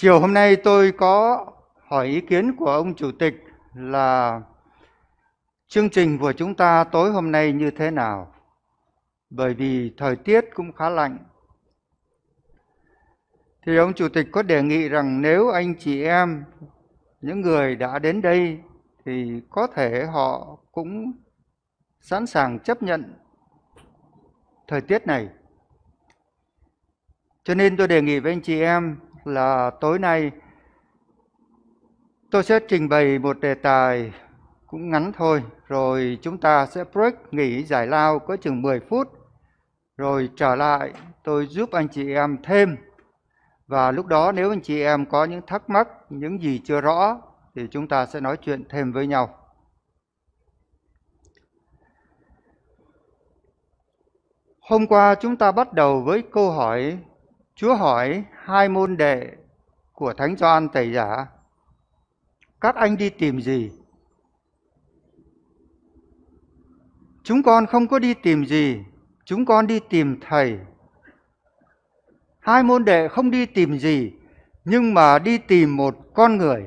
Chiều hôm nay tôi có hỏi ý kiến của ông chủ tịch là chương trình của chúng ta tối hôm nay như thế nào? Bởi vì thời tiết cũng khá lạnh. Thì ông chủ tịch có đề nghị rằng nếu anh chị em những người đã đến đây thì có thể họ cũng sẵn sàng chấp nhận thời tiết này. Cho nên tôi đề nghị với anh chị em là tối nay tôi sẽ trình bày một đề tài cũng ngắn thôi, rồi chúng ta sẽ break nghỉ giải lao có chừng 10 phút, rồi trở lại tôi giúp anh chị em thêm. Và lúc đó nếu anh chị em có những thắc mắc, những gì chưa rõ thì chúng ta sẽ nói chuyện thêm với nhau. Hôm qua chúng ta bắt đầu với câu hỏi Chúa hỏi hai môn đệ của Thánh Gioan Tẩy Giả. Các anh đi tìm gì? Chúng con không có đi tìm gì, chúng con đi tìm Thầy. Hai môn đệ không đi tìm gì, nhưng mà đi tìm một con người.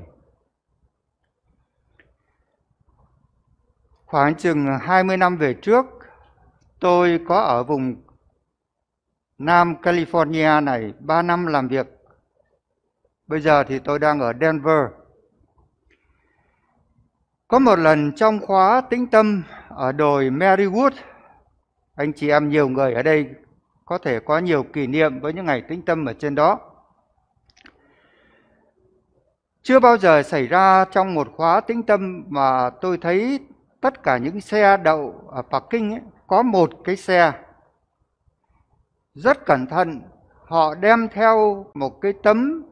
Khoảng chừng 20 năm về trước, tôi có ở vùng Nam California này 3 năm làm việc. Bây giờ thì tôi đang ở Denver. Có một lần trong khóa tĩnh tâm ở đồi Marywood, anh chị em nhiều người ở đây có thể có nhiều kỷ niệm với những ngày tĩnh tâm ở trên đó. Chưa bao giờ xảy ra trong một khóa tĩnh tâm mà tôi thấy tất cả những xe đậu ở Bắc Kinh ấy, có một cái xe rất cẩn thận họ đem theo một cái tấm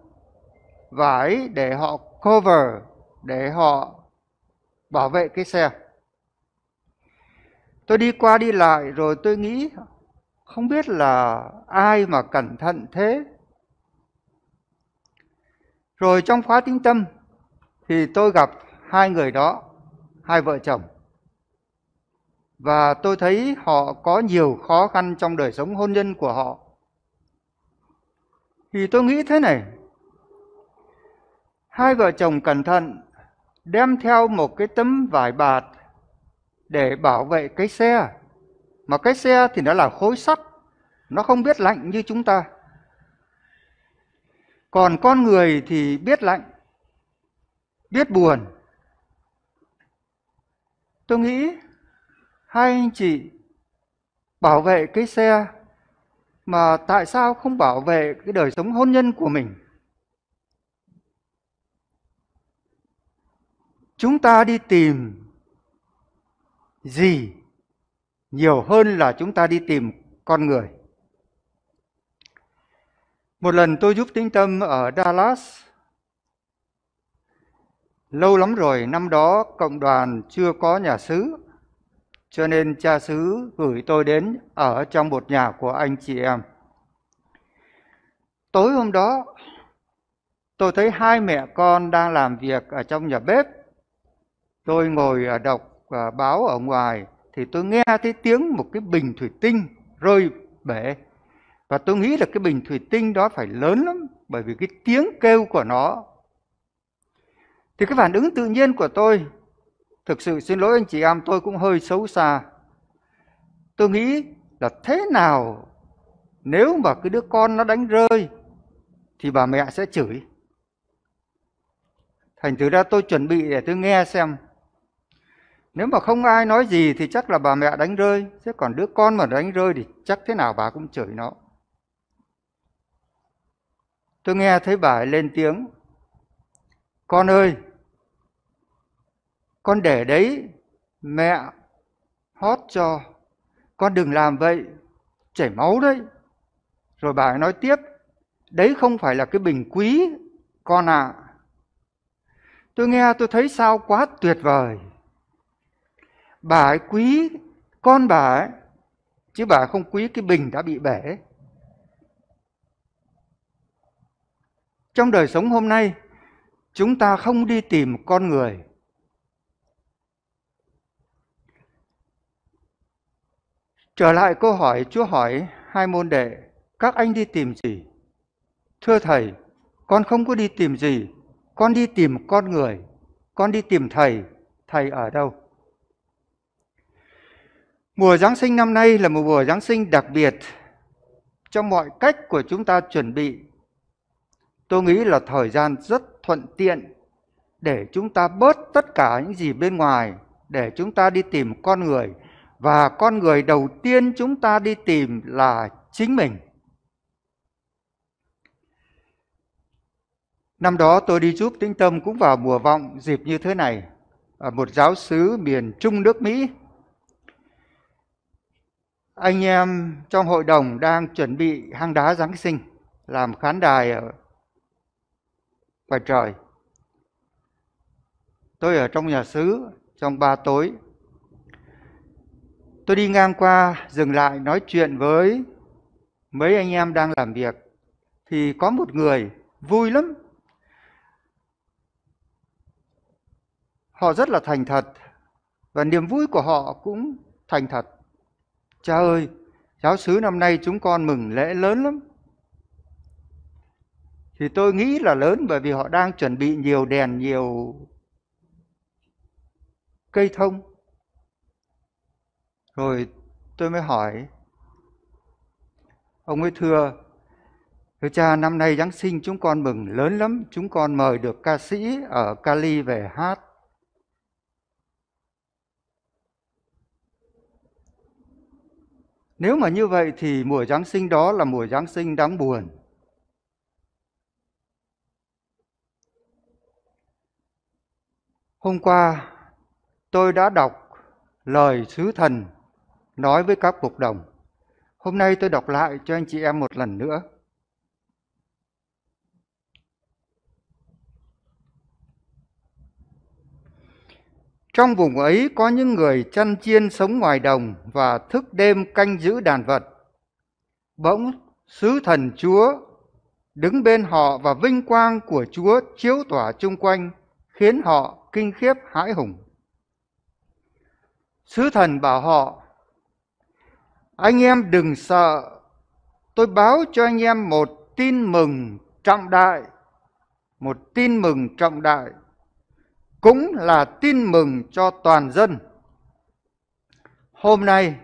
vải để họ cover để họ bảo vệ cái xe tôi đi qua đi lại rồi tôi nghĩ không biết là ai mà cẩn thận thế rồi trong khóa tĩnh tâm thì tôi gặp hai người đó hai vợ chồng và tôi thấy họ có nhiều khó khăn trong đời sống hôn nhân của họ thì tôi nghĩ thế này hai vợ chồng cẩn thận đem theo một cái tấm vải bạt để bảo vệ cái xe mà cái xe thì nó là khối sắt nó không biết lạnh như chúng ta còn con người thì biết lạnh biết buồn tôi nghĩ hai anh chị bảo vệ cái xe mà tại sao không bảo vệ cái đời sống hôn nhân của mình chúng ta đi tìm gì nhiều hơn là chúng ta đi tìm con người một lần tôi giúp tĩnh tâm ở dallas lâu lắm rồi năm đó cộng đoàn chưa có nhà xứ cho nên cha xứ gửi tôi đến ở trong một nhà của anh chị em. Tối hôm đó, tôi thấy hai mẹ con đang làm việc ở trong nhà bếp. Tôi ngồi ở đọc ờ, báo ở ngoài thì tôi nghe thấy tiếng một cái bình thủy tinh rơi bể. Và tôi nghĩ là cái bình thủy tinh đó phải lớn lắm bởi vì cái tiếng kêu của nó. Thì cái phản ứng tự nhiên của tôi Thực sự xin lỗi anh chị em tôi cũng hơi xấu xa. Tôi nghĩ là thế nào nếu mà cái đứa con nó đánh rơi thì bà mẹ sẽ chửi. Thành thử ra tôi chuẩn bị để tôi nghe xem. Nếu mà không ai nói gì thì chắc là bà mẹ đánh rơi, chứ còn đứa con mà đánh rơi thì chắc thế nào bà cũng chửi nó. Tôi nghe thấy bà ấy lên tiếng. Con ơi, con để đấy mẹ hót cho con đừng làm vậy chảy máu đấy rồi bà ấy nói tiếp đấy không phải là cái bình quý con ạ à. tôi nghe tôi thấy sao quá tuyệt vời bà ấy quý con bà ấy chứ bà không quý cái bình đã bị bể trong đời sống hôm nay chúng ta không đi tìm con người Trở lại câu hỏi Chúa hỏi hai môn đệ, các anh đi tìm gì? Thưa Thầy, con không có đi tìm gì, con đi tìm con người, con đi tìm Thầy, Thầy ở đâu? Mùa Giáng sinh năm nay là một mùa Giáng sinh đặc biệt trong mọi cách của chúng ta chuẩn bị. Tôi nghĩ là thời gian rất thuận tiện để chúng ta bớt tất cả những gì bên ngoài để chúng ta đi tìm con người và con người đầu tiên chúng ta đi tìm là chính mình. Năm đó tôi đi giúp tĩnh tâm cũng vào mùa vọng dịp như thế này, ở à, một giáo sứ miền Trung nước Mỹ. Anh em trong hội đồng đang chuẩn bị hang đá Giáng sinh, làm khán đài ở ngoài trời. Tôi ở trong nhà xứ trong ba tối Tôi đi ngang qua, dừng lại nói chuyện với mấy anh em đang làm việc. Thì có một người vui lắm. Họ rất là thành thật và niềm vui của họ cũng thành thật. Cha ơi, giáo sứ năm nay chúng con mừng lễ lớn lắm. Thì tôi nghĩ là lớn bởi vì họ đang chuẩn bị nhiều đèn, nhiều cây thông rồi tôi mới hỏi Ông ấy thưa Thưa cha, năm nay Giáng sinh chúng con mừng lớn lắm, chúng con mời được ca sĩ ở Cali về hát. Nếu mà như vậy thì mùa Giáng sinh đó là mùa Giáng sinh đáng buồn. Hôm qua tôi đã đọc lời sứ thần nói với các cộng đồng. Hôm nay tôi đọc lại cho anh chị em một lần nữa. Trong vùng ấy có những người chăn chiên sống ngoài đồng và thức đêm canh giữ đàn vật. Bỗng sứ thần Chúa đứng bên họ và vinh quang của Chúa chiếu tỏa chung quanh, khiến họ kinh khiếp hãi hùng. Sứ thần bảo họ anh em đừng sợ, tôi báo cho anh em một tin mừng trọng đại, một tin mừng trọng đại, cũng là tin mừng cho toàn dân. Hôm nay,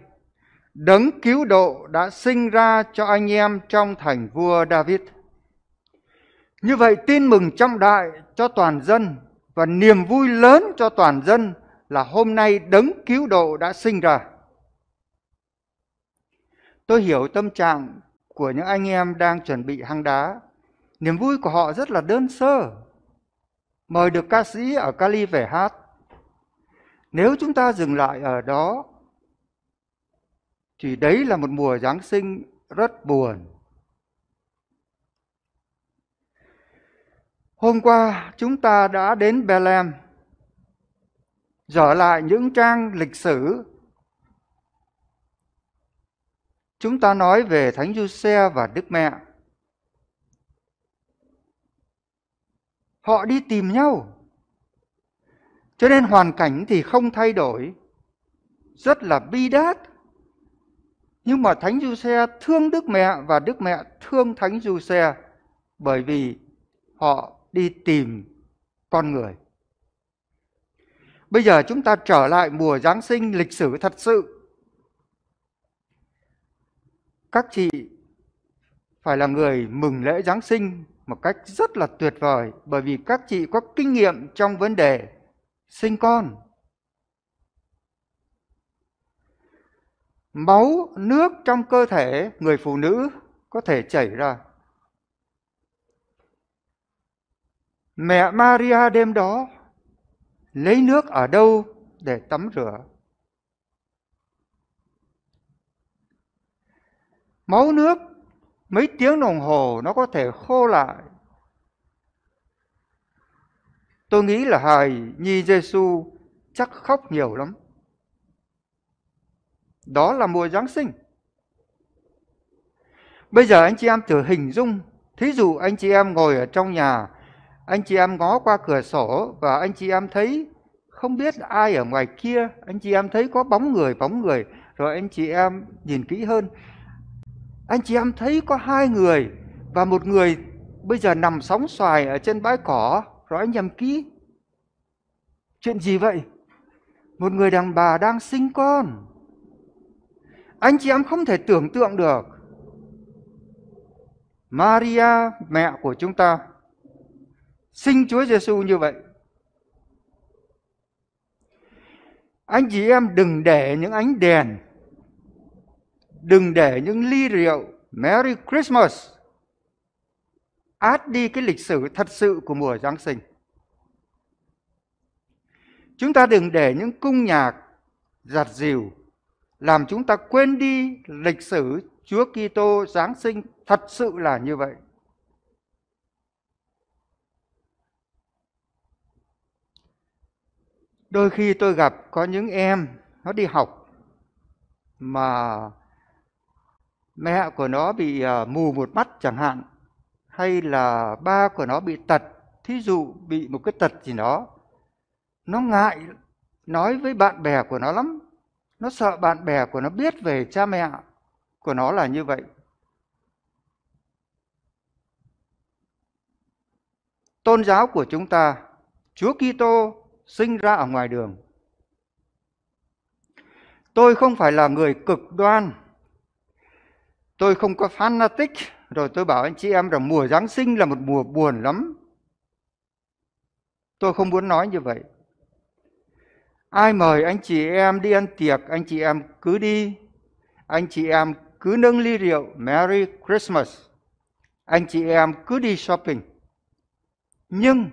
đấng cứu độ đã sinh ra cho anh em trong thành vua David. Như vậy tin mừng trọng đại cho toàn dân và niềm vui lớn cho toàn dân là hôm nay đấng cứu độ đã sinh ra. Tôi hiểu tâm trạng của những anh em đang chuẩn bị hang đá. Niềm vui của họ rất là đơn sơ. Mời được ca sĩ ở Cali về hát. Nếu chúng ta dừng lại ở đó, thì đấy là một mùa Giáng sinh rất buồn. Hôm qua chúng ta đã đến Bethlehem, dở lại những trang lịch sử chúng ta nói về Thánh Giuse và Đức Mẹ. Họ đi tìm nhau. Cho nên hoàn cảnh thì không thay đổi, rất là bi đát. Nhưng mà Thánh Giuse thương Đức Mẹ và Đức Mẹ thương Thánh Giuse bởi vì họ đi tìm con người. Bây giờ chúng ta trở lại mùa Giáng sinh lịch sử thật sự các chị phải là người mừng lễ Giáng sinh một cách rất là tuyệt vời bởi vì các chị có kinh nghiệm trong vấn đề sinh con. Máu, nước trong cơ thể người phụ nữ có thể chảy ra. Mẹ Maria đêm đó lấy nước ở đâu để tắm rửa? máu nước mấy tiếng đồng hồ nó có thể khô lại tôi nghĩ là hài nhi Giêsu chắc khóc nhiều lắm đó là mùa giáng sinh bây giờ anh chị em thử hình dung thí dụ anh chị em ngồi ở trong nhà anh chị em ngó qua cửa sổ và anh chị em thấy không biết ai ở ngoài kia anh chị em thấy có bóng người bóng người rồi anh chị em nhìn kỹ hơn anh chị em thấy có hai người và một người bây giờ nằm sóng xoài ở trên bãi cỏ rồi anh em kỹ chuyện gì vậy một người đàn bà đang sinh con anh chị em không thể tưởng tượng được Maria mẹ của chúng ta sinh Chúa Giêsu như vậy anh chị em đừng để những ánh đèn đừng để những ly rượu Merry Christmas át đi cái lịch sử thật sự của mùa Giáng sinh. Chúng ta đừng để những cung nhạc giặt dìu làm chúng ta quên đi lịch sử Chúa Kitô Giáng sinh thật sự là như vậy. Đôi khi tôi gặp có những em nó đi học mà mẹ của nó bị ờ, mù một mắt chẳng hạn hay là ba của nó bị tật thí dụ bị một cái tật gì đó nó ngại nói với bạn bè của nó lắm nó sợ bạn bè của nó biết về cha mẹ của nó là như vậy tôn giáo của chúng ta chúa kitô sinh ra ở ngoài đường tôi không phải là người cực đoan tôi không có fanatic rồi tôi bảo anh chị em rằng mùa giáng sinh là một mùa buồn lắm tôi không muốn nói như vậy ai mời anh chị em đi ăn tiệc anh chị em cứ đi anh chị em cứ nâng ly rượu merry christmas anh chị em cứ đi shopping nhưng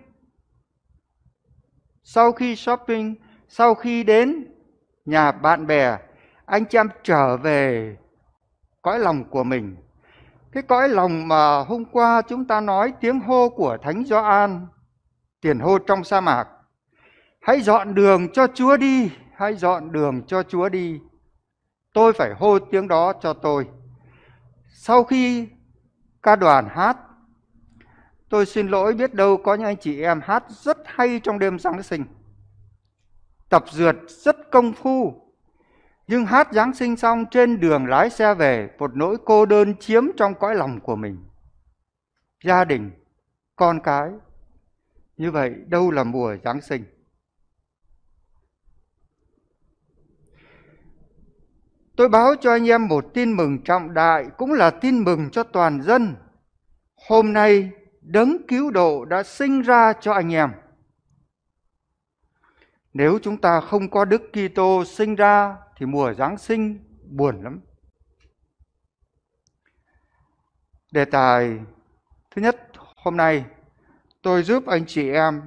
sau khi shopping sau khi đến nhà bạn bè anh chị em trở về cõi lòng của mình. Cái cõi lòng mà hôm qua chúng ta nói tiếng hô của Thánh Gioan, tiền hô trong sa mạc. Hãy dọn đường cho Chúa đi, hãy dọn đường cho Chúa đi. Tôi phải hô tiếng đó cho tôi. Sau khi ca đoàn hát, tôi xin lỗi biết đâu có những anh chị em hát rất hay trong đêm Giáng sinh. Tập dượt rất công phu, nhưng hát Giáng sinh xong trên đường lái xe về, một nỗi cô đơn chiếm trong cõi lòng của mình. Gia đình, con cái. Như vậy đâu là mùa Giáng sinh? Tôi báo cho anh em một tin mừng trọng đại, cũng là tin mừng cho toàn dân. Hôm nay, đấng cứu độ đã sinh ra cho anh em. Nếu chúng ta không có Đức Kitô sinh ra thì mùa Giáng sinh buồn lắm. Đề tài thứ nhất hôm nay tôi giúp anh chị em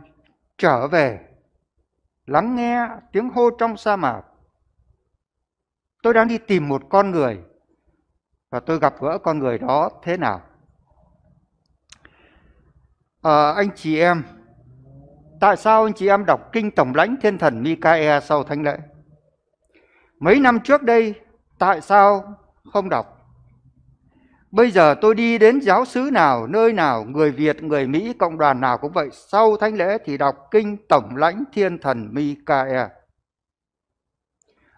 trở về lắng nghe tiếng hô trong sa mạc. Tôi đang đi tìm một con người và tôi gặp gỡ con người đó thế nào? À, anh chị em, tại sao anh chị em đọc kinh tổng lãnh thiên thần Micae sau thánh lễ? Mấy năm trước đây, tại sao không đọc? Bây giờ tôi đi đến giáo sứ nào, nơi nào, người Việt, người Mỹ, cộng đoàn nào cũng vậy. Sau thánh lễ thì đọc kinh tổng lãnh thiên thần Mikael.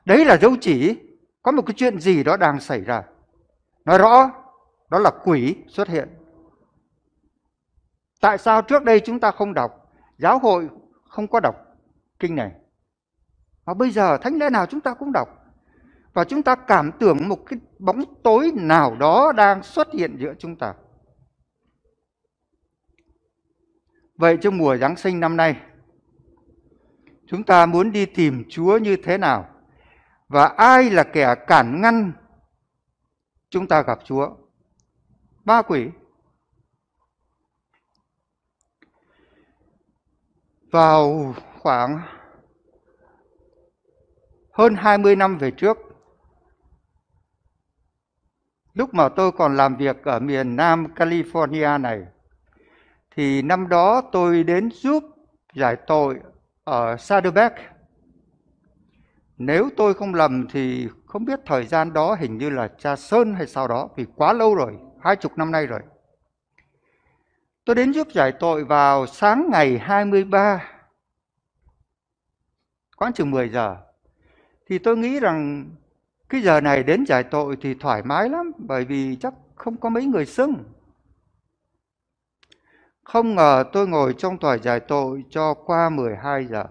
Đấy là dấu chỉ có một cái chuyện gì đó đang xảy ra. Nói rõ, đó là quỷ xuất hiện. Tại sao trước đây chúng ta không đọc? Giáo hội không có đọc kinh này. Mà bây giờ thánh lễ nào chúng ta cũng đọc. Và chúng ta cảm tưởng một cái bóng tối nào đó đang xuất hiện giữa chúng ta. Vậy trong mùa Giáng sinh năm nay, chúng ta muốn đi tìm Chúa như thế nào? Và ai là kẻ cản ngăn chúng ta gặp Chúa? Ba quỷ. Vào khoảng hơn 20 năm về trước. Lúc mà tôi còn làm việc ở miền Nam California này, thì năm đó tôi đến giúp giải tội ở Saddleback. Nếu tôi không lầm thì không biết thời gian đó hình như là cha Sơn hay sao đó, vì quá lâu rồi, hai chục năm nay rồi. Tôi đến giúp giải tội vào sáng ngày 23, khoảng chừng 10 giờ thì tôi nghĩ rằng cái giờ này đến giải tội thì thoải mái lắm bởi vì chắc không có mấy người sưng không ngờ tôi ngồi trong tòa giải tội cho qua 12 giờ.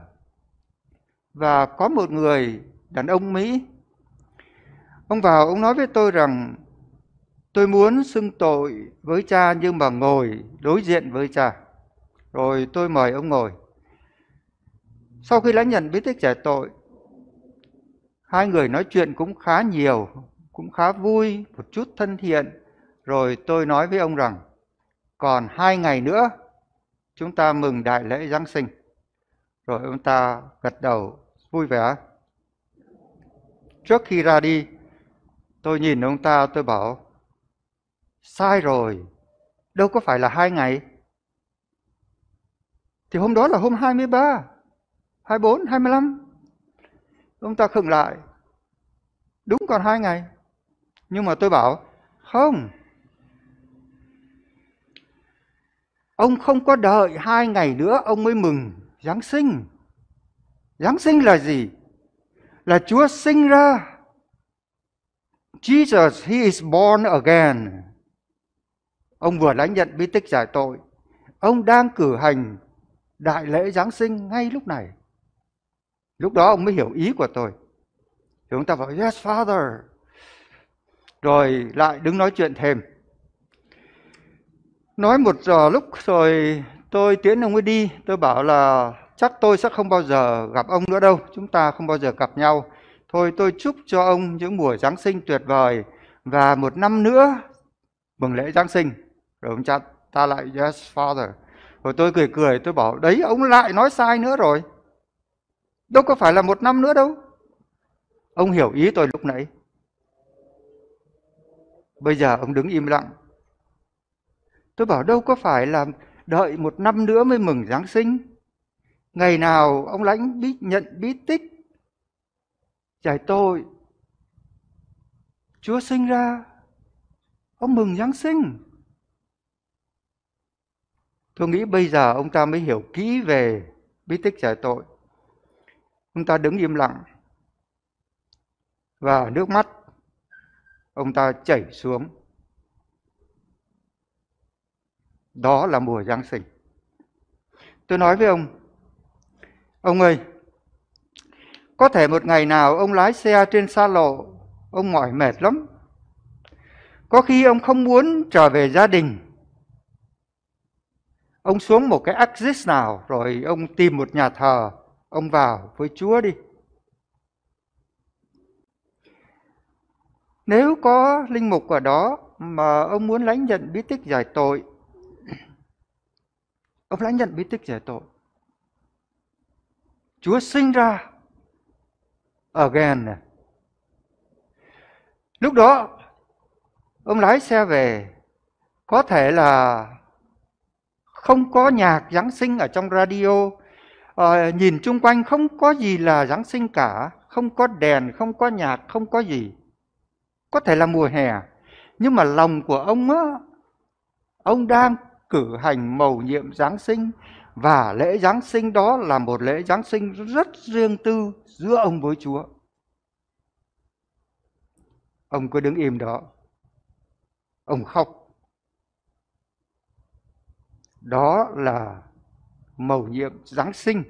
Và có một người đàn ông Mỹ. Ông vào ông nói với tôi rằng tôi muốn xưng tội với cha nhưng mà ngồi đối diện với cha. Rồi tôi mời ông ngồi. Sau khi lãnh nhận bí tích giải tội Hai người nói chuyện cũng khá nhiều, cũng khá vui, một chút thân thiện. Rồi tôi nói với ông rằng, còn hai ngày nữa chúng ta mừng đại lễ Giáng sinh. Rồi ông ta gật đầu vui vẻ. Trước khi ra đi, tôi nhìn ông ta tôi bảo, sai rồi, đâu có phải là hai ngày. Thì hôm đó là hôm 23, 24, 25 ông ta khựng lại đúng còn hai ngày nhưng mà tôi bảo không ông không có đợi hai ngày nữa ông mới mừng giáng sinh giáng sinh là gì là chúa sinh ra Jesus, he is born again. Ông vừa lãnh nhận bí tích giải tội. Ông đang cử hành đại lễ Giáng sinh ngay lúc này. Lúc đó ông mới hiểu ý của tôi. Thì ông ta bảo, yes father. Rồi lại đứng nói chuyện thêm. Nói một giờ lúc rồi tôi tiến ông ấy đi. Tôi bảo là chắc tôi sẽ không bao giờ gặp ông nữa đâu. Chúng ta không bao giờ gặp nhau. Thôi tôi chúc cho ông những mùa Giáng sinh tuyệt vời. Và một năm nữa mừng lễ Giáng sinh. Rồi ông cha ta lại yes father. Rồi tôi cười cười tôi bảo đấy ông lại nói sai nữa rồi. Đâu có phải là một năm nữa đâu. Ông hiểu ý tôi lúc nãy. Bây giờ ông đứng im lặng. Tôi bảo đâu có phải là đợi một năm nữa mới mừng Giáng sinh. Ngày nào ông lãnh bí, nhận bí tích. Giải tội. Chúa sinh ra. Ông mừng Giáng sinh. Tôi nghĩ bây giờ ông ta mới hiểu kỹ về bí tích giải tội. Ông ta đứng im lặng. Và nước mắt ông ta chảy xuống. Đó là mùa Giáng sinh. Tôi nói với ông, ông ơi, có thể một ngày nào ông lái xe trên xa lộ, ông mỏi mệt lắm. Có khi ông không muốn trở về gia đình. Ông xuống một cái axis nào rồi ông tìm một nhà thờ ông vào với Chúa đi. Nếu có linh mục ở đó mà ông muốn lãnh nhận bí tích giải tội, ông lãnh nhận bí tích giải tội. Chúa sinh ra ở Ghen Lúc đó ông lái xe về có thể là không có nhạc Giáng sinh ở trong radio Ờ, nhìn chung quanh không có gì là Giáng sinh cả, không có đèn, không có nhạc, không có gì. Có thể là mùa hè, nhưng mà lòng của ông á, ông đang cử hành mầu nhiệm Giáng sinh và lễ Giáng sinh đó là một lễ Giáng sinh rất riêng tư giữa ông với Chúa. Ông cứ đứng im đó, ông khóc. Đó là mầu nhiệm Giáng sinh.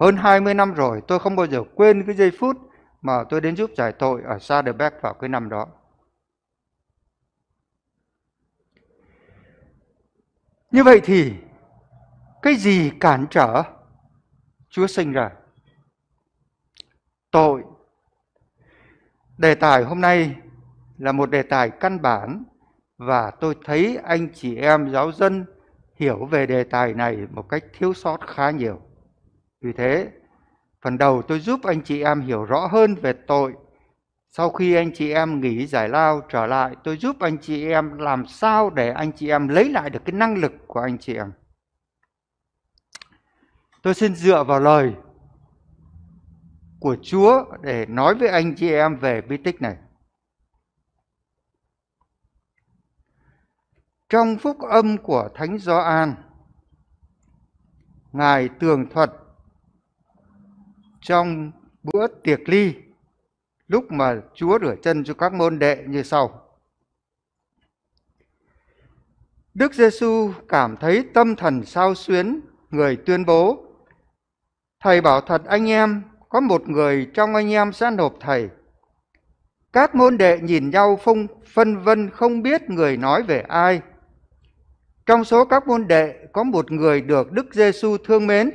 Hơn 20 năm rồi tôi không bao giờ quên cái giây phút mà tôi đến giúp giải tội ở Saddleback vào cái năm đó. Như vậy thì cái gì cản trở Chúa sinh ra? Tội. Đề tài hôm nay là một đề tài căn bản và tôi thấy anh chị em giáo dân hiểu về đề tài này một cách thiếu sót khá nhiều. Vì thế, phần đầu tôi giúp anh chị em hiểu rõ hơn về tội. Sau khi anh chị em nghỉ giải lao trở lại, tôi giúp anh chị em làm sao để anh chị em lấy lại được cái năng lực của anh chị em. Tôi xin dựa vào lời của Chúa để nói với anh chị em về bi tích này. trong phúc âm của Thánh Gioan, Ngài tường thuật trong bữa tiệc ly lúc mà Chúa rửa chân cho các môn đệ như sau. Đức Giêsu cảm thấy tâm thần sao xuyến, người tuyên bố: Thầy bảo thật anh em, có một người trong anh em sẽ nộp thầy. Các môn đệ nhìn nhau phung phân vân không biết người nói về ai. Trong số các môn đệ có một người được Đức Giêsu thương mến.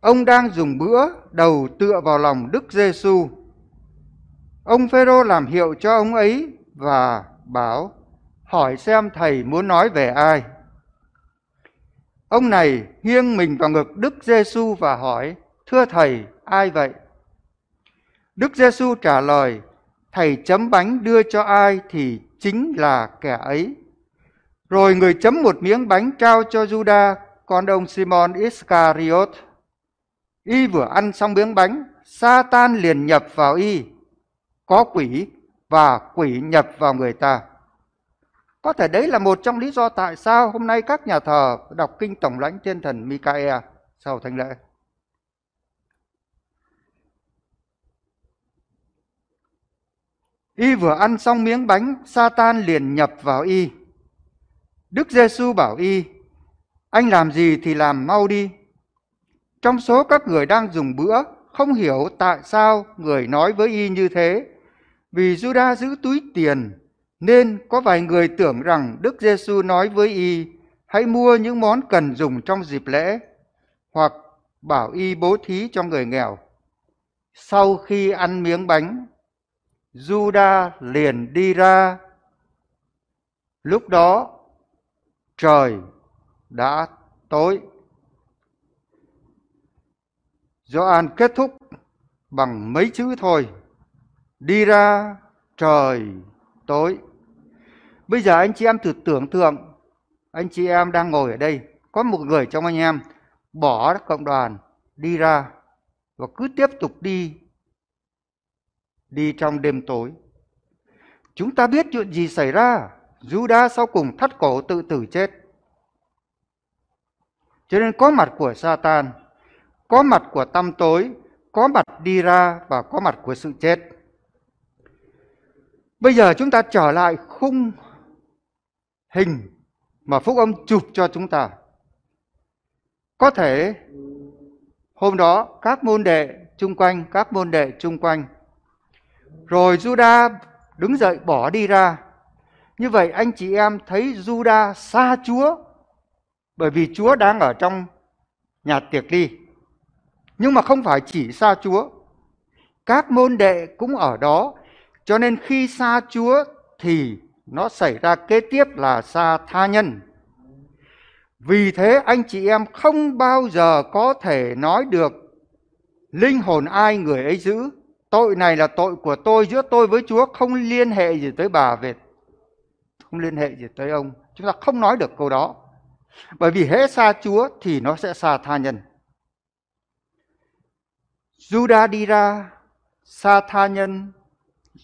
Ông đang dùng bữa đầu tựa vào lòng Đức Giêsu. Ông Phêrô làm hiệu cho ông ấy và bảo hỏi xem thầy muốn nói về ai. Ông này nghiêng mình vào ngực Đức Giêsu và hỏi: "Thưa thầy, ai vậy?" Đức Giêsu trả lời: "Thầy chấm bánh đưa cho ai thì chính là kẻ ấy." Rồi người chấm một miếng bánh trao cho Juda, con ông Simon Iscariot. Y vừa ăn xong miếng bánh, Satan liền nhập vào y, có quỷ và quỷ nhập vào người ta. Có thể đấy là một trong lý do tại sao hôm nay các nhà thờ đọc kinh tổng lãnh thiên thần Micaea sau thánh lễ. Y vừa ăn xong miếng bánh, Satan liền nhập vào y, Đức Giêsu bảo y, anh làm gì thì làm mau đi. Trong số các người đang dùng bữa, không hiểu tại sao người nói với y như thế. Vì Juda giữ túi tiền, nên có vài người tưởng rằng Đức Giêsu nói với y, hãy mua những món cần dùng trong dịp lễ, hoặc bảo y bố thí cho người nghèo. Sau khi ăn miếng bánh, Juda liền đi ra. Lúc đó trời đã tối. Gioan kết thúc bằng mấy chữ thôi. Đi ra trời tối. Bây giờ anh chị em thử tưởng tượng anh chị em đang ngồi ở đây, có một người trong anh em bỏ cộng đoàn đi ra và cứ tiếp tục đi đi trong đêm tối. Chúng ta biết chuyện gì xảy ra Judas sau cùng thắt cổ tự tử chết. Cho nên có mặt của Satan, có mặt của tâm tối, có mặt đi ra và có mặt của sự chết. Bây giờ chúng ta trở lại khung hình mà Phúc Âm chụp cho chúng ta. Có thể hôm đó các môn đệ chung quanh, các môn đệ chung quanh. Rồi Judas đứng dậy bỏ đi ra như vậy anh chị em thấy Juda xa Chúa bởi vì Chúa đang ở trong nhà tiệc ly. Nhưng mà không phải chỉ xa Chúa. Các môn đệ cũng ở đó. Cho nên khi xa Chúa thì nó xảy ra kế tiếp là xa tha nhân. Vì thế anh chị em không bao giờ có thể nói được linh hồn ai người ấy giữ. Tội này là tội của tôi giữa tôi với Chúa không liên hệ gì tới bà về không liên hệ gì tới ông chúng ta không nói được câu đó bởi vì hễ xa chúa thì nó sẽ xa tha nhân Judah đi ra xa tha nhân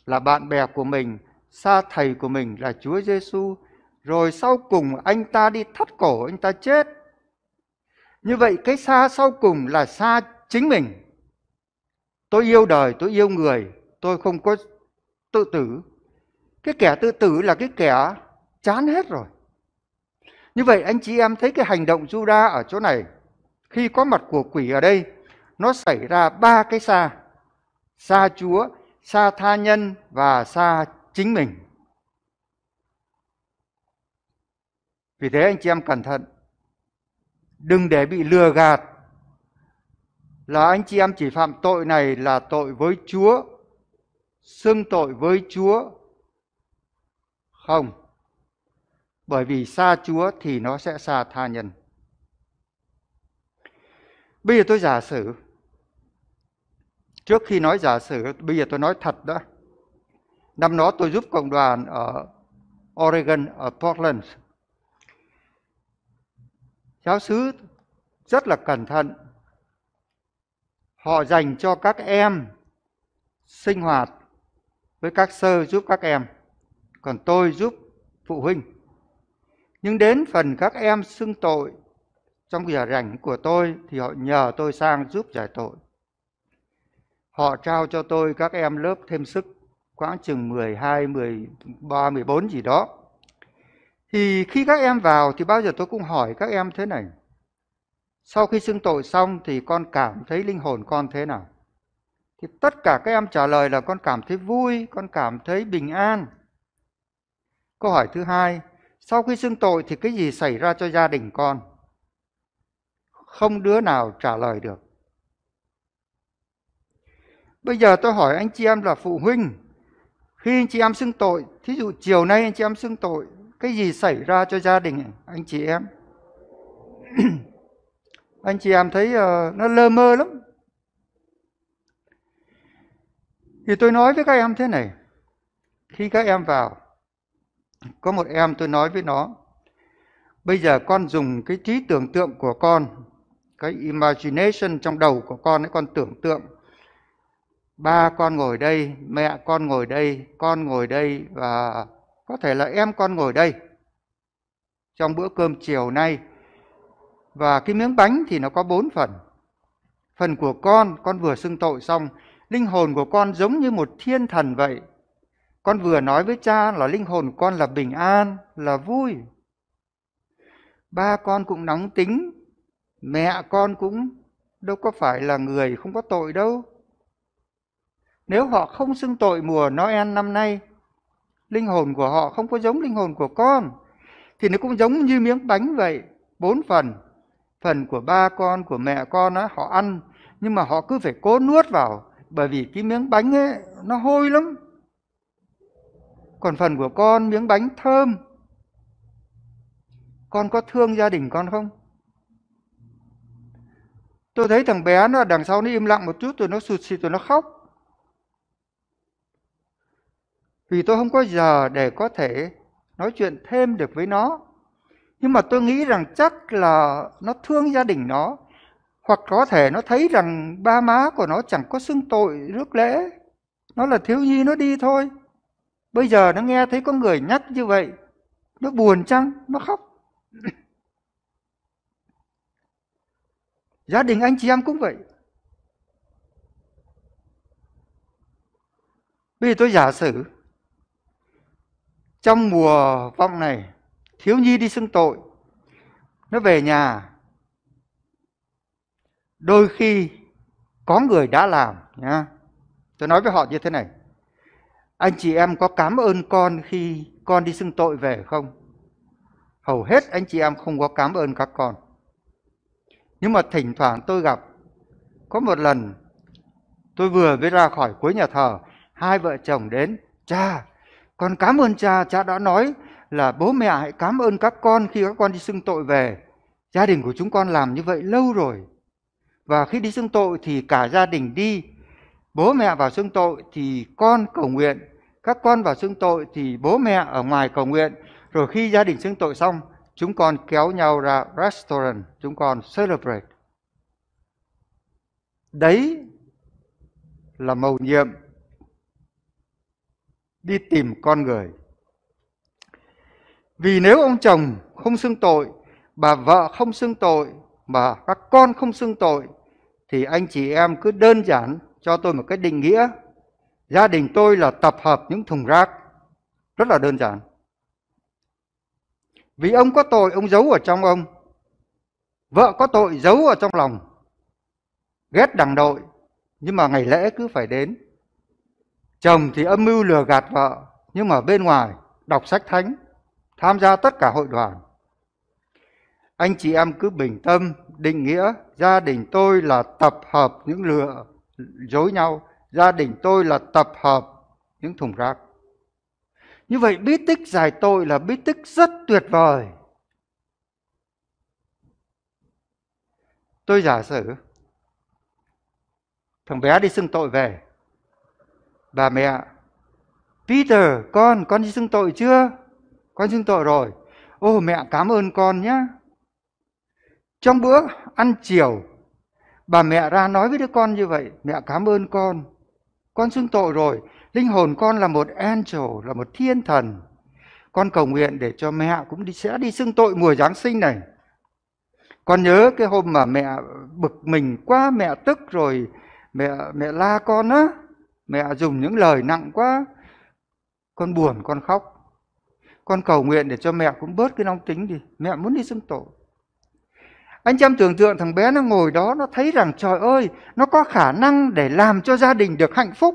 là bạn bè của mình xa thầy của mình là Chúa Giêsu rồi sau cùng anh ta đi thắt cổ anh ta chết như vậy cái xa sau cùng là xa chính mình tôi yêu đời tôi yêu người tôi không có tự tử cái kẻ tự tử là cái kẻ chán hết rồi như vậy anh chị em thấy cái hành động Juda ở chỗ này khi có mặt của quỷ ở đây nó xảy ra ba cái xa xa Chúa, xa tha nhân và xa chính mình. Vì thế anh chị em cẩn thận. Đừng để bị lừa gạt là anh chị em chỉ phạm tội này là tội với Chúa, xưng tội với Chúa không. Bởi vì xa Chúa thì nó sẽ xa tha nhân. Bây giờ tôi giả sử. Trước khi nói giả sử, bây giờ tôi nói thật đó. Năm đó tôi giúp cộng đoàn ở Oregon, ở Portland. Giáo sứ rất là cẩn thận. Họ dành cho các em sinh hoạt với các sơ giúp các em còn tôi giúp phụ huynh. Nhưng đến phần các em xưng tội trong giờ rảnh của tôi thì họ nhờ tôi sang giúp giải tội. Họ trao cho tôi các em lớp thêm sức khoảng chừng 12, 13, 14 gì đó. Thì khi các em vào thì bao giờ tôi cũng hỏi các em thế này. Sau khi xưng tội xong thì con cảm thấy linh hồn con thế nào? Thì tất cả các em trả lời là con cảm thấy vui, con cảm thấy bình an, Câu hỏi thứ hai, sau khi xưng tội thì cái gì xảy ra cho gia đình con? Không đứa nào trả lời được. Bây giờ tôi hỏi anh chị em là phụ huynh, khi anh chị em xưng tội, thí dụ chiều nay anh chị em xưng tội, cái gì xảy ra cho gia đình anh chị em? anh chị em thấy uh, nó lơ mơ lắm. Thì tôi nói với các em thế này, khi các em vào có một em tôi nói với nó bây giờ con dùng cái trí tưởng tượng của con cái imagination trong đầu của con ấy con tưởng tượng ba con ngồi đây mẹ con ngồi đây con ngồi đây và có thể là em con ngồi đây trong bữa cơm chiều nay và cái miếng bánh thì nó có bốn phần phần của con con vừa xưng tội xong linh hồn của con giống như một thiên thần vậy con vừa nói với cha là linh hồn con là bình an, là vui. Ba con cũng nóng tính, mẹ con cũng đâu có phải là người không có tội đâu. Nếu họ không xưng tội mùa Noel năm nay, linh hồn của họ không có giống linh hồn của con, thì nó cũng giống như miếng bánh vậy, bốn phần. Phần của ba con, của mẹ con á, họ ăn, nhưng mà họ cứ phải cố nuốt vào, bởi vì cái miếng bánh ấy nó hôi lắm, còn phần của con miếng bánh thơm con có thương gia đình con không tôi thấy thằng bé nó đằng sau nó im lặng một chút rồi nó sụt xịt rồi nó khóc vì tôi không có giờ để có thể nói chuyện thêm được với nó nhưng mà tôi nghĩ rằng chắc là nó thương gia đình nó hoặc có thể nó thấy rằng ba má của nó chẳng có xưng tội rước lễ nó là thiếu nhi nó đi thôi Bây giờ nó nghe thấy có người nhắc như vậy, nó buồn chăng? Nó khóc. Gia đình anh chị em cũng vậy. Bây giờ tôi giả sử trong mùa vọng này thiếu nhi đi xưng tội nó về nhà đôi khi có người đã làm nha tôi nói với họ như thế này anh chị em có cảm ơn con khi con đi xưng tội về không? Hầu hết anh chị em không có cảm ơn các con. Nhưng mà thỉnh thoảng tôi gặp, có một lần tôi vừa mới ra khỏi cuối nhà thờ, hai vợ chồng đến, cha, con cảm ơn cha, cha đã nói là bố mẹ hãy cảm ơn các con khi các con đi xưng tội về. Gia đình của chúng con làm như vậy lâu rồi. Và khi đi xưng tội thì cả gia đình đi, bố mẹ vào xưng tội thì con cầu nguyện các con vào xưng tội thì bố mẹ ở ngoài cầu nguyện. Rồi khi gia đình xưng tội xong, chúng con kéo nhau ra restaurant, chúng con celebrate. Đấy là mầu nhiệm đi tìm con người. Vì nếu ông chồng không xưng tội, bà vợ không xưng tội, mà các con không xưng tội, thì anh chị em cứ đơn giản cho tôi một cái định nghĩa Gia đình tôi là tập hợp những thùng rác. Rất là đơn giản. Vì ông có tội, ông giấu ở trong ông. Vợ có tội, giấu ở trong lòng. Ghét đằng đội, nhưng mà ngày lễ cứ phải đến. Chồng thì âm mưu lừa gạt vợ, nhưng mà bên ngoài đọc sách thánh, tham gia tất cả hội đoàn. Anh chị em cứ bình tâm, định nghĩa, gia đình tôi là tập hợp những lừa dối nhau gia đình tôi là tập hợp những thùng rác. Như vậy bí tích giải tội là bí tích rất tuyệt vời. Tôi giả sử thằng bé đi xưng tội về. Bà mẹ, Peter, con, con đi xưng tội chưa? Con xưng tội rồi. Ô mẹ cảm ơn con nhé. Trong bữa ăn chiều, bà mẹ ra nói với đứa con như vậy, mẹ cảm ơn con. Con xưng tội rồi, linh hồn con là một angel, là một thiên thần. Con cầu nguyện để cho mẹ cũng đi, sẽ đi xưng tội mùa Giáng sinh này. Con nhớ cái hôm mà mẹ bực mình quá, mẹ tức rồi, mẹ mẹ la con á, mẹ dùng những lời nặng quá. Con buồn, con khóc. Con cầu nguyện để cho mẹ cũng bớt cái nóng tính đi, mẹ muốn đi xưng tội anh chị em tưởng tượng thằng bé nó ngồi đó nó thấy rằng trời ơi nó có khả năng để làm cho gia đình được hạnh phúc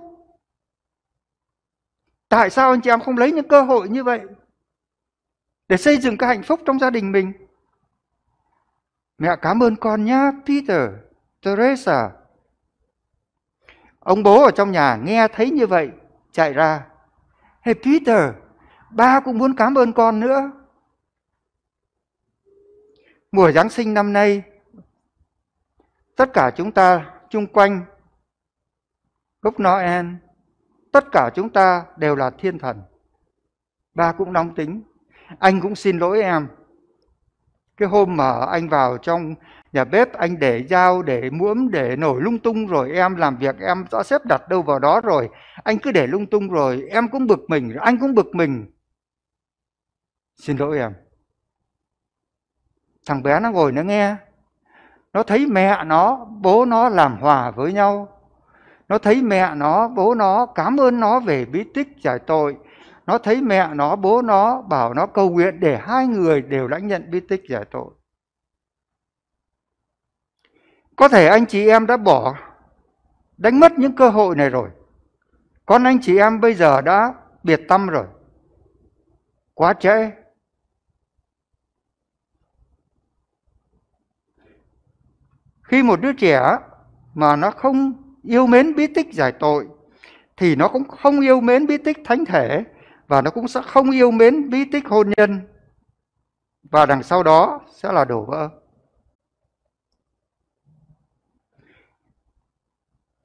tại sao anh chị em không lấy những cơ hội như vậy để xây dựng cái hạnh phúc trong gia đình mình mẹ cảm ơn con nhá peter teresa ông bố ở trong nhà nghe thấy như vậy chạy ra hey peter ba cũng muốn cảm ơn con nữa mùa Giáng sinh năm nay, tất cả chúng ta chung quanh gốc Noel, tất cả chúng ta đều là thiên thần. Ba cũng nóng tính, anh cũng xin lỗi em. Cái hôm mà anh vào trong nhà bếp, anh để dao, để muỗng, để nổi lung tung rồi, em làm việc em đã xếp đặt đâu vào đó rồi. Anh cứ để lung tung rồi, em cũng bực mình, anh cũng bực mình. Xin lỗi em Thằng bé nó ngồi nó nghe. Nó thấy mẹ nó, bố nó làm hòa với nhau. Nó thấy mẹ nó, bố nó cảm ơn nó về bí tích giải tội. Nó thấy mẹ nó, bố nó bảo nó cầu nguyện để hai người đều lãnh nhận bí tích giải tội. Có thể anh chị em đã bỏ, đánh mất những cơ hội này rồi. Con anh chị em bây giờ đã biệt tâm rồi. Quá trễ, khi một đứa trẻ mà nó không yêu mến bí tích giải tội thì nó cũng không yêu mến bí tích thánh thể và nó cũng sẽ không yêu mến bí tích hôn nhân và đằng sau đó sẽ là đổ vỡ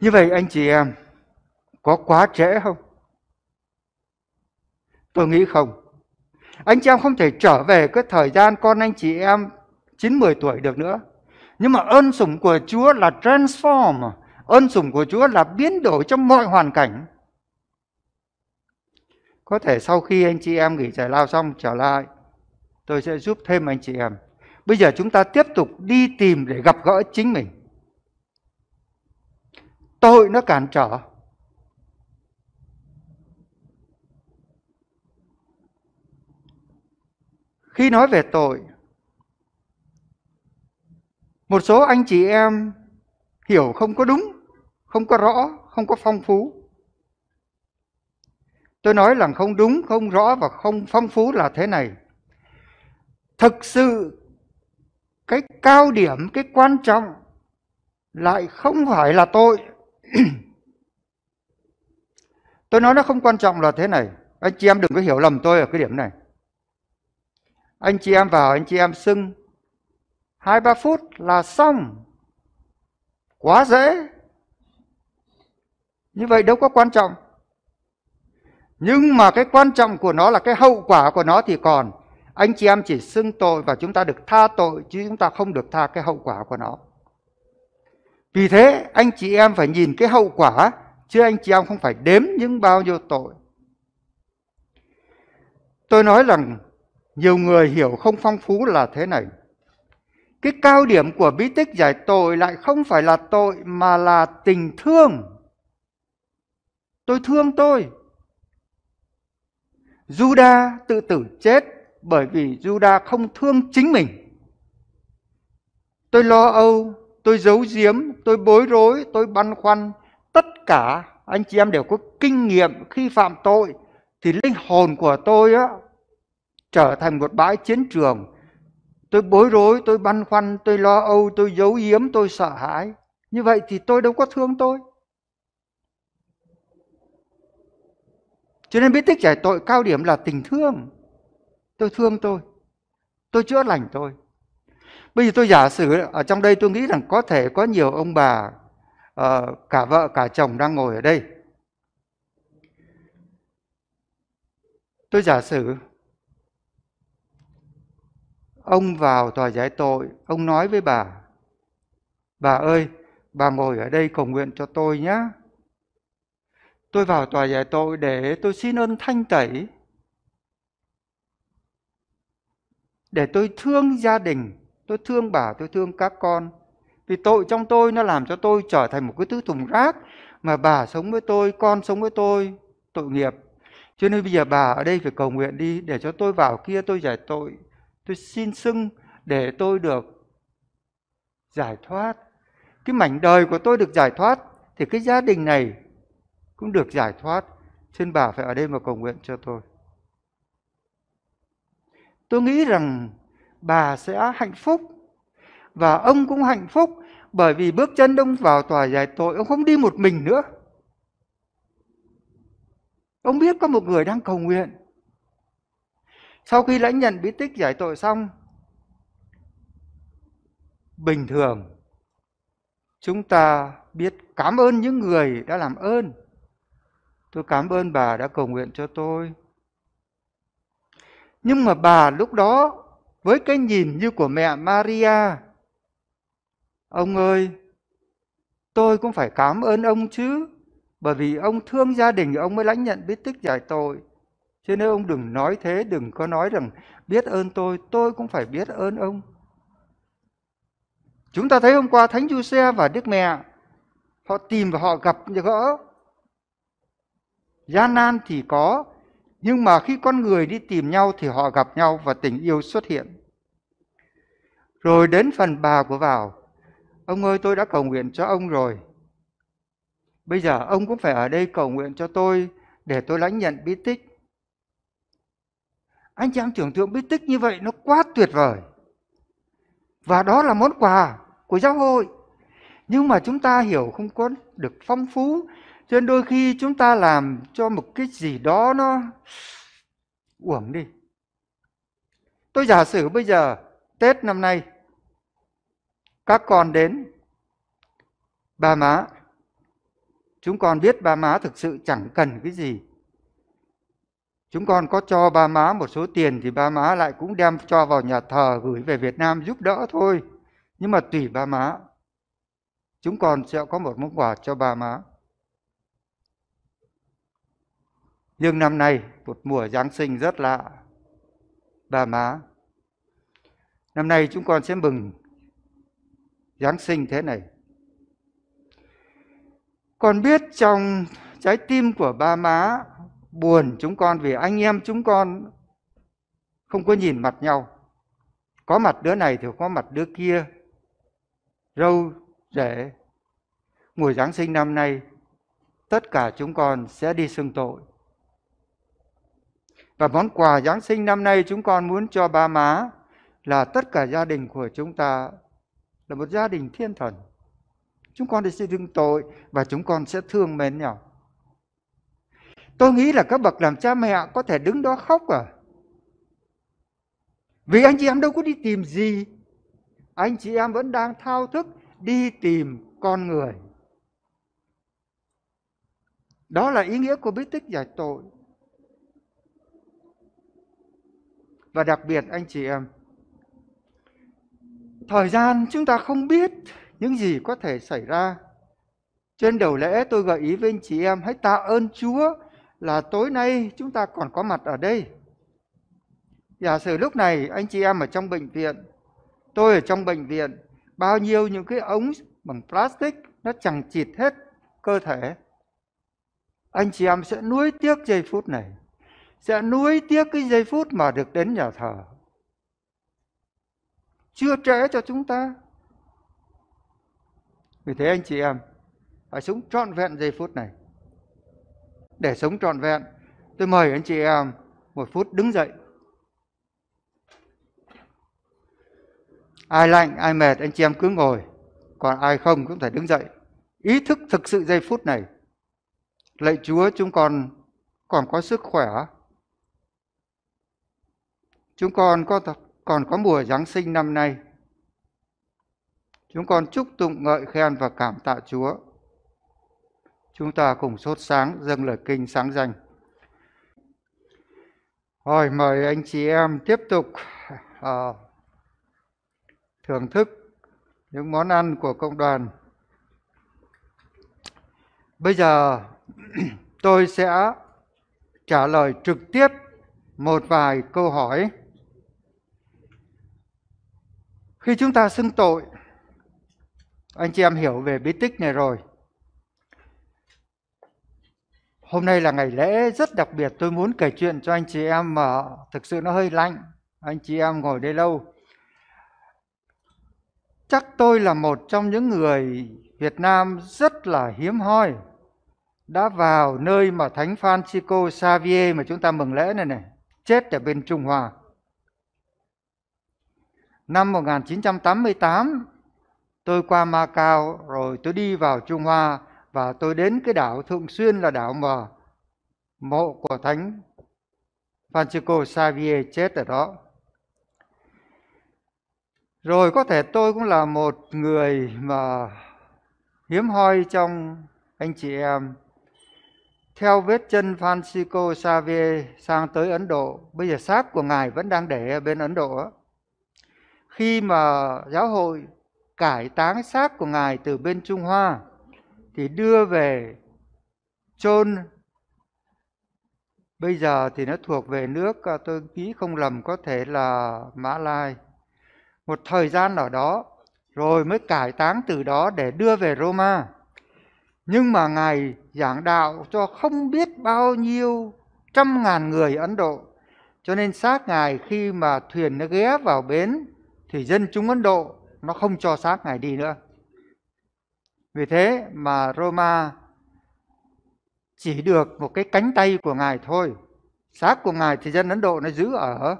như vậy anh chị em có quá trễ không tôi nghĩ không anh chị em không thể trở về cái thời gian con anh chị em chín 10 tuổi được nữa nhưng mà ơn sủng của Chúa là transform, ơn sủng của Chúa là biến đổi trong mọi hoàn cảnh. Có thể sau khi anh chị em nghỉ giải lao xong trở lại, tôi sẽ giúp thêm anh chị em. Bây giờ chúng ta tiếp tục đi tìm để gặp gỡ chính mình. Tội nó cản trở. Khi nói về tội, một số anh chị em hiểu không có đúng không có rõ không có phong phú tôi nói là không đúng không rõ và không phong phú là thế này thực sự cái cao điểm cái quan trọng lại không phải là tôi tôi nói nó không quan trọng là thế này anh chị em đừng có hiểu lầm tôi ở cái điểm này anh chị em vào anh chị em xưng hai ba phút là xong quá dễ như vậy đâu có quan trọng nhưng mà cái quan trọng của nó là cái hậu quả của nó thì còn anh chị em chỉ xưng tội và chúng ta được tha tội chứ chúng ta không được tha cái hậu quả của nó vì thế anh chị em phải nhìn cái hậu quả chứ anh chị em không phải đếm những bao nhiêu tội tôi nói rằng nhiều người hiểu không phong phú là thế này cái cao điểm của bí tích giải tội lại không phải là tội mà là tình thương tôi thương tôi Juda tự tử chết bởi vì Juda không thương chính mình. Tôi lo âu, tôi giấu giếm, tôi bối rối, tôi băn khoăn. Tất cả anh chị em đều có kinh nghiệm khi phạm tội thì linh hồn của tôi á, trở thành một bãi chiến trường tôi bối rối tôi băn khoăn tôi lo âu tôi giấu yếm tôi sợ hãi như vậy thì tôi đâu có thương tôi cho nên biết tích giải tội cao điểm là tình thương tôi thương tôi tôi chữa lành tôi bây giờ tôi giả sử ở trong đây tôi nghĩ rằng có thể có nhiều ông bà ờ, cả vợ cả chồng đang ngồi ở đây tôi giả sử Ông vào tòa giải tội, ông nói với bà, Bà ơi, bà ngồi ở đây cầu nguyện cho tôi nhé. Tôi vào tòa giải tội để tôi xin ơn thanh tẩy, để tôi thương gia đình, tôi thương bà, tôi thương các con. Vì tội trong tôi nó làm cho tôi trở thành một cái thứ thùng rác mà bà sống với tôi, con sống với tôi, tội nghiệp. Cho nên bây giờ bà ở đây phải cầu nguyện đi để cho tôi vào kia tôi giải tội tôi xin xưng để tôi được giải thoát cái mảnh đời của tôi được giải thoát thì cái gia đình này cũng được giải thoát xin bà phải ở đây mà cầu nguyện cho tôi tôi nghĩ rằng bà sẽ hạnh phúc và ông cũng hạnh phúc bởi vì bước chân ông vào tòa giải tội ông không đi một mình nữa ông biết có một người đang cầu nguyện sau khi lãnh nhận bí tích giải tội xong, bình thường chúng ta biết cảm ơn những người đã làm ơn. Tôi cảm ơn bà đã cầu nguyện cho tôi. Nhưng mà bà lúc đó với cái nhìn như của mẹ Maria, ông ơi, tôi cũng phải cảm ơn ông chứ, bởi vì ông thương gia đình ông mới lãnh nhận bí tích giải tội cho nên ông đừng nói thế, đừng có nói rằng biết ơn tôi, tôi cũng phải biết ơn ông. Chúng ta thấy hôm qua Thánh Giuse và Đức Mẹ họ tìm và họ gặp gỡ. Gian nan thì có, nhưng mà khi con người đi tìm nhau thì họ gặp nhau và tình yêu xuất hiện. Rồi đến phần bà của vào, ông ơi tôi đã cầu nguyện cho ông rồi. Bây giờ ông cũng phải ở đây cầu nguyện cho tôi để tôi lãnh nhận bí tích anh chị em tưởng tượng bí tích như vậy nó quá tuyệt vời và đó là món quà của giáo hội nhưng mà chúng ta hiểu không có được phong phú cho nên đôi khi chúng ta làm cho một cái gì đó nó uổng đi tôi giả sử bây giờ tết năm nay các con đến bà má chúng con biết bà má thực sự chẳng cần cái gì Chúng con có cho ba má một số tiền thì ba má lại cũng đem cho vào nhà thờ gửi về Việt Nam giúp đỡ thôi. Nhưng mà tùy ba má. Chúng con sẽ có một món quà cho ba má. Nhưng năm nay một mùa Giáng sinh rất lạ. Ba má. Năm nay chúng con sẽ mừng Giáng sinh thế này. Con biết trong trái tim của ba má buồn chúng con vì anh em chúng con không có nhìn mặt nhau có mặt đứa này thì có mặt đứa kia râu rể, mùa giáng sinh năm nay tất cả chúng con sẽ đi xưng tội và món quà giáng sinh năm nay chúng con muốn cho ba má là tất cả gia đình của chúng ta là một gia đình thiên thần chúng con sẽ xưng tội và chúng con sẽ thương mến nhau Tôi nghĩ là các bậc làm cha mẹ có thể đứng đó khóc à. Vì anh chị em đâu có đi tìm gì. Anh chị em vẫn đang thao thức đi tìm con người. Đó là ý nghĩa của bí tích giải tội. Và đặc biệt anh chị em, thời gian chúng ta không biết những gì có thể xảy ra. Trên đầu lễ tôi gợi ý với anh chị em hãy tạ ơn Chúa là tối nay chúng ta còn có mặt ở đây. Giả sử lúc này anh chị em ở trong bệnh viện, tôi ở trong bệnh viện, bao nhiêu những cái ống bằng plastic nó chẳng chịt hết cơ thể. Anh chị em sẽ nuối tiếc giây phút này, sẽ nuối tiếc cái giây phút mà được đến nhà thờ. Chưa trễ cho chúng ta. Vì thế anh chị em, phải sống trọn vẹn giây phút này để sống trọn vẹn. Tôi mời anh chị em một phút đứng dậy. Ai lạnh, ai mệt, anh chị em cứ ngồi. Còn ai không cũng phải đứng dậy. Ý thức thực sự giây phút này. Lạy Chúa chúng con còn có sức khỏe. Chúng con có còn có mùa Giáng sinh năm nay. Chúng con chúc tụng ngợi khen và cảm tạ Chúa Chúng ta cùng sốt sáng dâng lời kinh sáng danh. Rồi mời anh chị em tiếp tục uh, thưởng thức những món ăn của cộng đoàn. Bây giờ tôi sẽ trả lời trực tiếp một vài câu hỏi. Khi chúng ta xưng tội, anh chị em hiểu về bí tích này rồi hôm nay là ngày lễ rất đặc biệt tôi muốn kể chuyện cho anh chị em mà thực sự nó hơi lạnh anh chị em ngồi đây lâu chắc tôi là một trong những người Việt Nam rất là hiếm hoi đã vào nơi mà Thánh Francisco Xavier mà chúng ta mừng lễ này này chết ở bên Trung Hoa năm 1988 tôi qua Macau rồi tôi đi vào Trung Hoa và tôi đến cái đảo thường Xuyên là đảo mà mộ của Thánh Francisco Xavier chết ở đó. Rồi có thể tôi cũng là một người mà hiếm hoi trong anh chị em theo vết chân Francisco Xavier sang tới Ấn Độ. Bây giờ xác của ngài vẫn đang để ở bên Ấn Độ. Khi mà giáo hội cải táng xác của ngài từ bên Trung Hoa thì đưa về chôn bây giờ thì nó thuộc về nước à, tôi nghĩ không lầm có thể là mã lai một thời gian ở đó rồi mới cải táng từ đó để đưa về roma nhưng mà ngài giảng đạo cho không biết bao nhiêu trăm ngàn người ấn độ cho nên xác ngài khi mà thuyền nó ghé vào bến thì dân chúng ấn độ nó không cho xác ngài đi nữa vì thế mà Roma chỉ được một cái cánh tay của ngài thôi. Xác của ngài thì dân Ấn Độ nó giữ ở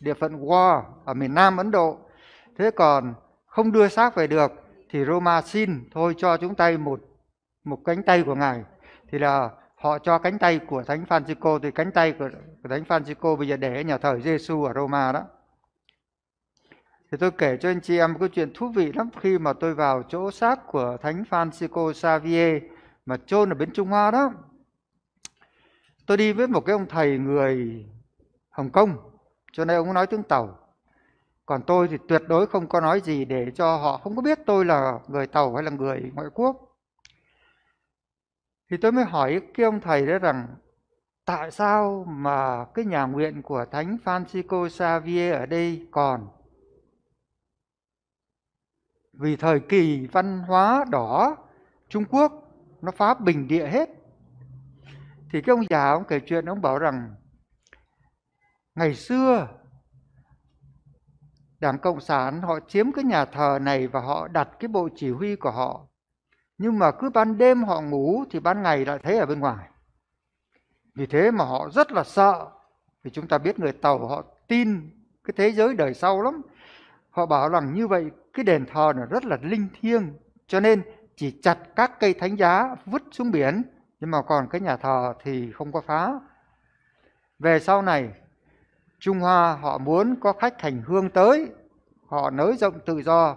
địa phận Goa ở miền Nam Ấn Độ. Thế còn không đưa xác về được thì Roma xin thôi cho chúng tay một một cánh tay của ngài thì là họ cho cánh tay của thánh Francisco thì cánh tay của, của thánh Francisco bây giờ để ở nhà thờ Giêsu ở Roma đó thì tôi kể cho anh chị em một cái chuyện thú vị lắm khi mà tôi vào chỗ xác của thánh Francisco Xavier mà chôn ở bên Trung Hoa đó tôi đi với một cái ông thầy người Hồng Kông cho nên ông nói tiếng Tàu còn tôi thì tuyệt đối không có nói gì để cho họ không có biết tôi là người Tàu hay là người ngoại quốc thì tôi mới hỏi cái ông thầy đó rằng tại sao mà cái nhà nguyện của thánh Francisco Xavier ở đây còn vì thời kỳ văn hóa đỏ Trung Quốc nó phá bình địa hết thì cái ông già ông kể chuyện ông bảo rằng ngày xưa đảng cộng sản họ chiếm cái nhà thờ này và họ đặt cái bộ chỉ huy của họ nhưng mà cứ ban đêm họ ngủ thì ban ngày lại thấy ở bên ngoài vì thế mà họ rất là sợ vì chúng ta biết người tàu họ tin cái thế giới đời sau lắm họ bảo rằng như vậy cái đền thờ nó rất là linh thiêng cho nên chỉ chặt các cây thánh giá vứt xuống biển nhưng mà còn cái nhà thờ thì không có phá về sau này Trung Hoa họ muốn có khách hành hương tới họ nới rộng tự do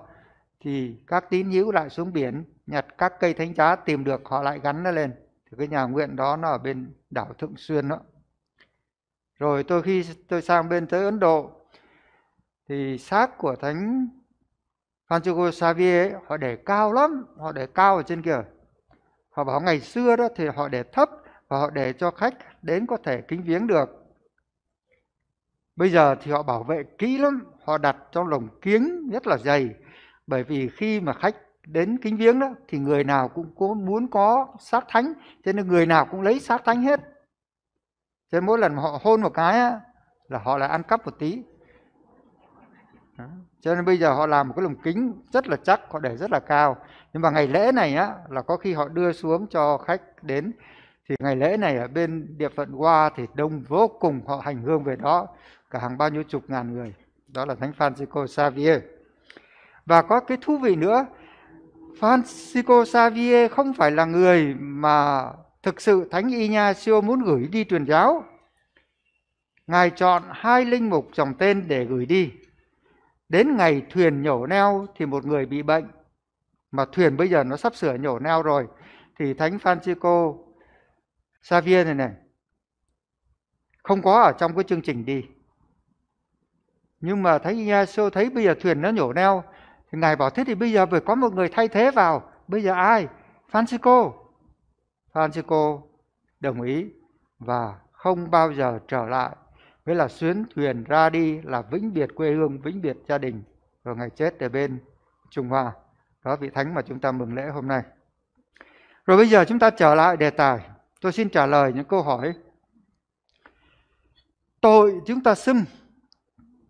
thì các tín hữu lại xuống biển nhặt các cây thánh giá tìm được họ lại gắn nó lên thì cái nhà nguyện đó nó ở bên đảo Thượng Xuyên đó rồi tôi khi tôi sang bên tới Ấn Độ thì xác của thánh Francisco Xavier họ để cao lắm họ để cao ở trên kia họ bảo ngày xưa đó thì họ để thấp và họ để cho khách đến có thể kính viếng được bây giờ thì họ bảo vệ kỹ lắm họ đặt trong lồng kiến rất là dày bởi vì khi mà khách đến kính viếng đó thì người nào cũng có muốn có sát thánh cho nên người nào cũng lấy sát thánh hết cho nên mỗi lần họ hôn một cái là họ lại ăn cắp một tí đó cho nên bây giờ họ làm một cái lồng kính rất là chắc họ để rất là cao nhưng mà ngày lễ này á là có khi họ đưa xuống cho khách đến thì ngày lễ này ở bên địa phận qua thì đông vô cùng họ hành hương về đó cả hàng bao nhiêu chục ngàn người đó là thánh Francisco Xavier và có cái thú vị nữa Francisco Xavier không phải là người mà thực sự thánh Ignacio muốn gửi đi truyền giáo ngài chọn hai linh mục chồng tên để gửi đi Đến ngày thuyền nhổ neo thì một người bị bệnh, mà thuyền bây giờ nó sắp sửa nhổ neo rồi, thì Thánh Francisco Xavier này này, không có ở trong cái chương trình đi. Nhưng mà Thánh Ignacio thấy bây giờ thuyền nó nhổ neo, thì Ngài bảo thế thì bây giờ phải có một người thay thế vào, bây giờ ai? Francisco. Francisco đồng ý và không bao giờ trở lại mới là xuyến thuyền ra đi là vĩnh biệt quê hương vĩnh biệt gia đình rồi ngày chết ở bên trung hoa đó vị thánh mà chúng ta mừng lễ hôm nay rồi bây giờ chúng ta trở lại đề tài tôi xin trả lời những câu hỏi tội chúng ta xưng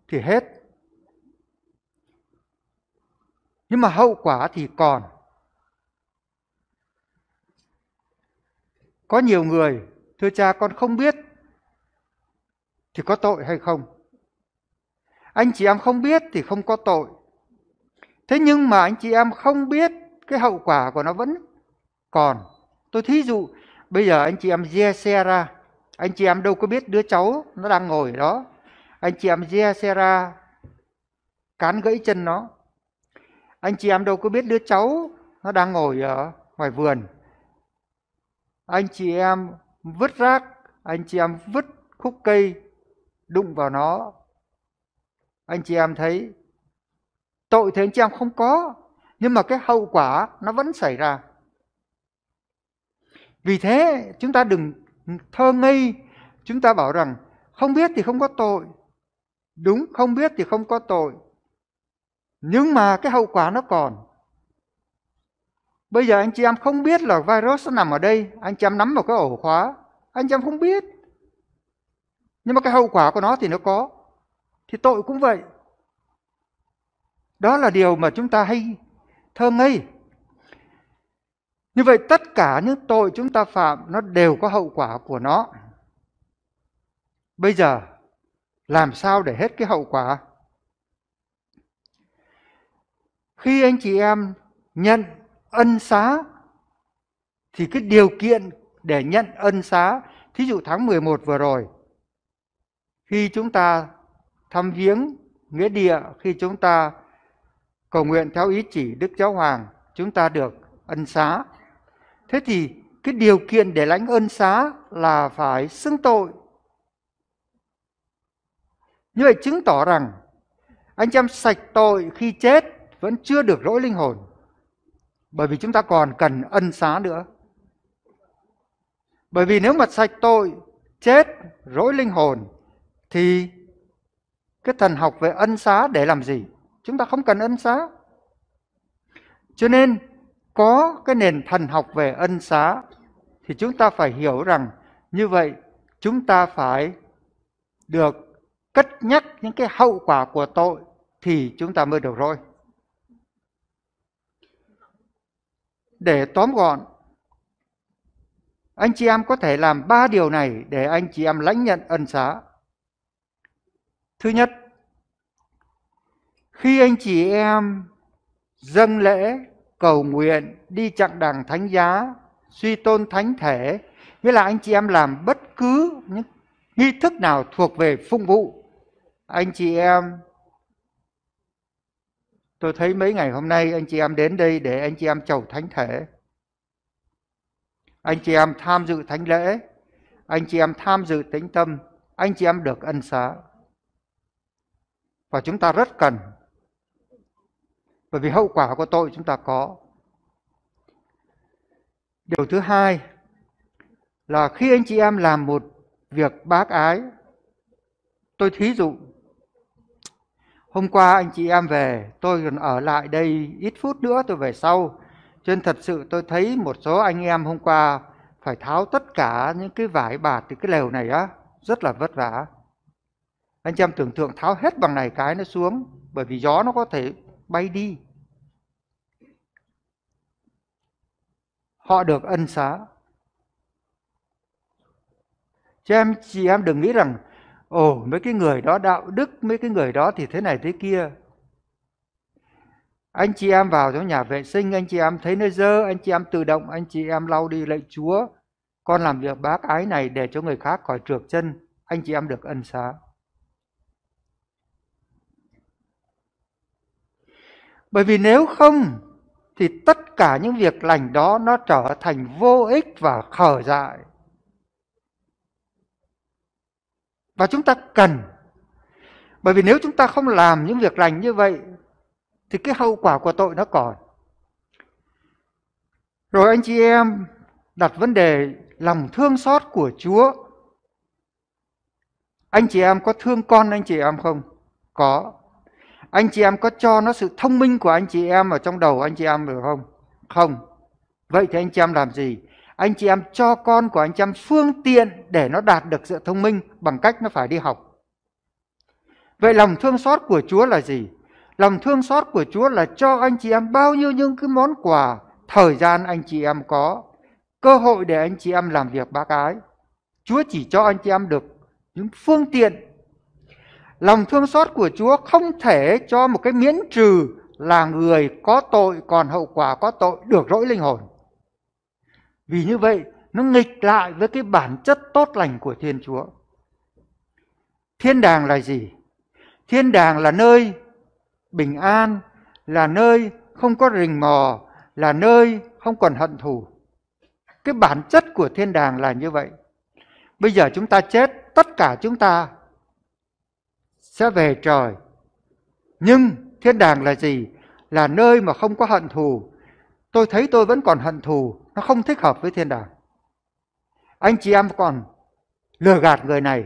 thì hết nhưng mà hậu quả thì còn có nhiều người thưa cha con không biết thì có tội hay không? Anh chị em không biết thì không có tội. Thế nhưng mà anh chị em không biết cái hậu quả của nó vẫn còn. Tôi thí dụ bây giờ anh chị em dè xe ra, anh chị em đâu có biết đứa cháu nó đang ngồi ở đó. Anh chị em dè xe ra cán gãy chân nó. Anh chị em đâu có biết đứa cháu nó đang ngồi ở ngoài vườn. Anh chị em vứt rác, anh chị em vứt khúc cây đụng vào nó anh chị em thấy tội thế anh chị em không có nhưng mà cái hậu quả nó vẫn xảy ra vì thế chúng ta đừng thơ ngây chúng ta bảo rằng không biết thì không có tội đúng không biết thì không có tội nhưng mà cái hậu quả nó còn bây giờ anh chị em không biết là virus nó nằm ở đây anh chị em nắm vào cái ổ khóa anh chị em không biết nhưng mà cái hậu quả của nó thì nó có thì tội cũng vậy đó là điều mà chúng ta hay thơ ngây như vậy tất cả những tội chúng ta phạm nó đều có hậu quả của nó bây giờ làm sao để hết cái hậu quả khi anh chị em nhận ân xá thì cái điều kiện để nhận ân xá thí dụ tháng 11 vừa rồi khi chúng ta thăm viếng nghĩa địa khi chúng ta cầu nguyện theo ý chỉ Đức Giáo Hoàng chúng ta được ân xá. Thế thì cái điều kiện để lãnh ân xá là phải xưng tội. Như vậy chứng tỏ rằng anh em sạch tội khi chết vẫn chưa được lỗi linh hồn. Bởi vì chúng ta còn cần ân xá nữa. Bởi vì nếu mà sạch tội, chết, rỗi linh hồn thì cái thần học về ân xá để làm gì chúng ta không cần ân xá cho nên có cái nền thần học về ân xá thì chúng ta phải hiểu rằng như vậy chúng ta phải được cất nhắc những cái hậu quả của tội thì chúng ta mới được rồi. Để tóm gọn, anh chị em có thể làm ba điều này để anh chị em lãnh nhận ân xá. Thứ nhất, khi anh chị em dâng lễ, cầu nguyện, đi chặng đàng thánh giá, suy tôn thánh thể, nghĩa là anh chị em làm bất cứ những nghi thức nào thuộc về phung vụ. Anh chị em Tôi thấy mấy ngày hôm nay anh chị em đến đây để anh chị em chầu thánh thể. Anh chị em tham dự thánh lễ, anh chị em tham dự tĩnh tâm, anh chị em được ân xá và chúng ta rất cần bởi vì hậu quả của tội chúng ta có điều thứ hai là khi anh chị em làm một việc bác ái tôi thí dụ hôm qua anh chị em về tôi còn ở lại đây ít phút nữa tôi về sau cho nên thật sự tôi thấy một số anh em hôm qua phải tháo tất cả những cái vải bạt từ cái lều này á rất là vất vả anh chị em tưởng tượng tháo hết bằng này cái nó xuống bởi vì gió nó có thể bay đi họ được ân xá chị em chị em đừng nghĩ rằng ồ mấy cái người đó đạo đức mấy cái người đó thì thế này thế kia anh chị em vào trong nhà vệ sinh anh chị em thấy nơi dơ anh chị em tự động anh chị em lau đi lạy chúa con làm việc bác ái này để cho người khác khỏi trượt chân anh chị em được ân xá Bởi vì nếu không thì tất cả những việc lành đó nó trở thành vô ích và khờ dại. Và chúng ta cần bởi vì nếu chúng ta không làm những việc lành như vậy thì cái hậu quả của tội nó còn. Rồi anh chị em đặt vấn đề lòng thương xót của Chúa. Anh chị em có thương con anh chị em không? Có anh chị em có cho nó sự thông minh của anh chị em ở trong đầu anh chị em được không không vậy thì anh chị em làm gì anh chị em cho con của anh chị em phương tiện để nó đạt được sự thông minh bằng cách nó phải đi học vậy lòng thương xót của chúa là gì lòng thương xót của chúa là cho anh chị em bao nhiêu những cái món quà thời gian anh chị em có cơ hội để anh chị em làm việc bác ái chúa chỉ cho anh chị em được những phương tiện lòng thương xót của Chúa không thể cho một cái miễn trừ là người có tội còn hậu quả có tội được rỗi linh hồn. Vì như vậy, nó nghịch lại với cái bản chất tốt lành của Thiên Chúa. Thiên đàng là gì? Thiên đàng là nơi bình an, là nơi không có rình mò, là nơi không còn hận thù. Cái bản chất của thiên đàng là như vậy. Bây giờ chúng ta chết, tất cả chúng ta sẽ về trời. Nhưng thiên đàng là gì? Là nơi mà không có hận thù. Tôi thấy tôi vẫn còn hận thù, nó không thích hợp với thiên đàng. Anh chị em còn lừa gạt người này,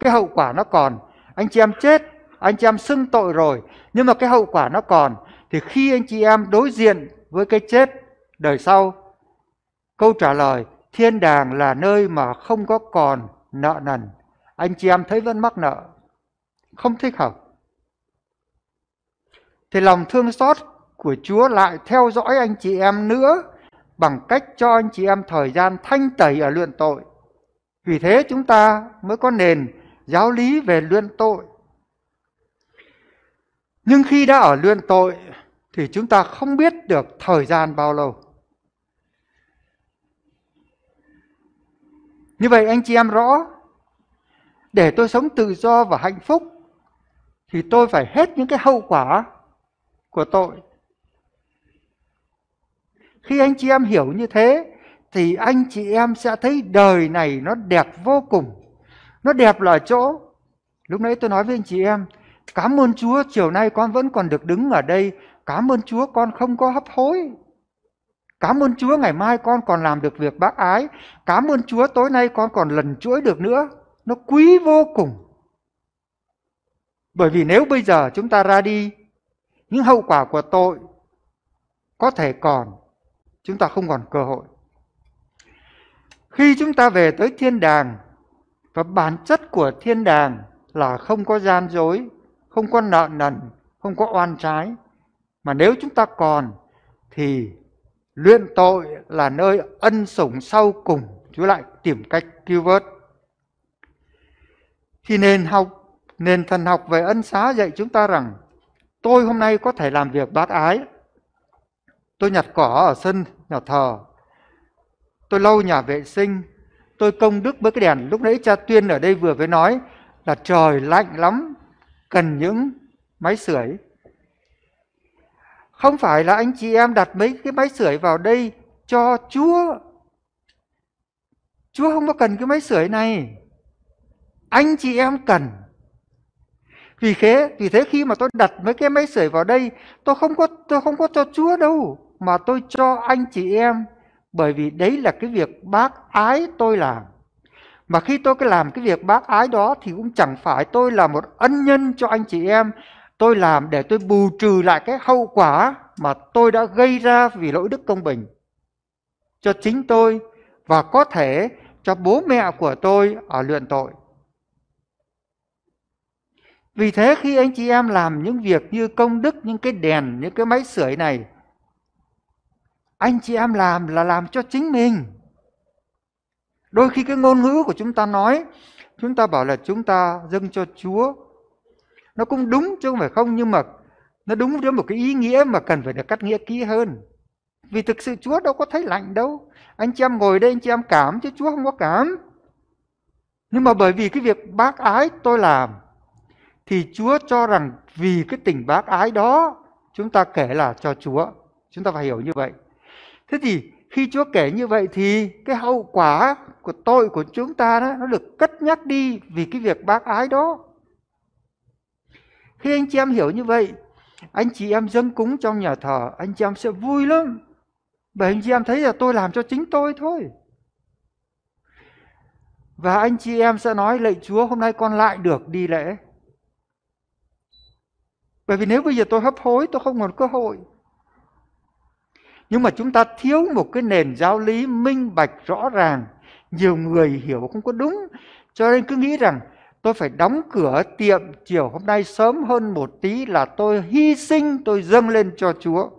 cái hậu quả nó còn. Anh chị em chết, anh chị em xưng tội rồi, nhưng mà cái hậu quả nó còn. Thì khi anh chị em đối diện với cái chết đời sau, câu trả lời thiên đàng là nơi mà không có còn nợ nần. Anh chị em thấy vẫn mắc nợ, không thích hợp thì lòng thương xót của Chúa lại theo dõi anh chị em nữa bằng cách cho anh chị em thời gian thanh tẩy ở luyện tội. Vì thế chúng ta mới có nền giáo lý về luyện tội. Nhưng khi đã ở luyện tội thì chúng ta không biết được thời gian bao lâu. Như vậy anh chị em rõ, để tôi sống tự do và hạnh phúc thì tôi phải hết những cái hậu quả của tội. Khi anh chị em hiểu như thế thì anh chị em sẽ thấy đời này nó đẹp vô cùng. Nó đẹp là chỗ lúc nãy tôi nói với anh chị em, cảm ơn Chúa chiều nay con vẫn còn được đứng ở đây, cảm ơn Chúa con không có hấp hối. Cảm ơn Chúa ngày mai con còn làm được việc bác ái, cảm ơn Chúa tối nay con còn lần chuỗi được nữa. Nó quý vô cùng bởi vì nếu bây giờ chúng ta ra đi, những hậu quả của tội có thể còn, chúng ta không còn cơ hội. Khi chúng ta về tới thiên đàng, và bản chất của thiên đàng là không có gian dối, không có nợ nần, không có oan trái. Mà nếu chúng ta còn thì luyện tội là nơi ân sủng sau cùng Chúa lại tìm cách cứu vớt. Thì nên học Nền thần học về ân xá dạy chúng ta rằng tôi hôm nay có thể làm việc bác ái. Tôi nhặt cỏ ở sân nhà thờ. Tôi lau nhà vệ sinh. Tôi công đức với cái đèn. Lúc nãy cha Tuyên ở đây vừa mới nói là trời lạnh lắm. Cần những máy sưởi. Không phải là anh chị em đặt mấy cái máy sưởi vào đây cho Chúa. Chúa không có cần cái máy sưởi này. Anh chị em cần vì thế, vì thế khi mà tôi đặt mấy cái máy sưởi vào đây, tôi không có tôi không có cho Chúa đâu, mà tôi cho anh chị em, bởi vì đấy là cái việc bác ái tôi làm. Mà khi tôi cứ làm cái việc bác ái đó thì cũng chẳng phải tôi là một ân nhân cho anh chị em, tôi làm để tôi bù trừ lại cái hậu quả mà tôi đã gây ra vì lỗi đức công bình cho chính tôi và có thể cho bố mẹ của tôi ở luyện tội. Vì thế khi anh chị em làm những việc như công đức, những cái đèn, những cái máy sưởi này, anh chị em làm là làm cho chính mình. Đôi khi cái ngôn ngữ của chúng ta nói, chúng ta bảo là chúng ta dâng cho Chúa. Nó cũng đúng chứ không phải không, nhưng mà nó đúng với một cái ý nghĩa mà cần phải được cắt nghĩa kỹ hơn. Vì thực sự Chúa đâu có thấy lạnh đâu. Anh chị em ngồi đây anh chị em cảm chứ Chúa không có cảm. Nhưng mà bởi vì cái việc bác ái tôi làm thì Chúa cho rằng vì cái tình bác ái đó chúng ta kể là cho Chúa. Chúng ta phải hiểu như vậy. Thế thì khi Chúa kể như vậy thì cái hậu quả của tội của chúng ta đó, nó được cất nhắc đi vì cái việc bác ái đó. Khi anh chị em hiểu như vậy, anh chị em dâng cúng trong nhà thờ, anh chị em sẽ vui lắm. Bởi anh chị em thấy là tôi làm cho chính tôi thôi. Và anh chị em sẽ nói lạy Chúa hôm nay con lại được đi lễ. Bởi vì nếu bây giờ tôi hấp hối, tôi không còn cơ hội. Nhưng mà chúng ta thiếu một cái nền giáo lý minh bạch rõ ràng. Nhiều người hiểu không có đúng. Cho nên cứ nghĩ rằng tôi phải đóng cửa tiệm chiều hôm nay sớm hơn một tí là tôi hy sinh, tôi dâng lên cho Chúa.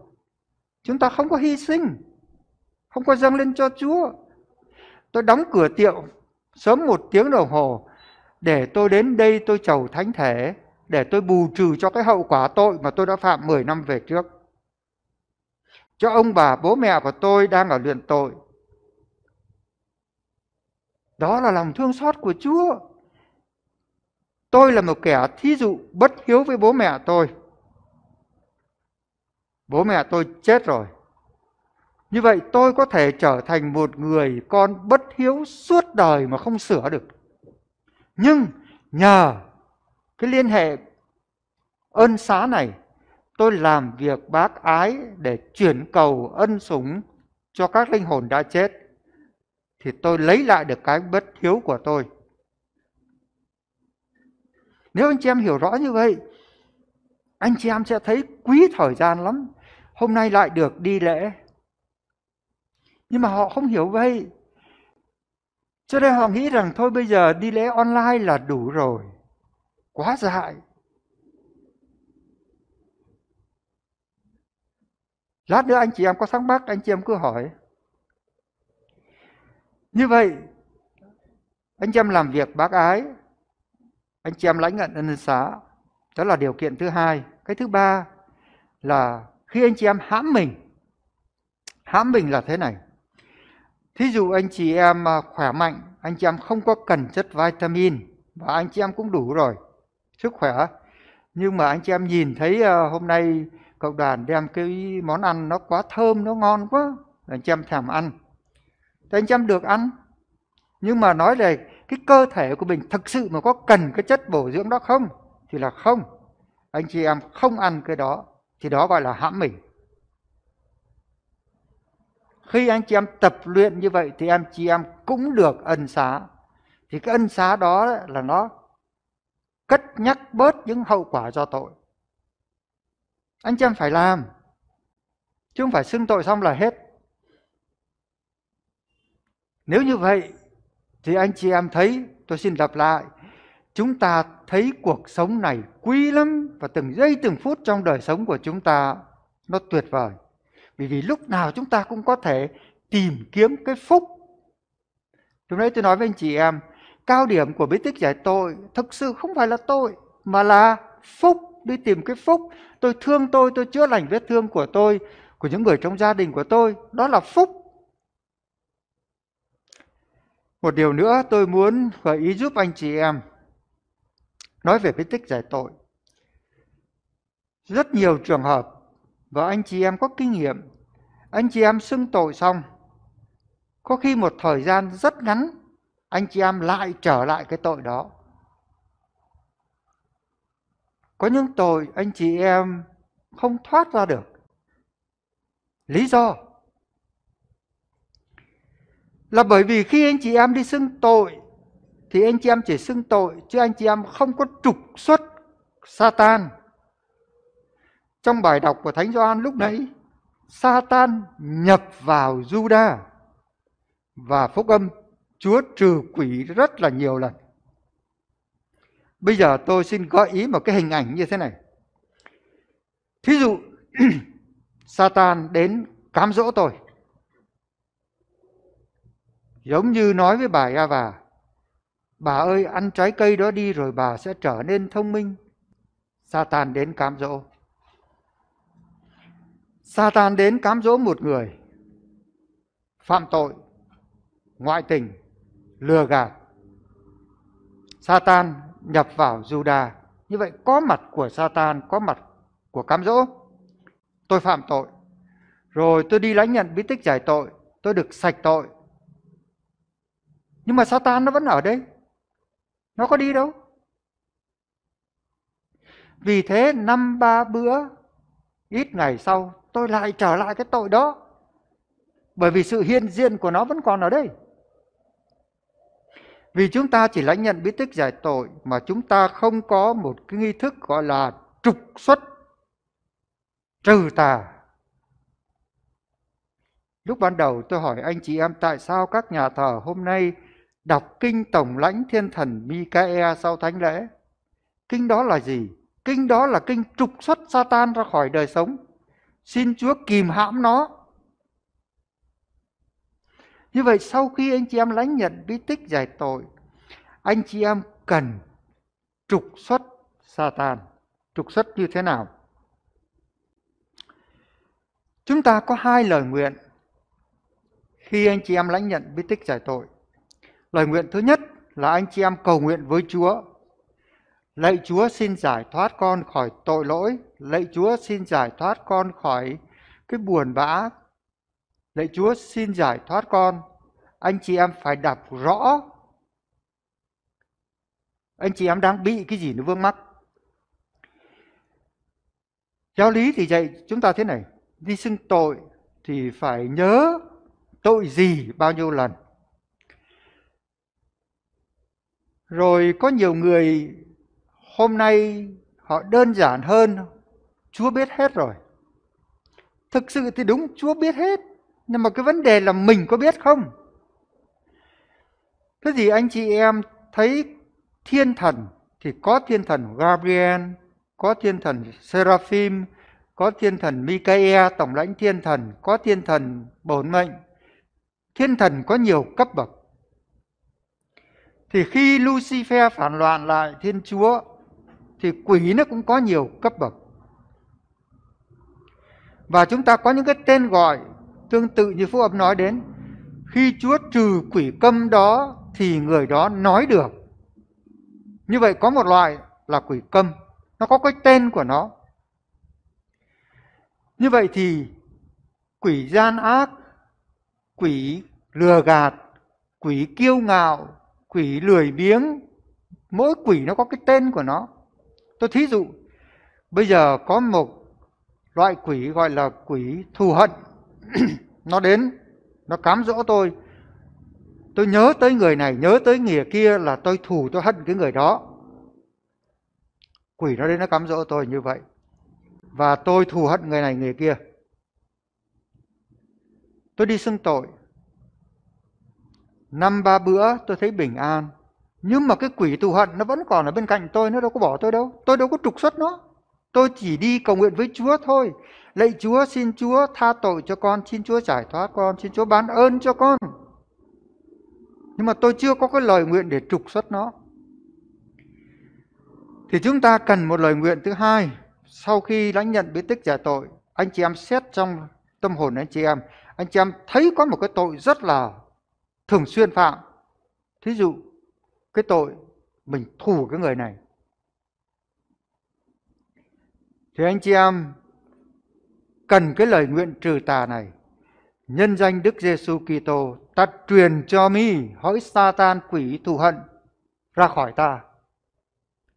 Chúng ta không có hy sinh, không có dâng lên cho Chúa. Tôi đóng cửa tiệm sớm một tiếng đồng hồ để tôi đến đây tôi chầu thánh thể để tôi bù trừ cho cái hậu quả tội mà tôi đã phạm 10 năm về trước. Cho ông bà, bố mẹ của tôi đang ở luyện tội. Đó là lòng thương xót của Chúa. Tôi là một kẻ thí dụ bất hiếu với bố mẹ tôi. Bố mẹ tôi chết rồi. Như vậy tôi có thể trở thành một người con bất hiếu suốt đời mà không sửa được. Nhưng nhờ cái liên hệ ân xá này tôi làm việc bác ái để chuyển cầu ân sủng cho các linh hồn đã chết thì tôi lấy lại được cái bất hiếu của tôi nếu anh chị em hiểu rõ như vậy anh chị em sẽ thấy quý thời gian lắm hôm nay lại được đi lễ nhưng mà họ không hiểu vậy cho nên họ nghĩ rằng thôi bây giờ đi lễ online là đủ rồi quá dại lát nữa anh chị em có thắc mắc anh chị em cứ hỏi như vậy anh chị em làm việc bác ái anh chị em lãnh nhận ân xá đó là điều kiện thứ hai cái thứ ba là khi anh chị em hãm mình hãm mình là thế này thí dụ anh chị em à, khỏe mạnh anh chị em không có cần chất vitamin và anh chị em cũng đủ rồi sức khỏe nhưng mà anh chị em nhìn thấy ờ, hôm nay cộng đoàn đem cái món ăn nó quá thơm nó ngon quá anh chị em thèm ăn thì anh chị em được ăn nhưng mà nói về cái cơ thể của mình thực sự mà có cần cái chất bổ dưỡng đó không thì là không anh chị em không ăn cái đó thì đó gọi là hãm mình khi anh chị em tập luyện như vậy thì em chị em cũng được ân xá thì cái ân xá đó là nó cất nhắc bớt những hậu quả do tội. Anh chị em phải làm, chứ không phải xưng tội xong là hết. Nếu như vậy, thì anh chị em thấy, tôi xin lặp lại, chúng ta thấy cuộc sống này quý lắm và từng giây từng phút trong đời sống của chúng ta nó tuyệt vời. Bởi vì lúc nào chúng ta cũng có thể tìm kiếm cái phúc. Lúc nãy tôi nói với anh chị em, cao điểm của bí tích giải tội thực sự không phải là tội mà là phúc đi tìm cái phúc tôi thương tôi tôi chữa lành vết thương của tôi của những người trong gia đình của tôi đó là phúc một điều nữa tôi muốn gợi ý giúp anh chị em nói về bí tích giải tội rất nhiều trường hợp và anh chị em có kinh nghiệm anh chị em xưng tội xong có khi một thời gian rất ngắn anh chị em lại trở lại cái tội đó có những tội anh chị em không thoát ra được lý do là bởi vì khi anh chị em đi xưng tội thì anh chị em chỉ xưng tội chứ anh chị em không có trục xuất Satan. Trong bài đọc của Thánh Gioan lúc nãy, Satan nhập vào Juda và phúc âm Chúa trừ quỷ rất là nhiều lần. Bây giờ tôi xin gợi ý một cái hình ảnh như thế này. Thí dụ Satan đến cám dỗ tôi. Giống như nói với bà Eva, bà ơi ăn trái cây đó đi rồi bà sẽ trở nên thông minh. Satan đến cám dỗ. Satan đến cám dỗ một người phạm tội, ngoại tình, lừa gạt. Satan nhập vào Juda. Như vậy có mặt của Satan, có mặt của cám dỗ. Tôi phạm tội. Rồi tôi đi lãnh nhận bí tích giải tội, tôi được sạch tội. Nhưng mà Satan nó vẫn ở đây. Nó có đi đâu? Vì thế năm ba bữa ít ngày sau tôi lại trở lại cái tội đó. Bởi vì sự hiện diện của nó vẫn còn ở đây. Vì chúng ta chỉ lãnh nhận bí tích giải tội mà chúng ta không có một cái nghi thức gọi là trục xuất trừ tà. Lúc ban đầu tôi hỏi anh chị em tại sao các nhà thờ hôm nay đọc kinh tổng lãnh thiên thần Mikael sau thánh lễ. Kinh đó là gì? Kinh đó là kinh trục xuất Satan ra khỏi đời sống. Xin Chúa kìm hãm nó như vậy sau khi anh chị em lãnh nhận bí tích giải tội, anh chị em cần trục xuất Satan. Trục xuất như thế nào? Chúng ta có hai lời nguyện khi anh chị em lãnh nhận bí tích giải tội. Lời nguyện thứ nhất là anh chị em cầu nguyện với Chúa. Lạy Chúa xin giải thoát con khỏi tội lỗi, lạy Chúa xin giải thoát con khỏi cái buồn bã, Lạy Chúa xin giải thoát con. Anh chị em phải đọc rõ. Anh chị em đang bị cái gì nó vương mắc. Giáo lý thì dạy chúng ta thế này. Đi xưng tội thì phải nhớ tội gì bao nhiêu lần. Rồi có nhiều người hôm nay họ đơn giản hơn. Chúa biết hết rồi. Thực sự thì đúng Chúa biết hết nhưng mà cái vấn đề là mình có biết không thế thì anh chị em thấy thiên thần thì có thiên thần gabriel có thiên thần seraphim có thiên thần Michael tổng lãnh thiên thần có thiên thần bổn mệnh thiên thần có nhiều cấp bậc thì khi lucifer phản loạn lại thiên chúa thì quỷ nó cũng có nhiều cấp bậc và chúng ta có những cái tên gọi tương tự như Phúc Âm nói đến khi Chúa trừ quỷ câm đó thì người đó nói được. Như vậy có một loại là quỷ câm, nó có cái tên của nó. Như vậy thì quỷ gian ác, quỷ lừa gạt, quỷ kiêu ngạo, quỷ lười biếng, mỗi quỷ nó có cái tên của nó. Tôi thí dụ, bây giờ có một loại quỷ gọi là quỷ thù hận nó đến nó cám dỗ tôi tôi nhớ tới người này nhớ tới người kia là tôi thù tôi hận cái người đó quỷ nó đến nó cám dỗ tôi như vậy và tôi thù hận người này người kia tôi đi xưng tội năm ba bữa tôi thấy bình an nhưng mà cái quỷ thù hận nó vẫn còn ở bên cạnh tôi nó đâu có bỏ tôi đâu tôi đâu có trục xuất nó Tôi chỉ đi cầu nguyện với Chúa thôi. Lạy Chúa, xin Chúa tha tội cho con, xin Chúa giải thoát con, xin Chúa ban ơn cho con. Nhưng mà tôi chưa có cái lời nguyện để trục xuất nó. Thì chúng ta cần một lời nguyện thứ hai. Sau khi lãnh nhận bí tích giải tội, anh chị em xét trong tâm hồn anh chị em. Anh chị em thấy có một cái tội rất là thường xuyên phạm. Thí dụ, cái tội mình thù cái người này Thì anh chị em cần cái lời nguyện trừ tà này. Nhân danh Đức Giêsu Kitô, ta truyền cho mi hỡi Satan quỷ thù hận ra khỏi ta.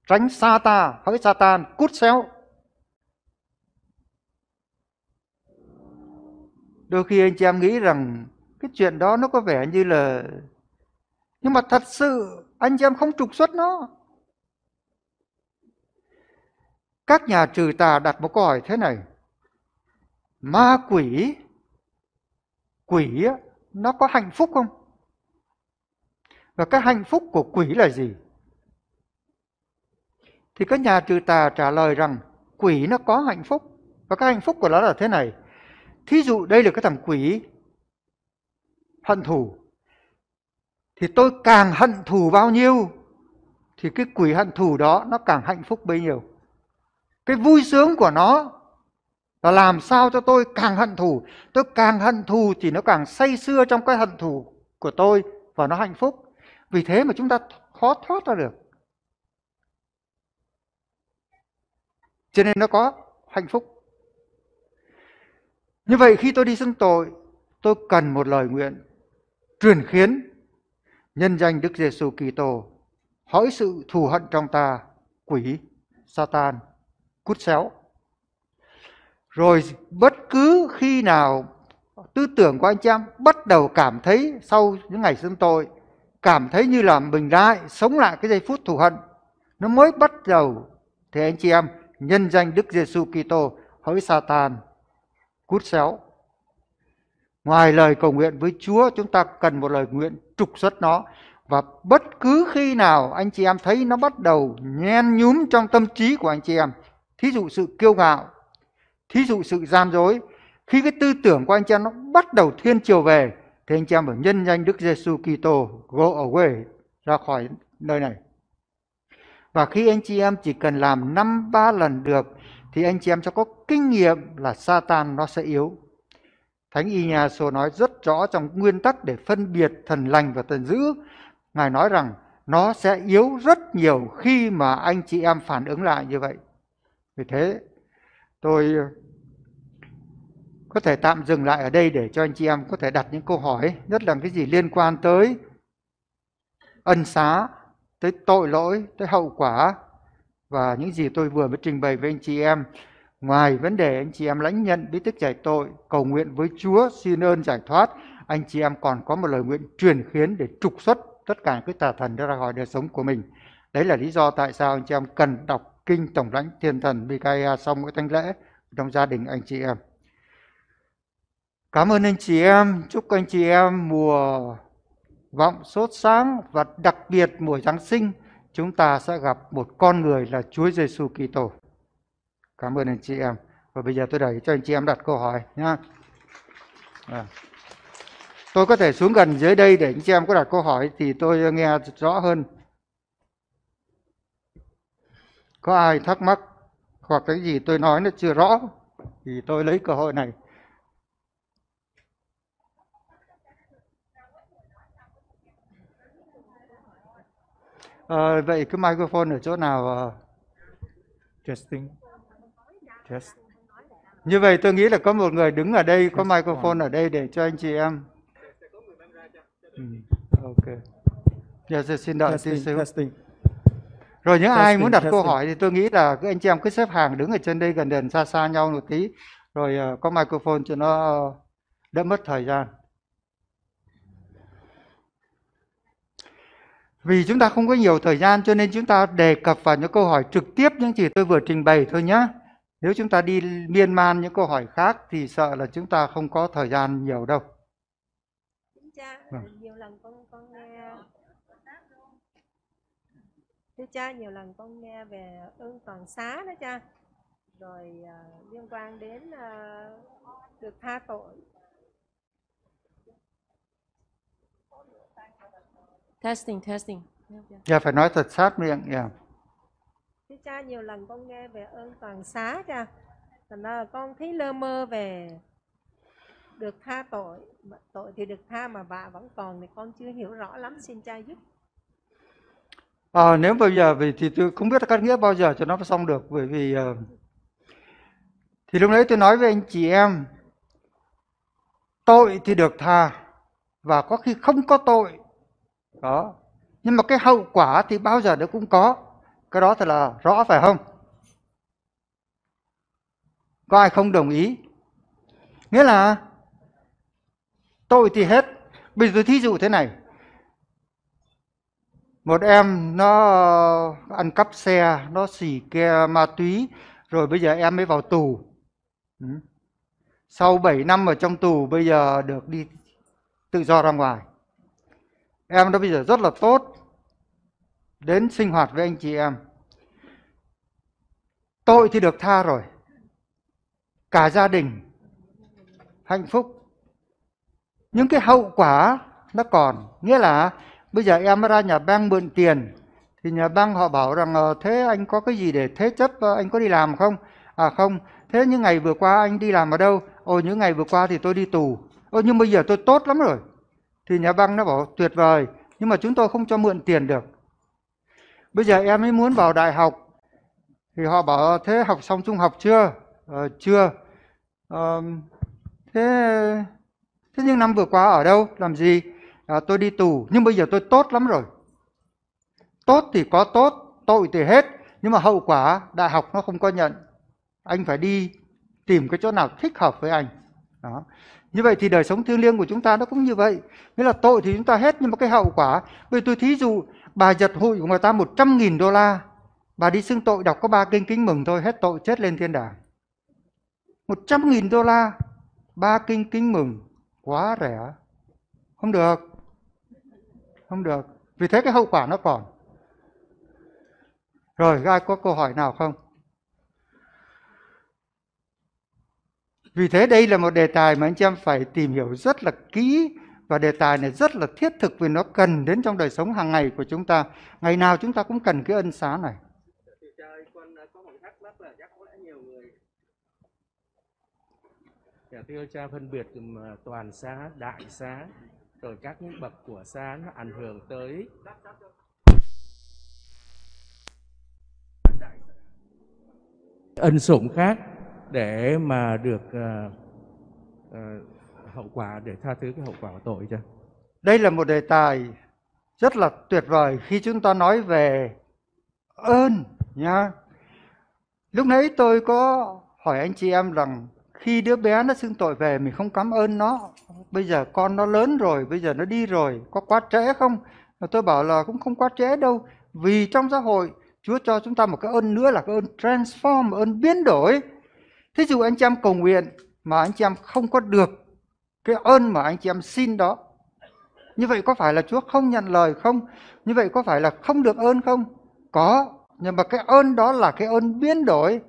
Tránh xa ta, hỡi Satan cút xéo. Đôi khi anh chị em nghĩ rằng cái chuyện đó nó có vẻ như là nhưng mà thật sự anh chị em không trục xuất nó các nhà trừ tà đặt một câu hỏi thế này ma quỷ quỷ nó có hạnh phúc không và cái hạnh phúc của quỷ là gì thì các nhà trừ tà trả lời rằng quỷ nó có hạnh phúc và cái hạnh phúc của nó là thế này thí dụ đây là cái thằng quỷ hận thù thì tôi càng hận thù bao nhiêu thì cái quỷ hận thù đó nó càng hạnh phúc bấy nhiêu cái vui sướng của nó là làm sao cho tôi càng hận thù tôi càng hận thù thì nó càng say sưa trong cái hận thù của tôi và nó hạnh phúc vì thế mà chúng ta khó thoát ra được cho nên nó có hạnh phúc như vậy khi tôi đi xưng tội tôi cần một lời nguyện truyền khiến nhân danh Đức Giêsu Kitô hỡi sự thù hận trong ta quỷ Satan cút xéo rồi bất cứ khi nào tư tưởng của anh chị em bắt đầu cảm thấy sau những ngày sinh tội cảm thấy như là mình lại sống lại cái giây phút thù hận nó mới bắt đầu thì anh chị em nhân danh Đức Giêsu Kitô hỡi Satan cút xéo ngoài lời cầu nguyện với Chúa chúng ta cần một lời nguyện trục xuất nó và bất cứ khi nào anh chị em thấy nó bắt đầu nhen nhúm trong tâm trí của anh chị em thí dụ sự kiêu ngạo thí dụ sự gian dối khi cái tư tưởng của anh chị em nó bắt đầu thiên chiều về thì anh chị em phải nhân danh Đức Giêsu Kitô go away ra khỏi nơi này và khi anh chị em chỉ cần làm năm ba lần được thì anh chị em sẽ có kinh nghiệm là Satan nó sẽ yếu Thánh Y Nhà Sô nói rất rõ trong nguyên tắc để phân biệt thần lành và thần dữ. Ngài nói rằng nó sẽ yếu rất nhiều khi mà anh chị em phản ứng lại như vậy. Vì thế tôi ờ, có thể tạm dừng lại ở đây để cho anh chị em có thể đặt những câu hỏi nhất là cái gì liên quan tới ân xá, tới tội lỗi, tới hậu quả và những gì tôi vừa mới trình bày với anh chị em. Ngoài vấn đề anh chị em lãnh nhận bí tích giải tội, cầu nguyện với Chúa xin ơn giải thoát, anh chị em còn có một lời nguyện truyền khiến để trục xuất tất cả cái tà thần ra khỏi đời sống của mình. Đấy là lý do tại sao anh chị em cần đọc kinh tổng lãnh thiên thần Mikaia sau mỗi thánh lễ trong gia đình anh chị em. Cảm ơn anh chị em, chúc anh chị em mùa vọng sốt sáng và đặc biệt mùa Giáng sinh chúng ta sẽ gặp một con người là Chúa Giêsu Kitô. Cảm ơn anh chị em. Và bây giờ tôi đẩy cho anh chị em đặt câu hỏi nhá. À. Tôi có thể xuống gần dưới đây để anh chị em có đặt câu hỏi thì tôi nghe rõ hơn có ai thắc mắc hoặc cái gì tôi nói nó chưa rõ thì tôi lấy cơ hội này à, vậy cái microphone ở chỗ nào testing ờ? test như vậy tôi nghĩ là có một người đứng ở đây có microphone ở đây để cho anh chị em ừ, ừ, ok giờ dạ, yeah, dạ, xin đợi testing, xíu testing. Rồi những ai muốn đặt câu hỏi thì tôi nghĩ là các anh chị em cứ xếp hàng đứng ở trên đây gần đèn xa xa nhau một tí rồi uh, có microphone cho nó ờ, đỡ mất thời gian. Vì chúng ta không có nhiều thời gian cho nên chúng ta đề cập vào những câu hỏi trực tiếp những gì tôi vừa trình bày thôi nhé. Nếu chúng ta đi miên man những câu hỏi khác thì sợ là chúng ta không có thời gian nhiều đâu. Cha, vâng. nhiều lần con Thưa cha, nhiều lần con nghe về ơn toàn xá đó cha Rồi uh, liên quan đến uh, được tha tội Testing, testing Dạ, phải nói thật sát miệng, dạ yeah. Thưa cha, nhiều lần con nghe về ơn toàn xá cha Thành ra con thấy lơ mơ về được tha tội Tội thì được tha mà vạ vẫn còn thì con chưa hiểu rõ lắm, xin cha giúp À, nếu bây giờ vì thì tôi không biết cắt nghĩa bao giờ cho nó xong được bởi vì uh, thì lúc đấy tôi nói với anh chị em tội thì được tha và có khi không có tội đó nhưng mà cái hậu quả thì bao giờ nó cũng có cái đó thật là rõ phải không có ai không đồng ý nghĩa là tội thì hết bây giờ thí dụ thế này một em nó ăn cắp xe nó xỉ ke ma túy rồi bây giờ em mới vào tù ừ. sau 7 năm ở trong tù bây giờ được đi tự do ra ngoài em đó bây giờ rất là tốt đến sinh hoạt với anh chị em tội thì được tha rồi cả gia đình hạnh phúc những cái hậu quả nó còn nghĩa là bây giờ em ra nhà băng mượn tiền thì nhà băng họ bảo rằng ờ, thế anh có cái gì để thế chấp ờ, anh có đi làm không à không thế những ngày vừa qua anh đi làm ở đâu ồ những ngày vừa qua thì tôi đi tù ồ nhưng bây giờ tôi tốt lắm rồi thì nhà băng nó bảo tuyệt vời nhưng mà chúng tôi không cho mượn tiền được bây giờ em ấy muốn vào đại học thì họ bảo ờ, thế học xong trung học chưa ờ, chưa ờ, thế thế nhưng năm vừa qua ở đâu làm gì à, tôi đi tù nhưng bây giờ tôi tốt lắm rồi tốt thì có tốt tội thì hết nhưng mà hậu quả đại học nó không có nhận anh phải đi tìm cái chỗ nào thích hợp với anh đó như vậy thì đời sống thiêng liêng của chúng ta nó cũng như vậy nghĩa là tội thì chúng ta hết nhưng mà cái hậu quả bởi tôi thí dụ bà giật hụi của người ta 100.000 đô la bà đi xưng tội đọc có ba kinh kính mừng thôi hết tội chết lên thiên đàng 100.000 đô la ba kinh kính mừng quá rẻ không được không được vì thế cái hậu quả nó còn rồi ai có câu hỏi nào không vì thế đây là một đề tài mà anh chị em phải tìm hiểu rất là kỹ và đề tài này rất là thiết thực vì nó cần đến trong đời sống hàng ngày của chúng ta ngày nào chúng ta cũng cần cái ân xá này Dạ, thưa cha phân biệt toàn xá, đại xá rồi các bậc của xa nó ảnh hưởng tới ân sủng khác để mà được uh, uh, hậu quả để tha thứ cái hậu quả của tội cho đây là một đề tài rất là tuyệt vời khi chúng ta nói về ơn nha lúc nãy tôi có hỏi anh chị em rằng khi đứa bé nó xưng tội về mình không cảm ơn nó bây giờ con nó lớn rồi bây giờ nó đi rồi có quá trễ không mà tôi bảo là cũng không quá trễ đâu vì trong xã hội Chúa cho chúng ta một cái ơn nữa là cái ơn transform ơn biến đổi thí dụ anh chị em cầu nguyện mà anh chị em không có được cái ơn mà anh chị em xin đó như vậy có phải là Chúa không nhận lời không như vậy có phải là không được ơn không có nhưng mà cái ơn đó là cái ơn biến đổi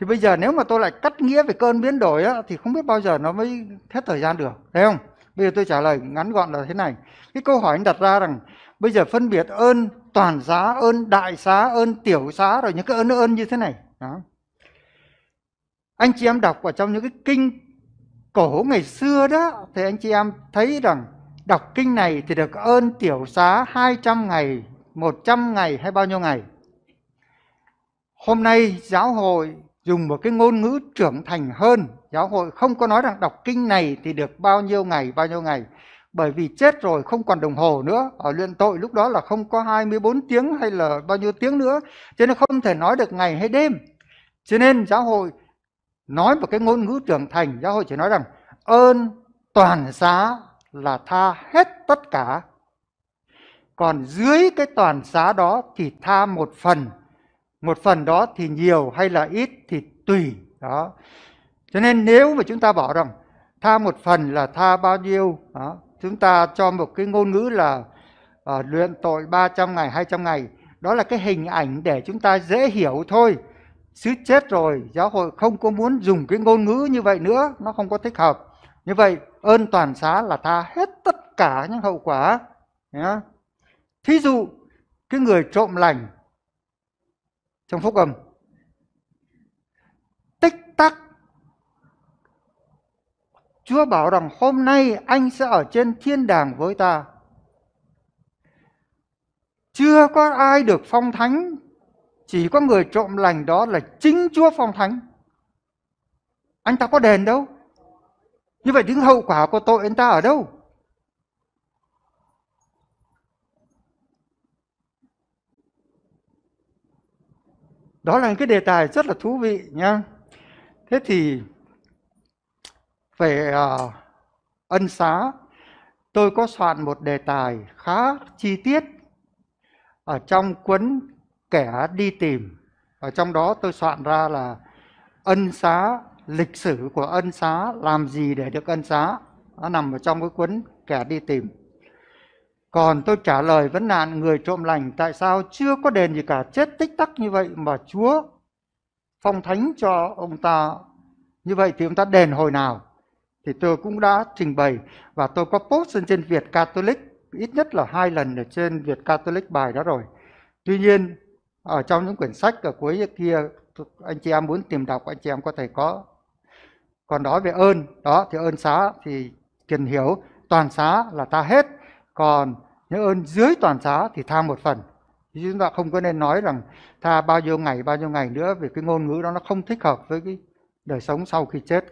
thì bây giờ nếu mà tôi lại cắt nghĩa về cơn biến đổi á, thì không biết bao giờ nó mới hết thời gian được thấy không bây giờ tôi trả lời ngắn gọn là thế này cái câu hỏi anh đặt ra rằng bây giờ phân biệt ơn toàn giá ơn đại giá ơn tiểu giá rồi những cái ơn ơn như thế này đó anh chị em đọc ở trong những cái kinh cổ ngày xưa đó thì anh chị em thấy rằng đọc kinh này thì được ơn tiểu xá 200 ngày, 100 ngày hay bao nhiêu ngày. Hôm nay giáo hội dùng một cái ngôn ngữ trưởng thành hơn giáo hội không có nói rằng đọc kinh này thì được bao nhiêu ngày bao nhiêu ngày bởi vì chết rồi không còn đồng hồ nữa ở luyện tội lúc đó là không có 24 tiếng hay là bao nhiêu tiếng nữa cho nên không thể nói được ngày hay đêm cho nên giáo hội nói một cái ngôn ngữ trưởng thành giáo hội chỉ nói rằng ơn toàn giá là tha hết tất cả còn dưới cái toàn giá đó thì tha một phần một phần đó thì nhiều hay là ít thì tùy đó cho nên nếu mà chúng ta bỏ rằng tha một phần là tha bao nhiêu đó. chúng ta cho một cái ngôn ngữ là uh, luyện tội 300 ngày 200 ngày đó là cái hình ảnh để chúng ta dễ hiểu thôi sứ chết rồi giáo hội không có muốn dùng cái ngôn ngữ như vậy nữa nó không có thích hợp như vậy ơn toàn xá là tha hết tất cả những hậu quả nhá thí dụ cái người trộm lành trong phúc âm tích tắc chúa bảo rằng hôm nay anh sẽ ở trên thiên đàng với ta chưa có ai được phong thánh chỉ có người trộm lành đó là chính chúa phong thánh anh ta có đền đâu như vậy những hậu quả của tội anh ta ở đâu đó là cái đề tài rất là thú vị nhá thế thì về uh, ân xá tôi có soạn một đề tài khá chi tiết ở trong cuốn kẻ đi tìm ở trong đó tôi soạn ra là ân xá lịch sử của ân xá làm gì để được ân xá nó nằm ở trong cái cuốn kẻ đi tìm còn tôi trả lời vấn nạn người trộm lành tại sao chưa có đền gì cả, chết tích tắc như vậy mà Chúa phong thánh cho ông ta như vậy thì ông ta đền hồi nào? Thì tôi cũng đã trình bày và tôi có post lên trên Việt Catholic ít nhất là hai lần ở trên Việt Catholic bài đó rồi. Tuy nhiên ở trong những quyển sách ở cuối kia anh chị em muốn tìm đọc anh chị em có thể có. Còn nói về ơn, đó thì ơn xá thì Kiền hiểu toàn xá là ta hết còn những ơn dưới toàn xá thì tha một phần thì chúng ta không có nên nói rằng tha bao nhiêu ngày bao nhiêu ngày nữa vì cái ngôn ngữ đó nó không thích hợp với cái đời sống sau khi chết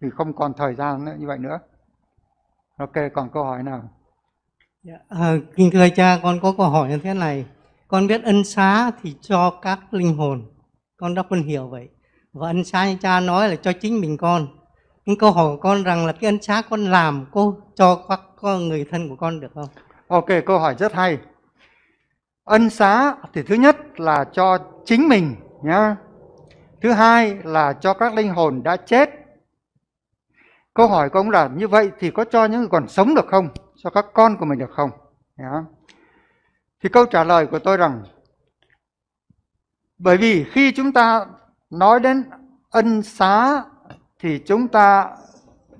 vì không còn thời gian nữa, như vậy nữa ok còn câu hỏi nào à, kính thưa cha con có câu hỏi như thế này con biết ân xá thì cho các linh hồn con đã phân hiểu vậy và ân xá như cha nói là cho chính mình con nhưng câu hỏi của con rằng là cái ân xá con làm cô cho các con người thân của con được không Ok, câu hỏi rất hay. Ân xá thì thứ nhất là cho chính mình nhá. Thứ hai là cho các linh hồn đã chết. Câu hỏi của ông là như vậy thì có cho những người còn sống được không? Cho các con của mình được không? Nhá. Thì câu trả lời của tôi rằng bởi vì khi chúng ta nói đến ân xá thì chúng ta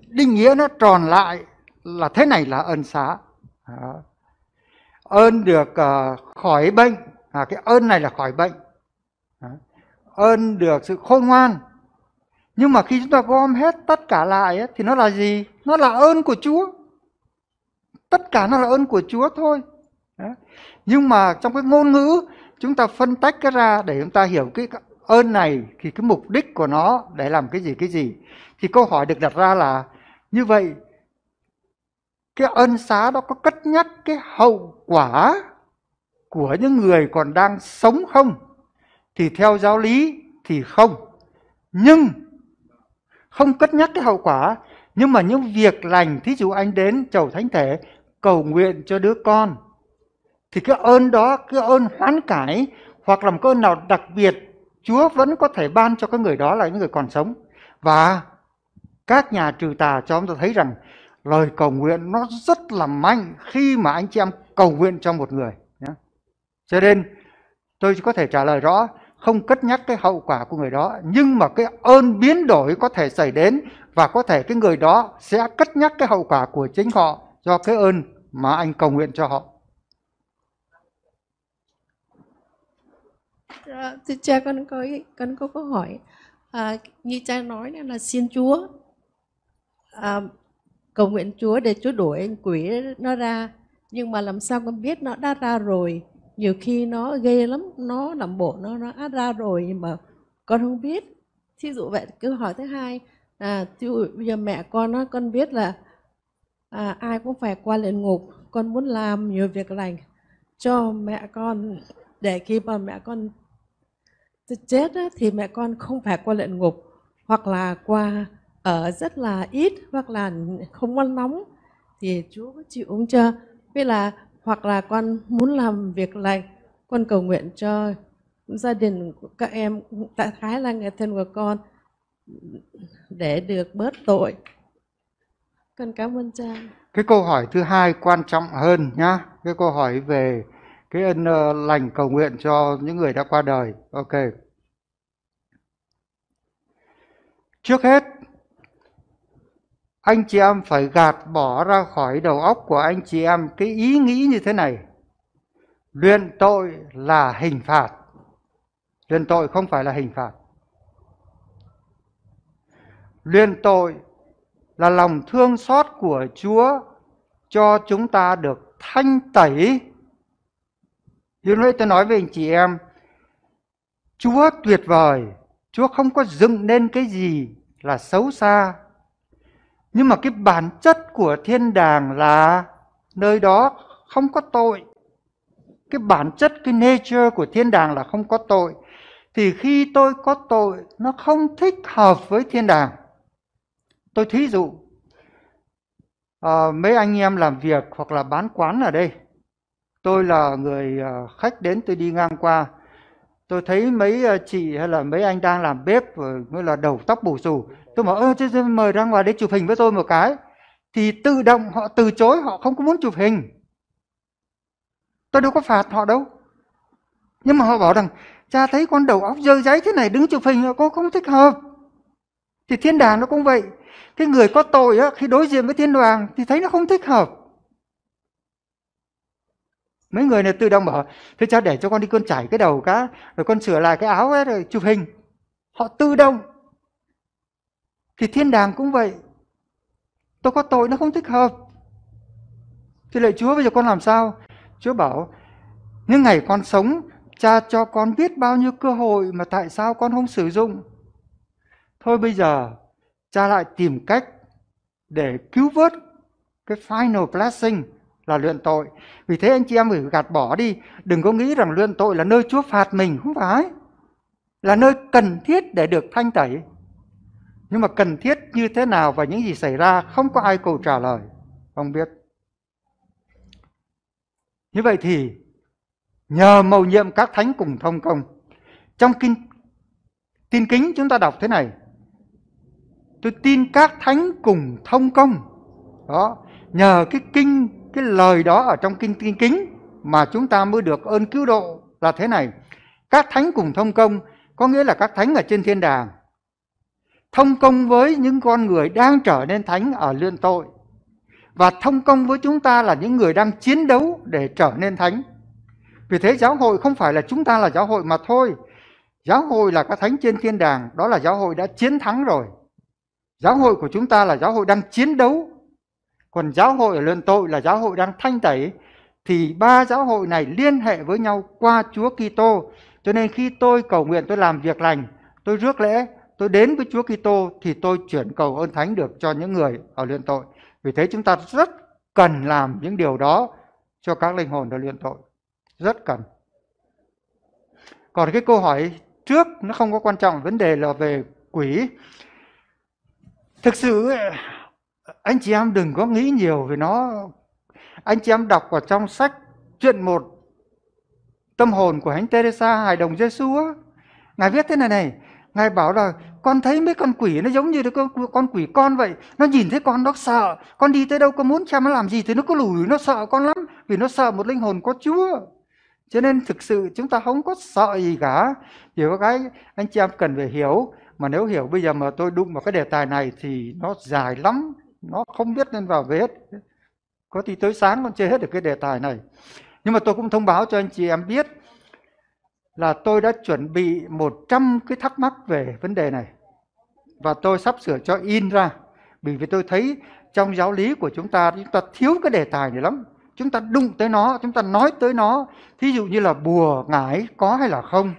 định nghĩa nó tròn lại là thế này là ân xá. Đó ơn được ờ, khỏi bệnh à, cái ơn này là khỏi bệnh à, ơn được sự khôn ngoan nhưng mà khi chúng ta gom hết tất cả lại ấy, thì nó là gì nó là ơn của chúa tất cả nó là ơn của chúa thôi à, nhưng mà trong cái ngôn ngữ chúng ta phân tách cái ra để chúng ta hiểu cái ơn này thì cái mục đích của nó để làm cái gì cái gì thì câu hỏi được đặt ra là như vậy cái ân xá đó có cất nhắc cái hậu quả của những người còn đang sống không thì theo giáo lý thì không nhưng không cất nhắc cái hậu quả nhưng mà những việc lành thí dụ anh đến chầu thánh thể cầu nguyện cho đứa con thì cái ơn đó cái ơn hoán cải hoặc là một cái ơn nào đặc biệt chúa vẫn có thể ban cho cái người đó là những người còn sống và các nhà trừ tà cho chúng ta thấy rằng lời cầu nguyện nó rất là mạnh khi mà anh chị em cầu nguyện cho một người nhé. cho nên tôi có thể trả lời rõ không cất nhắc cái hậu quả của người đó nhưng mà cái ơn biến đổi có thể xảy đến và có thể cái người đó sẽ cất nhắc cái hậu quả của chính họ do cái ơn mà anh cầu nguyện cho họ dạ, thưa cha con có con có câu hỏi à, như cha nói là xin chúa à, cầu nguyện Chúa để Chúa đuổi anh quỷ nó ra nhưng mà làm sao con biết nó đã ra rồi nhiều khi nó ghê lắm nó làm bộ nó nó đã ra rồi nhưng mà con không biết thí dụ vậy câu hỏi thứ hai à dụ bây giờ mẹ con nó con biết là à, ai cũng phải qua luyện ngục con muốn làm nhiều việc lành cho mẹ con để khi mà mẹ con chết á, thì mẹ con không phải qua luyện ngục hoặc là qua ở ờ, rất là ít hoặc là không quan nóng thì Chúa có chịu không cho. Với là hoặc là con muốn làm việc lành, con cầu nguyện cho gia đình của các em, tại thái là người thân của con để được bớt tội. Con cảm ơn cha. Cái câu hỏi thứ hai quan trọng hơn nhá, cái câu hỏi về cái ân ờ, lành cầu nguyện cho những người đã qua đời. Ok. Trước hết anh chị em phải gạt bỏ ra khỏi đầu óc của anh chị em cái ý nghĩ như thế này luyện tội là hình phạt luyện tội không phải là hình phạt luyện tội là lòng thương xót của chúa cho chúng ta được thanh tẩy Như nay tôi nói với anh chị em, Chúa tuyệt vời, Chúa không có dựng nên cái gì là xấu xa, nhưng mà cái bản chất của thiên đàng là nơi đó không có tội cái bản chất cái nature của thiên đàng là không có tội thì khi tôi có tội nó không thích hợp với thiên đàng tôi thí dụ à, mấy anh em làm việc hoặc là bán quán ở đây tôi là người ờ, khách đến tôi đi ngang qua tôi thấy mấy ờ, chị hay là mấy anh đang làm bếp rồi là đầu tóc bù xù tôi bảo ơ thế mời ra ngoài để chụp hình với tôi một cái thì tự động họ từ chối họ không có muốn chụp hình tôi đâu có phạt họ đâu nhưng mà họ bảo rằng cha thấy con đầu óc dơ giấy thế này đứng chụp hình là cô không thích hợp thì thiên đàng nó cũng vậy cái người có tội á, khi đối diện với thiên đoàn thì thấy nó không thích hợp mấy người này tự động bảo thế cha để cho con đi con chảy cái đầu cá rồi con sửa lại cái áo ấy, rồi chụp hình họ tự động thì thiên đàng cũng vậy tôi có tội nó không thích hợp thì lạy chúa bây giờ con làm sao chúa bảo những ngày con sống cha cho con biết bao nhiêu cơ hội mà tại sao con không sử dụng thôi bây giờ cha lại tìm cách để cứu vớt cái final blessing là luyện tội vì thế anh chị em phải gạt bỏ đi đừng có nghĩ rằng luyện tội là nơi chúa phạt mình không phải là nơi cần thiết để được thanh tẩy nhưng mà cần thiết như thế nào và những gì xảy ra không có ai câu trả lời. Không biết. Như vậy thì nhờ mầu nhiệm các thánh cùng thông công. Trong kinh tin kính chúng ta đọc thế này. Tôi tin các thánh cùng thông công. Đó, nhờ cái kinh cái lời đó ở trong kinh tin kính mà chúng ta mới được ơn cứu độ là thế này. Các thánh cùng thông công có nghĩa là các thánh ở trên thiên đàng thông công với những con người đang trở nên thánh ở lương tội và thông công với chúng ta là những người đang chiến đấu để trở nên thánh. Vì thế giáo hội không phải là chúng ta là giáo hội mà thôi. Giáo hội là các thánh trên thiên đàng, đó là giáo hội đã chiến thắng rồi. Giáo hội của chúng ta là giáo hội đang chiến đấu. Còn giáo hội ở luân tội là giáo hội đang thanh tẩy thì ba giáo hội này liên hệ với nhau qua Chúa Kitô. Cho nên khi tôi cầu nguyện tôi làm việc lành, tôi rước lễ tôi đến với Chúa Kitô thì tôi chuyển cầu ơn thánh được cho những người ở luyện tội. Vì thế chúng ta rất cần làm những điều đó cho các linh hồn ở luyện tội. Rất cần. Còn cái câu hỏi trước nó không có quan trọng vấn đề là về quỷ. Thực sự anh chị em đừng có nghĩ nhiều về nó. Anh chị em đọc ở trong sách chuyện một tâm hồn của thánh Teresa hài đồng Giêsu á, ngài viết thế này này, ngài bảo là con thấy mấy con quỷ nó giống như con, con quỷ con vậy nó nhìn thấy con nó sợ con đi tới đâu con muốn cha nó làm gì thì nó cứ lùi nó sợ con lắm vì nó sợ một linh hồn có chúa cho nên thực sự chúng ta không có sợ gì cả chỉ có cái anh chị em cần phải hiểu mà nếu hiểu bây giờ mà tôi đụng vào cái đề tài này thì nó dài lắm nó không biết nên vào về hết có thì tới sáng còn chưa hết được cái đề tài này nhưng mà tôi cũng thông báo cho anh chị em biết là tôi đã chuẩn bị 100 cái thắc mắc về vấn đề này và tôi sắp sửa cho in ra bởi vì tôi thấy trong giáo lý của chúng ta chúng ta thiếu cái đề tài này lắm chúng ta đụng tới nó chúng ta nói tới nó thí dụ như là bùa ngải có hay là không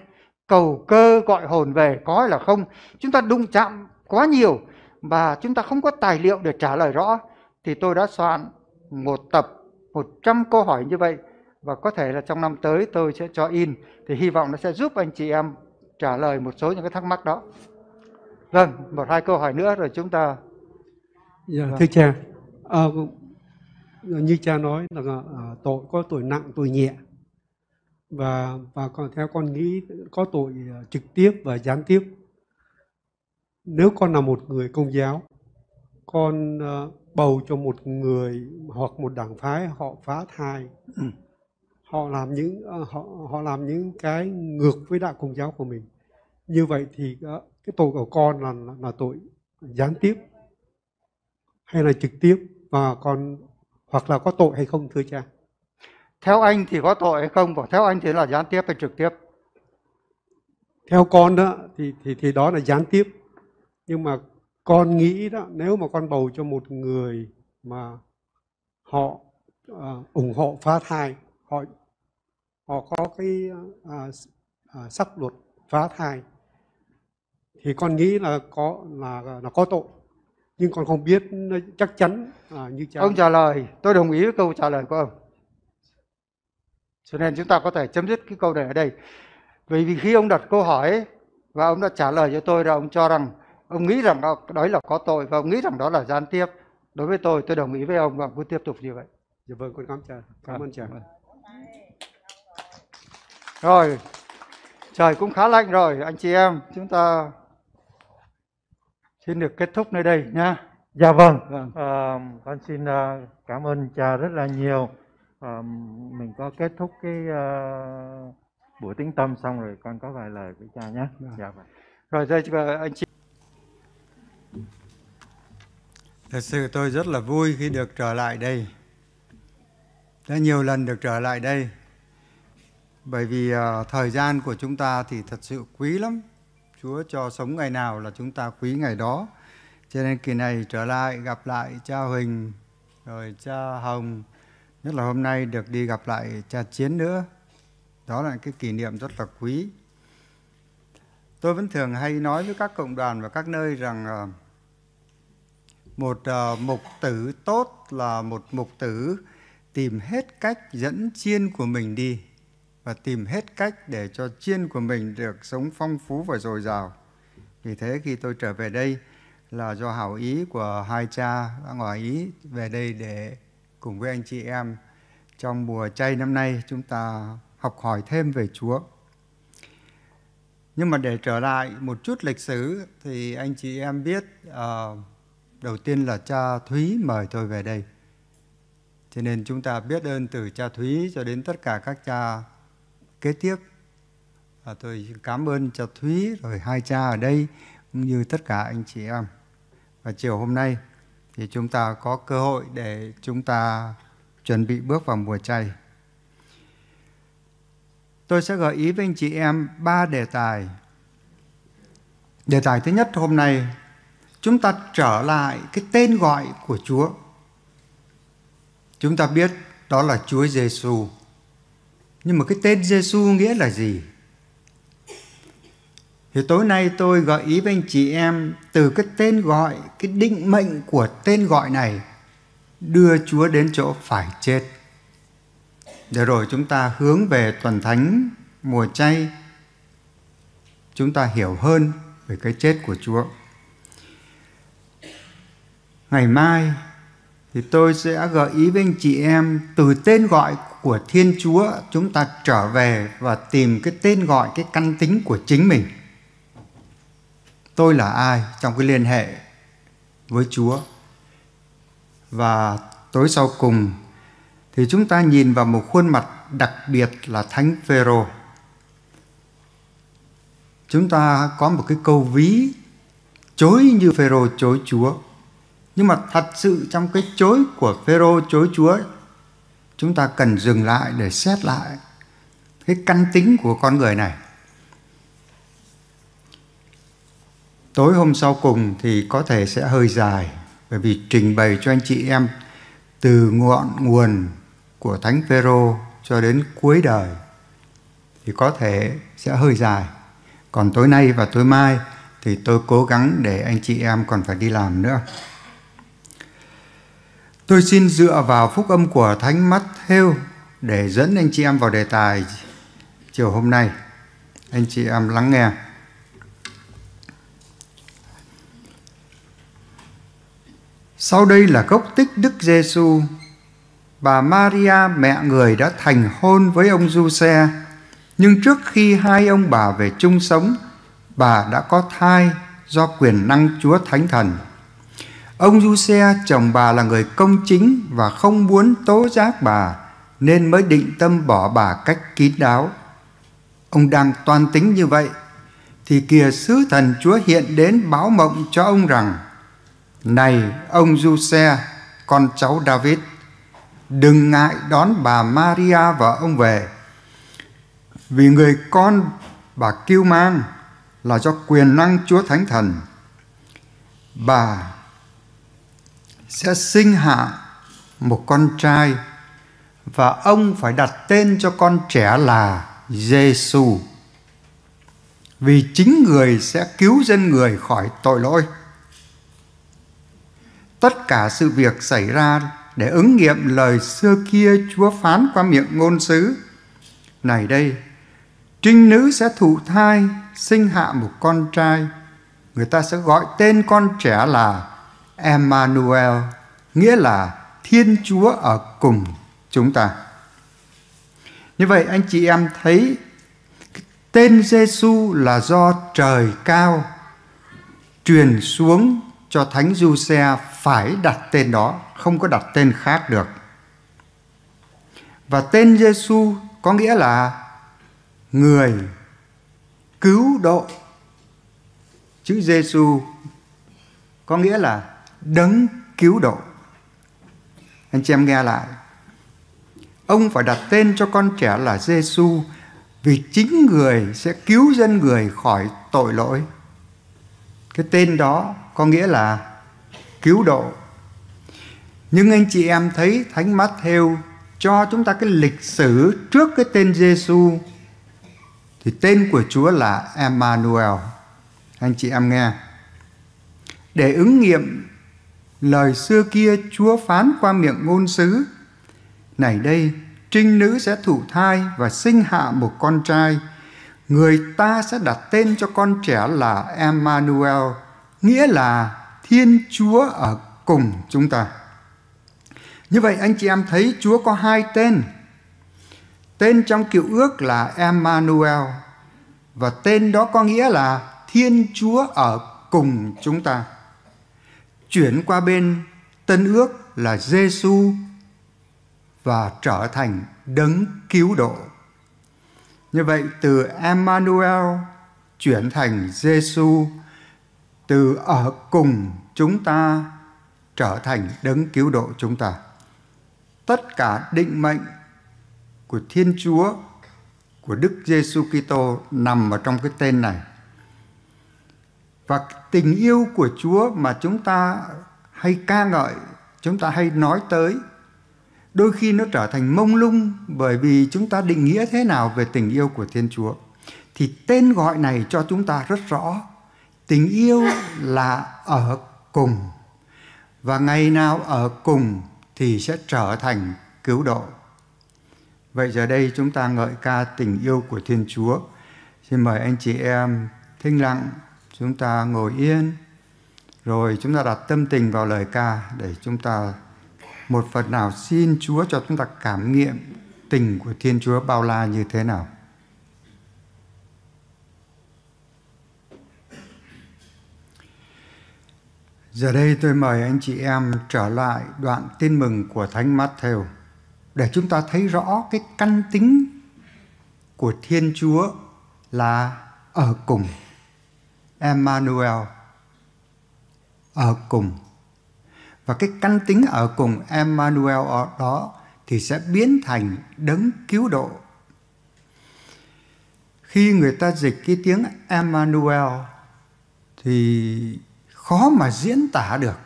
cầu cơ gọi hồn về có hay là không chúng ta đụng chạm quá nhiều và chúng ta không có tài liệu để trả lời rõ thì tôi đã soạn một tập 100 câu hỏi như vậy và có thể là trong năm tới tôi sẽ cho in thì hy vọng nó sẽ giúp anh chị em trả lời một số những cái thắc mắc đó Vâng, một hai câu hỏi nữa rồi chúng ta. Dạ, vâng. thưa cha, à, như cha nói là à, tội có tội nặng, tội nhẹ và và còn theo con nghĩ có tội ờ, trực tiếp và gián tiếp. Nếu con là một người công giáo, con à, bầu cho một người hoặc một đảng phái họ phá thai, ừ. họ làm những họ họ làm những cái ngược với đạo công giáo của mình như vậy thì cái tội của con là là tội gián tiếp hay là trực tiếp và con hoặc là có tội hay không thưa cha theo anh thì có tội hay không và theo anh thì là gián tiếp hay trực tiếp theo con đó thì thì thì đó là gián tiếp nhưng mà con nghĩ đó nếu mà con bầu cho một người mà họ à, ủng hộ phá thai họ họ có cái à, à, à sắc luật phá thai thì con nghĩ là có là là có tội nhưng con không biết chắc chắn là như cha ông trả lời tôi đồng ý với câu trả lời của ông cho nên chúng ta có thể chấm dứt cái câu này ở đây bởi vì khi ông đặt câu hỏi và ông đã trả lời cho tôi là ông cho rằng ông nghĩ rằng đó, đấy là có tội và ông nghĩ rằng đó là gián tiếp đối với tôi tôi đồng ý với ông và ông cứ tiếp tục như vậy dạ vâng con cảm, ơn cha cảm ơn cha vâng. rồi trời cũng khá lạnh rồi anh chị em chúng ta xin được kết thúc nơi đây nha. Dạ vâng. vâng. À, con xin ờ, cảm ơn cha rất là nhiều. À, mình có kết thúc cái uh, buổi tĩnh tâm xong rồi con có vài lời với cha nhé. Vâng. Dạ vâng. Rồi đây vâng, anh chị. Thật sự tôi rất là vui khi được trở lại đây. Đã nhiều lần được trở lại đây. Bởi vì uh, thời gian của chúng ta thì thật sự quý lắm. Chúa cho sống ngày nào là chúng ta quý ngày đó. Cho nên kỳ này trở lại gặp lại cha Huỳnh rồi cha Hồng nhất là hôm nay được đi gặp lại cha Chiến nữa. Đó là cái kỷ niệm rất là quý. Tôi vẫn thường hay nói với các cộng đoàn và các nơi rằng ờ, một ờ, mục tử tốt là một mục tử tìm hết cách dẫn chiên của mình đi và tìm hết cách để cho chiên của mình được sống phong phú và dồi dào. Vì thế khi tôi trở về đây là do hảo ý của hai cha đã ngỏ ý về đây để cùng với anh chị em trong mùa chay năm nay chúng ta học hỏi thêm về Chúa. Nhưng mà để trở lại một chút lịch sử thì anh chị em biết uh, đầu tiên là cha Thúy mời tôi về đây. Cho nên chúng ta biết ơn từ cha Thúy cho đến tất cả các cha kế tiếp à, tôi cảm ơn cho Thúy rồi hai cha ở đây cũng như tất cả anh chị em và chiều hôm nay thì chúng ta có cơ hội để chúng ta chuẩn bị bước vào mùa chay. Tôi sẽ gợi ý với anh chị em ba đề tài. Đề tài thứ nhất hôm nay chúng ta trở lại cái tên gọi của Chúa. Chúng ta biết đó là Chúa Giêsu. xu nhưng mà cái tên Giêsu nghĩa là gì? Thì tối nay tôi gợi ý với anh chị em từ cái tên gọi, cái định mệnh của tên gọi này đưa Chúa đến chỗ phải chết. Để rồi chúng ta hướng về tuần thánh mùa chay chúng ta hiểu hơn về cái chết của Chúa. Ngày mai thì tôi sẽ gợi ý với anh chị em từ tên gọi của Thiên Chúa chúng ta trở về và tìm cái tên gọi cái căn tính của chính mình. Tôi là ai trong cái liên hệ với Chúa? Và tối sau cùng thì chúng ta nhìn vào một khuôn mặt đặc biệt là Thánh Phêrô. Chúng ta có một cái câu ví chối như Phêrô chối Chúa. Nhưng mà thật sự trong cái chối của Phêrô chối Chúa chúng ta cần dừng lại để xét lại cái căn tính của con người này tối hôm sau cùng thì có thể sẽ hơi dài bởi vì trình bày cho anh chị em từ ngọn nguồn của thánh phêrô cho đến cuối đời thì có thể sẽ hơi dài còn tối nay và tối mai thì tôi cố gắng để anh chị em còn phải đi làm nữa Tôi xin dựa vào phúc âm của Thánh Mắt Theo để dẫn anh chị em vào đề tài chiều hôm nay. Anh chị em lắng nghe. Sau đây là gốc tích Đức Giêsu. Bà Maria mẹ người đã thành hôn với ông Giuse, nhưng trước khi hai ông bà về chung sống, bà đã có thai do quyền năng Chúa Thánh Thần. Ông du xe chồng bà là người công chính và không muốn tố giác bà nên mới định tâm bỏ bà cách kín đáo. Ông đang toan tính như vậy thì kìa sứ thần Chúa hiện đến báo mộng cho ông rằng Này ông du xe con cháu David Đừng ngại đón bà Maria và ông về Vì người con bà kêu mang Là do quyền năng Chúa Thánh Thần Bà sẽ sinh hạ một con trai và ông phải đặt tên cho con trẻ là Giêsu vì chính người sẽ cứu dân người khỏi tội lỗi. Tất cả sự việc xảy ra để ứng nghiệm lời xưa kia Chúa phán qua miệng ngôn sứ. Này đây, trinh nữ sẽ thụ thai, sinh hạ một con trai. Người ta sẽ gọi tên con trẻ là Emmanuel, nghĩa là Thiên Chúa ở cùng chúng ta. Như vậy anh chị em thấy tên Giêsu là do trời cao truyền xuống cho Thánh Giuse phải đặt tên đó, không có đặt tên khác được. Và tên Giêsu có nghĩa là người cứu độ. Chữ Giêsu có nghĩa là đấng cứu độ. Anh chị em nghe lại. Ông phải đặt tên cho con trẻ là Giêsu vì chính người sẽ cứu dân người khỏi tội lỗi. Cái tên đó có nghĩa là cứu độ. Nhưng anh chị em thấy Thánh Matthew cho chúng ta cái lịch sử trước cái tên Giêsu thì tên của Chúa là Emmanuel. Anh chị em nghe. Để ứng nghiệm lời xưa kia Chúa phán qua miệng ngôn sứ. Này đây, trinh nữ sẽ thụ thai và sinh hạ một con trai. Người ta sẽ đặt tên cho con trẻ là Emmanuel, nghĩa là Thiên Chúa ở cùng chúng ta. Như vậy anh chị em thấy Chúa có hai tên. Tên trong cựu ước là Emmanuel và tên đó có nghĩa là Thiên Chúa ở cùng chúng ta chuyển qua bên tân ước là Giêsu và trở thành đấng cứu độ. Như vậy từ Emmanuel chuyển thành Giêsu từ ở cùng chúng ta trở thành đấng cứu độ chúng ta. Tất cả định mệnh của Thiên Chúa của Đức Giêsu Kitô nằm ở trong cái tên này và tình yêu của Chúa mà chúng ta hay ca ngợi, chúng ta hay nói tới đôi khi nó trở thành mông lung bởi vì chúng ta định nghĩa thế nào về tình yêu của Thiên Chúa. Thì tên gọi này cho chúng ta rất rõ. Tình yêu là ở cùng. Và ngày nào ở cùng thì sẽ trở thành cứu độ. Vậy giờ đây chúng ta ngợi ca tình yêu của Thiên Chúa. Xin mời anh chị em thinh lặng chúng ta ngồi yên rồi chúng ta đặt tâm tình vào lời ca để chúng ta một phần nào xin Chúa cho chúng ta cảm nghiệm tình của Thiên Chúa bao la như thế nào. Giờ đây tôi mời anh chị em trở lại đoạn tin mừng của Thánh Matthew để chúng ta thấy rõ cái căn tính của Thiên Chúa là ở cùng Emmanuel ở cùng và cái căn tính ở cùng Emmanuel ở đó thì sẽ biến thành đấng cứu độ khi người ta dịch cái tiếng Emmanuel thì khó mà diễn tả được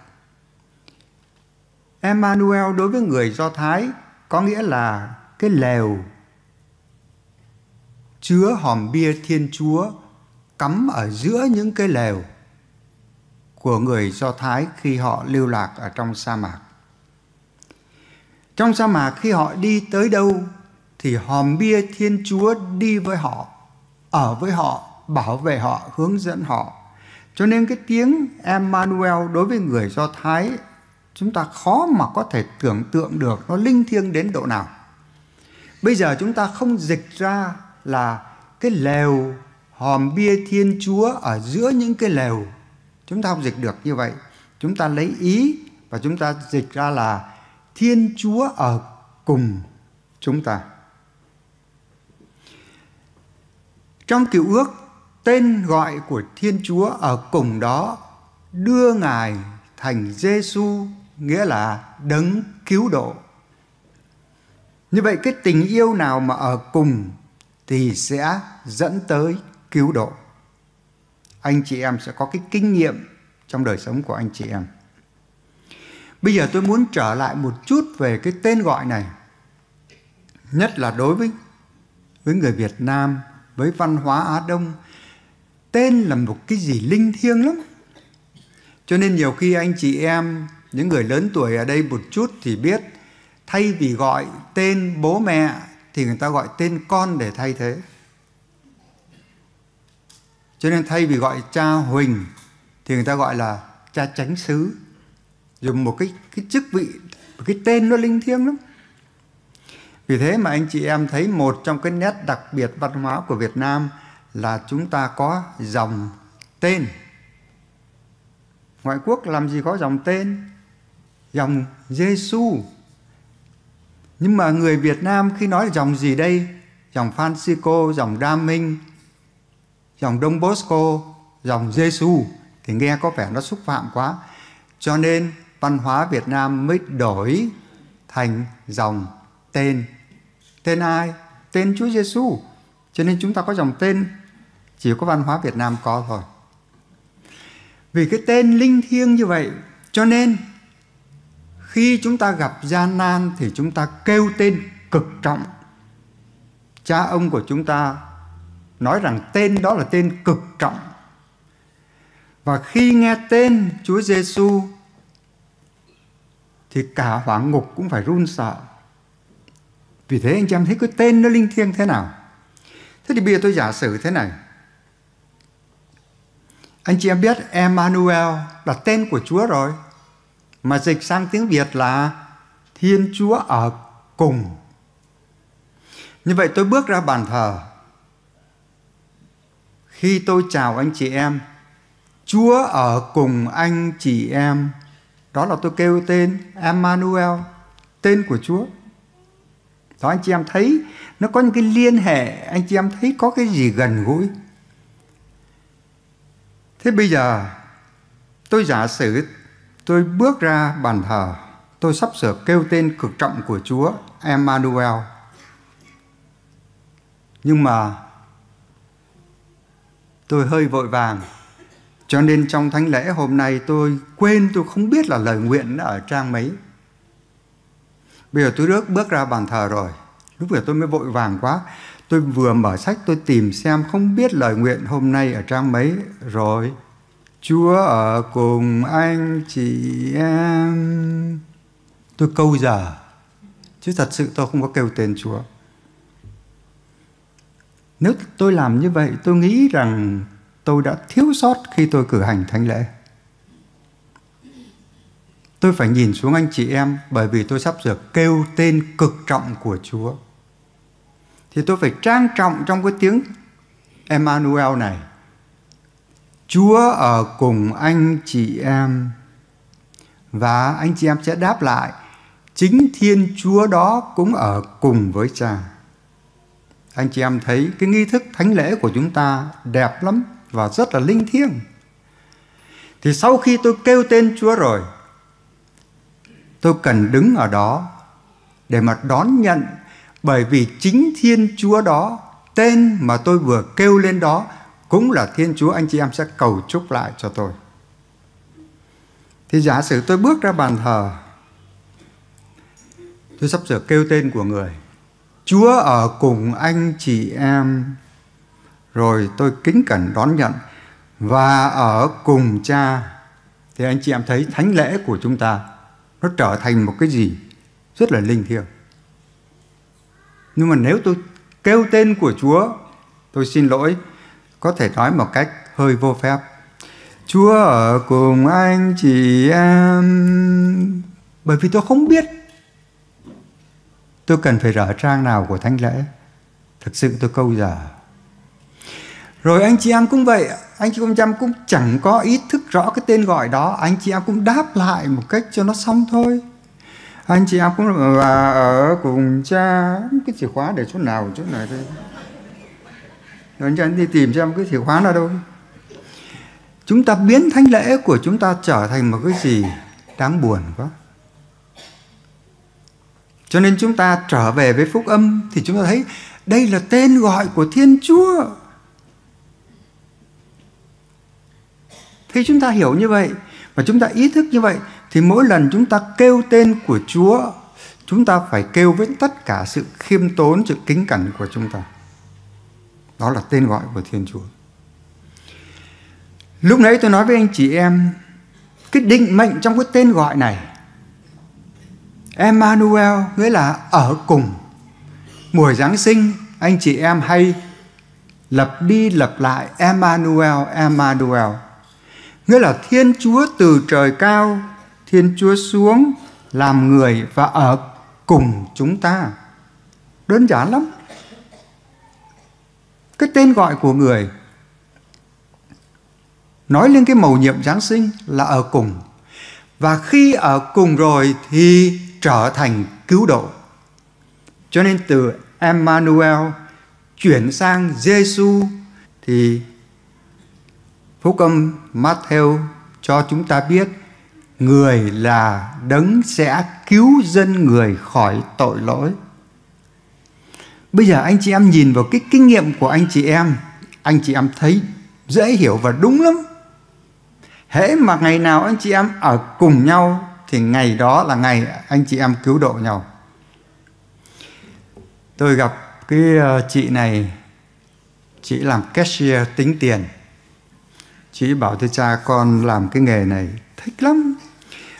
Emmanuel đối với người Do Thái có nghĩa là cái lều chứa hòm bia Thiên Chúa cắm ở giữa những cái lều của người Do Thái khi họ lưu lạc ở trong sa mạc. Trong sa mạc khi họ đi tới đâu thì hòm bia Thiên Chúa đi với họ, ở với họ, bảo vệ họ, hướng dẫn họ. Cho nên cái tiếng Emmanuel đối với người Do Thái chúng ta khó mà có thể tưởng tượng được nó linh thiêng đến độ nào. Bây giờ chúng ta không dịch ra là cái lều hòm bia Thiên Chúa ở giữa những cái lều. Chúng ta không dịch được như vậy. Chúng ta lấy ý và chúng ta dịch ra là Thiên Chúa ở cùng chúng ta. Trong cựu ước, tên gọi của Thiên Chúa ở cùng đó đưa Ngài thành Giêsu nghĩa là đấng cứu độ. Như vậy cái tình yêu nào mà ở cùng thì sẽ dẫn tới cứu độ anh chị em sẽ có cái kinh nghiệm trong đời sống của anh chị em bây giờ tôi muốn trở lại một chút về cái tên gọi này nhất là đối với với người Việt Nam với văn hóa Á Đông tên là một cái gì linh thiêng lắm cho nên nhiều khi anh chị em những người lớn tuổi ở đây một chút thì biết thay vì gọi tên bố mẹ thì người ta gọi tên con để thay thế cho nên thay vì gọi cha Huỳnh thì người ta gọi là cha tránh sứ Dùng một cái cái chức vị, một cái tên nó linh thiêng lắm. Vì thế mà anh chị em thấy một trong cái nét đặc biệt văn hóa của Việt Nam là chúng ta có dòng tên. Ngoại quốc làm gì có dòng tên? Dòng Giêsu. Nhưng mà người Việt Nam khi nói dòng gì đây? Dòng Francisco, dòng Đa Minh, dòng Đông Bosco, dòng Giêsu thì nghe có vẻ nó xúc phạm quá. Cho nên văn hóa Việt Nam mới đổi thành dòng tên. Tên ai? Tên Chúa Giêsu. Cho nên chúng ta có dòng tên chỉ có văn hóa Việt Nam có thôi. Vì cái tên linh thiêng như vậy, cho nên khi chúng ta gặp gian nan thì chúng ta kêu tên cực trọng. Cha ông của chúng ta nói rằng tên đó là tên cực trọng. Và khi nghe tên Chúa Giêsu thì cả hỏa ngục cũng phải run sợ. Vì thế anh chị em thấy cái tên nó linh thiêng thế nào? Thế thì bây giờ tôi giả sử thế này. Anh chị em biết Emmanuel là tên của Chúa rồi. Mà dịch sang tiếng Việt là Thiên Chúa ở cùng. Như vậy tôi bước ra bàn thờ khi tôi chào anh chị em, Chúa ở cùng anh chị em. Đó là tôi kêu tên Emmanuel, tên của Chúa. Đó anh chị em thấy nó có những cái liên hệ, anh chị em thấy có cái gì gần gũi. Thế bây giờ tôi giả sử tôi bước ra bàn thờ, tôi sắp sửa kêu tên cực trọng của Chúa Emmanuel. Nhưng mà tôi hơi vội vàng cho nên trong thánh lễ hôm nay tôi quên tôi không biết là lời nguyện nó ở trang mấy bây giờ tôi bước bước ra bàn thờ rồi lúc vừa tôi mới vội vàng quá tôi vừa mở sách tôi tìm xem không biết lời nguyện hôm nay ở trang mấy rồi chúa ở cùng anh chị em tôi câu giờ chứ thật sự tôi không có kêu tên chúa nếu tôi làm như vậy, tôi nghĩ rằng tôi đã thiếu sót khi tôi cử hành thánh lễ. Tôi phải nhìn xuống anh chị em bởi vì tôi sắp sửa kêu tên cực trọng của Chúa. Thì tôi phải trang trọng trong cái tiếng Emmanuel này. Chúa ở cùng anh chị em và anh chị em sẽ đáp lại chính Thiên Chúa đó cũng ở cùng với cha anh chị em thấy cái nghi thức thánh lễ của chúng ta đẹp lắm và rất là linh thiêng. Thì sau khi tôi kêu tên Chúa rồi, tôi cần đứng ở đó để mà đón nhận bởi vì chính Thiên Chúa đó, tên mà tôi vừa kêu lên đó cũng là Thiên Chúa anh chị em sẽ cầu chúc lại cho tôi. Thì giả sử tôi bước ra bàn thờ Tôi sắp sửa kêu tên của người Chúa ở cùng anh chị em Rồi tôi kính cẩn đón nhận Và ở cùng cha Thì anh chị em thấy thánh lễ của chúng ta Nó trở thành một cái gì Rất là linh thiêng Nhưng mà nếu tôi kêu tên của Chúa Tôi xin lỗi Có thể nói một cách hơi vô phép Chúa ở cùng anh chị em Bởi vì tôi không biết Tôi cần phải rở trang nào của thánh lễ Thực sự tôi câu giờ Rồi anh chị em cũng vậy Anh chị em cũng chẳng có ý thức rõ cái tên gọi đó Anh chị em cũng đáp lại một cách cho nó xong thôi Anh chị em cũng là ở cùng cha Cái chìa khóa để chỗ nào chỗ này thôi Rồi anh chị em đi tìm xem cái chìa khóa là đâu Chúng ta biến thánh lễ của chúng ta trở thành một cái gì đáng buồn quá cho nên chúng ta trở về với phúc âm thì chúng ta thấy đây là tên gọi của Thiên Chúa. Khi chúng ta hiểu như vậy và chúng ta ý thức như vậy thì mỗi lần chúng ta kêu tên của Chúa, chúng ta phải kêu với tất cả sự khiêm tốn, sự kính cẩn của chúng ta. Đó là tên gọi của Thiên Chúa. Lúc nãy tôi nói với anh chị em, cái định mệnh trong cái tên gọi này Emmanuel nghĩa là ở cùng. Mùa Giáng sinh anh chị em hay lặp đi lặp lại Emmanuel, Emmanuel. Nghĩa là Thiên Chúa từ trời cao, Thiên Chúa xuống làm người và ở cùng chúng ta. Đơn giản lắm. Cái tên gọi của người nói lên cái mầu nhiệm Giáng sinh là ở cùng. Và khi ở cùng rồi thì trở thành cứu độ. Cho nên từ Emmanuel chuyển sang Giêsu thì Phúc âm Matthew cho chúng ta biết người là đấng sẽ cứu dân người khỏi tội lỗi. Bây giờ anh chị em nhìn vào cái kinh nghiệm của anh chị em, anh chị em thấy dễ hiểu và đúng lắm. Hễ mà ngày nào anh chị em ở cùng nhau thì ngày đó là ngày anh chị em cứu độ nhau tôi gặp cái ờ, chị này chị làm cashier tính tiền chị bảo thưa cha con làm cái nghề này thích lắm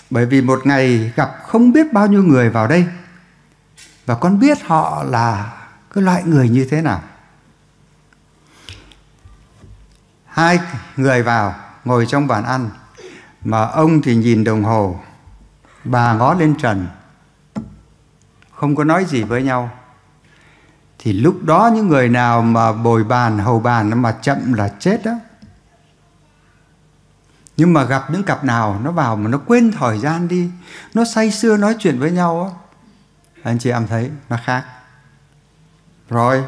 bởi vì một ngày gặp không biết bao nhiêu người vào đây và con biết họ là cái loại người như thế nào hai người vào ngồi trong bàn ăn mà ông thì nhìn đồng hồ Bà ngó lên trần Không có nói gì với nhau Thì lúc đó những người nào mà bồi bàn hầu bàn mà chậm là chết đó Nhưng mà gặp những cặp nào nó vào mà nó quên thời gian đi Nó say sưa nói chuyện với nhau á Anh chị em thấy nó khác Rồi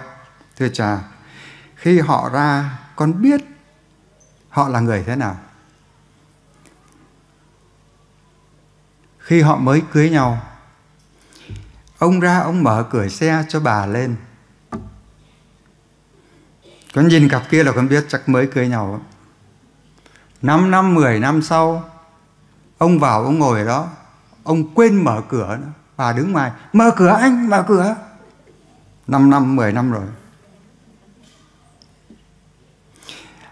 thưa cha Khi họ ra con biết họ là người thế nào khi họ mới cưới nhau ông ra ông mở cửa xe cho bà lên con nhìn cặp kia là con biết chắc mới cưới nhau Năm năm mười năm sau ông vào ông ngồi ở đó ông quên mở cửa nữa. bà đứng ngoài mở cửa anh mở cửa năm năm mười năm rồi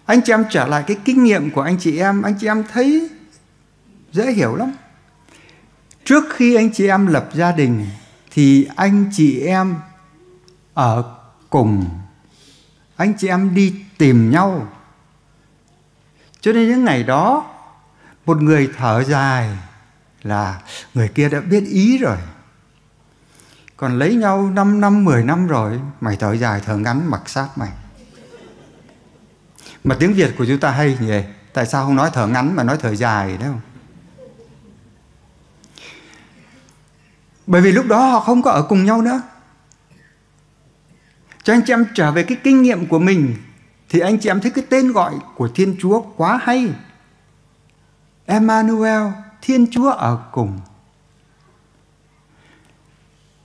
anh chị em trở lại cái kinh nghiệm của anh chị em anh chị em thấy dễ hiểu lắm trước khi anh chị em lập gia đình thì anh chị em ở cùng anh chị em đi tìm nhau cho nên những ngày đó một người thở dài là người kia đã biết ý rồi còn lấy nhau 5 năm 10 năm rồi mày thở dài thở ngắn mặc sát mày mà tiếng việt của chúng ta hay nhỉ tại sao không nói thở ngắn mà nói thở dài đấy không Bởi vì lúc đó họ không có ở cùng nhau nữa. Cho anh chị em trở về cái kinh nghiệm của mình thì anh chị em thấy cái tên gọi của Thiên Chúa quá hay. Emmanuel, Thiên Chúa ở cùng.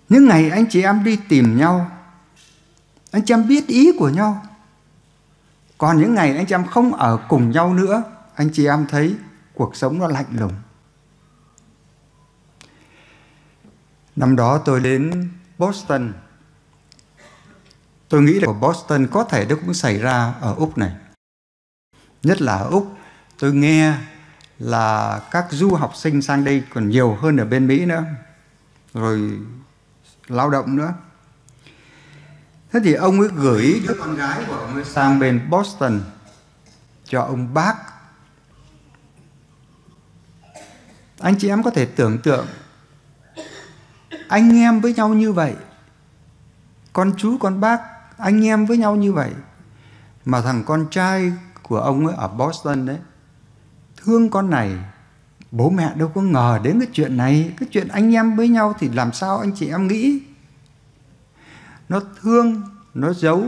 Những ngày anh chị em đi tìm nhau, anh chị em biết ý của nhau. Còn những ngày anh chị em không ở cùng nhau nữa, anh chị em thấy cuộc sống nó lạnh lùng. Năm đó tôi đến Boston. Tôi nghĩ là ở Boston có thể nó cũng xảy ra ở Úc này. Nhất là ở Úc, tôi nghe là các du học sinh sang đây còn nhiều hơn ở bên Mỹ nữa. Rồi lao động nữa. Thế thì ông ấy gửi đứa con gái của ông ấy sang bên Boston cho ông bác. Anh chị em có thể tưởng tượng anh em với nhau như vậy con chú con bác anh em với nhau như vậy mà thằng con trai của ông ấy ở Boston đấy thương con này bố mẹ đâu có ngờ đến cái chuyện này cái chuyện anh em với nhau thì làm sao anh chị em nghĩ nó thương nó giấu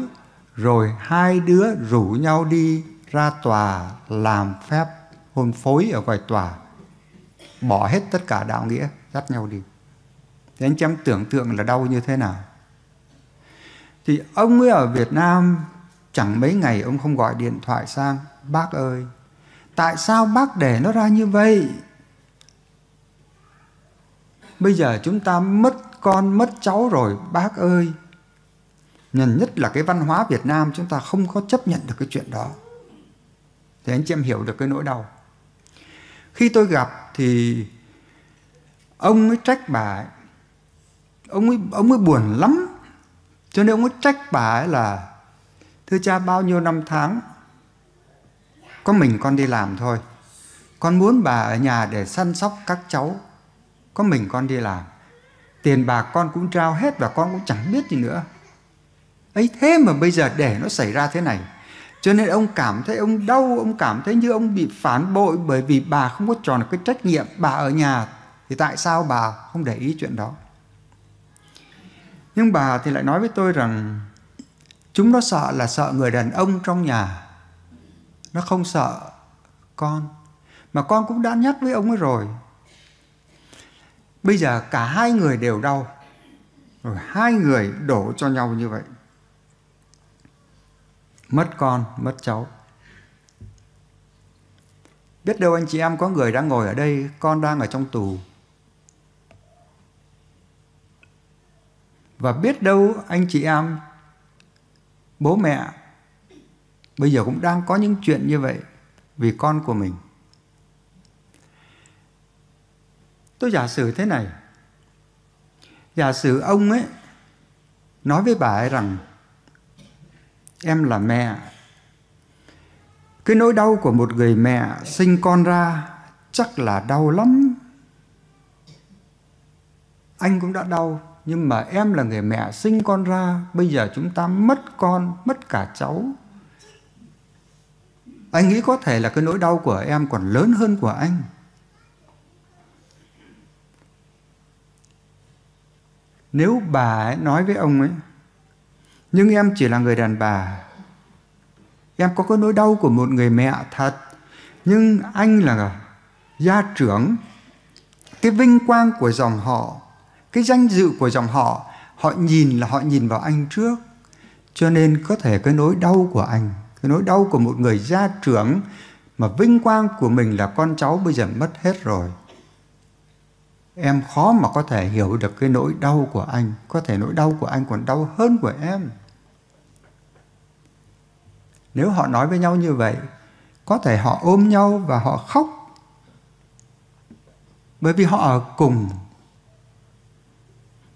rồi hai đứa rủ nhau đi ra tòa làm phép hôn phối ở ngoài tòa bỏ hết tất cả đạo nghĩa dắt nhau đi thì anh em tưởng tượng là đau như thế nào Thì ông ấy ở Việt Nam Chẳng mấy ngày ông không gọi điện thoại sang Bác ơi Tại sao bác để nó ra như vậy Bây giờ chúng ta mất con mất cháu rồi Bác ơi Nhân nhất là cái văn hóa Việt Nam Chúng ta không có chấp nhận được cái chuyện đó Thì anh chị em hiểu được cái nỗi đau Khi tôi gặp thì Ông ấy trách bà ông ấy ông ấy buồn lắm cho nên ông ấy trách bà ấy là thưa cha bao nhiêu năm tháng có mình con đi làm thôi con muốn bà ở nhà để săn sóc các cháu có mình con đi làm tiền bà con cũng trao hết và con cũng chẳng biết gì nữa ấy thế mà bây giờ để nó xảy ra thế này cho nên ông cảm thấy ông đau ông cảm thấy như ông bị phản bội bởi vì bà không có tròn cái trách nhiệm bà ở nhà thì tại sao bà không để ý chuyện đó nhưng bà thì lại nói với tôi rằng chúng nó sợ là sợ người đàn ông trong nhà. Nó không sợ con. Mà con cũng đã nhắc với ông ấy rồi. Bây giờ cả hai người đều đau. Rồi hai người đổ cho nhau như vậy. Mất con, mất cháu. Biết đâu anh chị em có người đang ngồi ở đây, con đang ở trong tù và biết đâu anh chị em bố mẹ bây giờ cũng đang có những chuyện như vậy vì con của mình tôi giả sử thế này giả sử ông ấy nói với bà ấy rằng em là mẹ cái nỗi đau của một người mẹ sinh con ra chắc là đau lắm anh cũng đã đau nhưng mà em là người mẹ sinh con ra bây giờ chúng ta mất con mất cả cháu anh nghĩ có thể là cái nỗi đau của em còn lớn hơn của anh nếu bà ấy nói với ông ấy nhưng em chỉ là người đàn bà em có cái nỗi đau của một người mẹ thật nhưng anh là gia trưởng cái vinh quang của dòng họ cái danh dự của dòng họ họ nhìn là họ nhìn vào anh trước cho nên có thể cái nỗi đau của anh cái nỗi đau của một người gia trưởng mà vinh quang của mình là con cháu bây giờ mất hết rồi em khó mà có thể hiểu được cái nỗi đau của anh có thể nỗi đau của anh còn đau hơn của em nếu họ nói với nhau như vậy có thể họ ôm nhau và họ khóc bởi vì họ ở cùng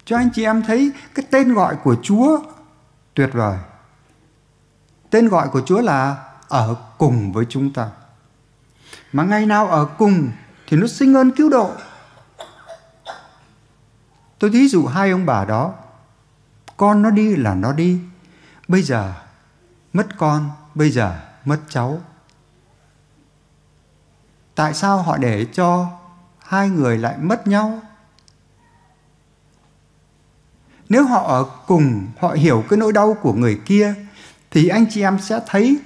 cho anh chị em thấy cái tên gọi của Chúa tuyệt vời. Tên gọi của Chúa là ở cùng với chúng ta. Mà ngày nào ở cùng thì nó sinh ơn cứu độ. Tôi thí dụ hai ông bà đó, con nó đi là nó đi. Bây giờ mất con, bây giờ mất cháu. Tại sao họ để cho hai người lại mất nhau nếu họ ở cùng, họ hiểu cái nỗi đau của người kia thì anh chị em sẽ thấy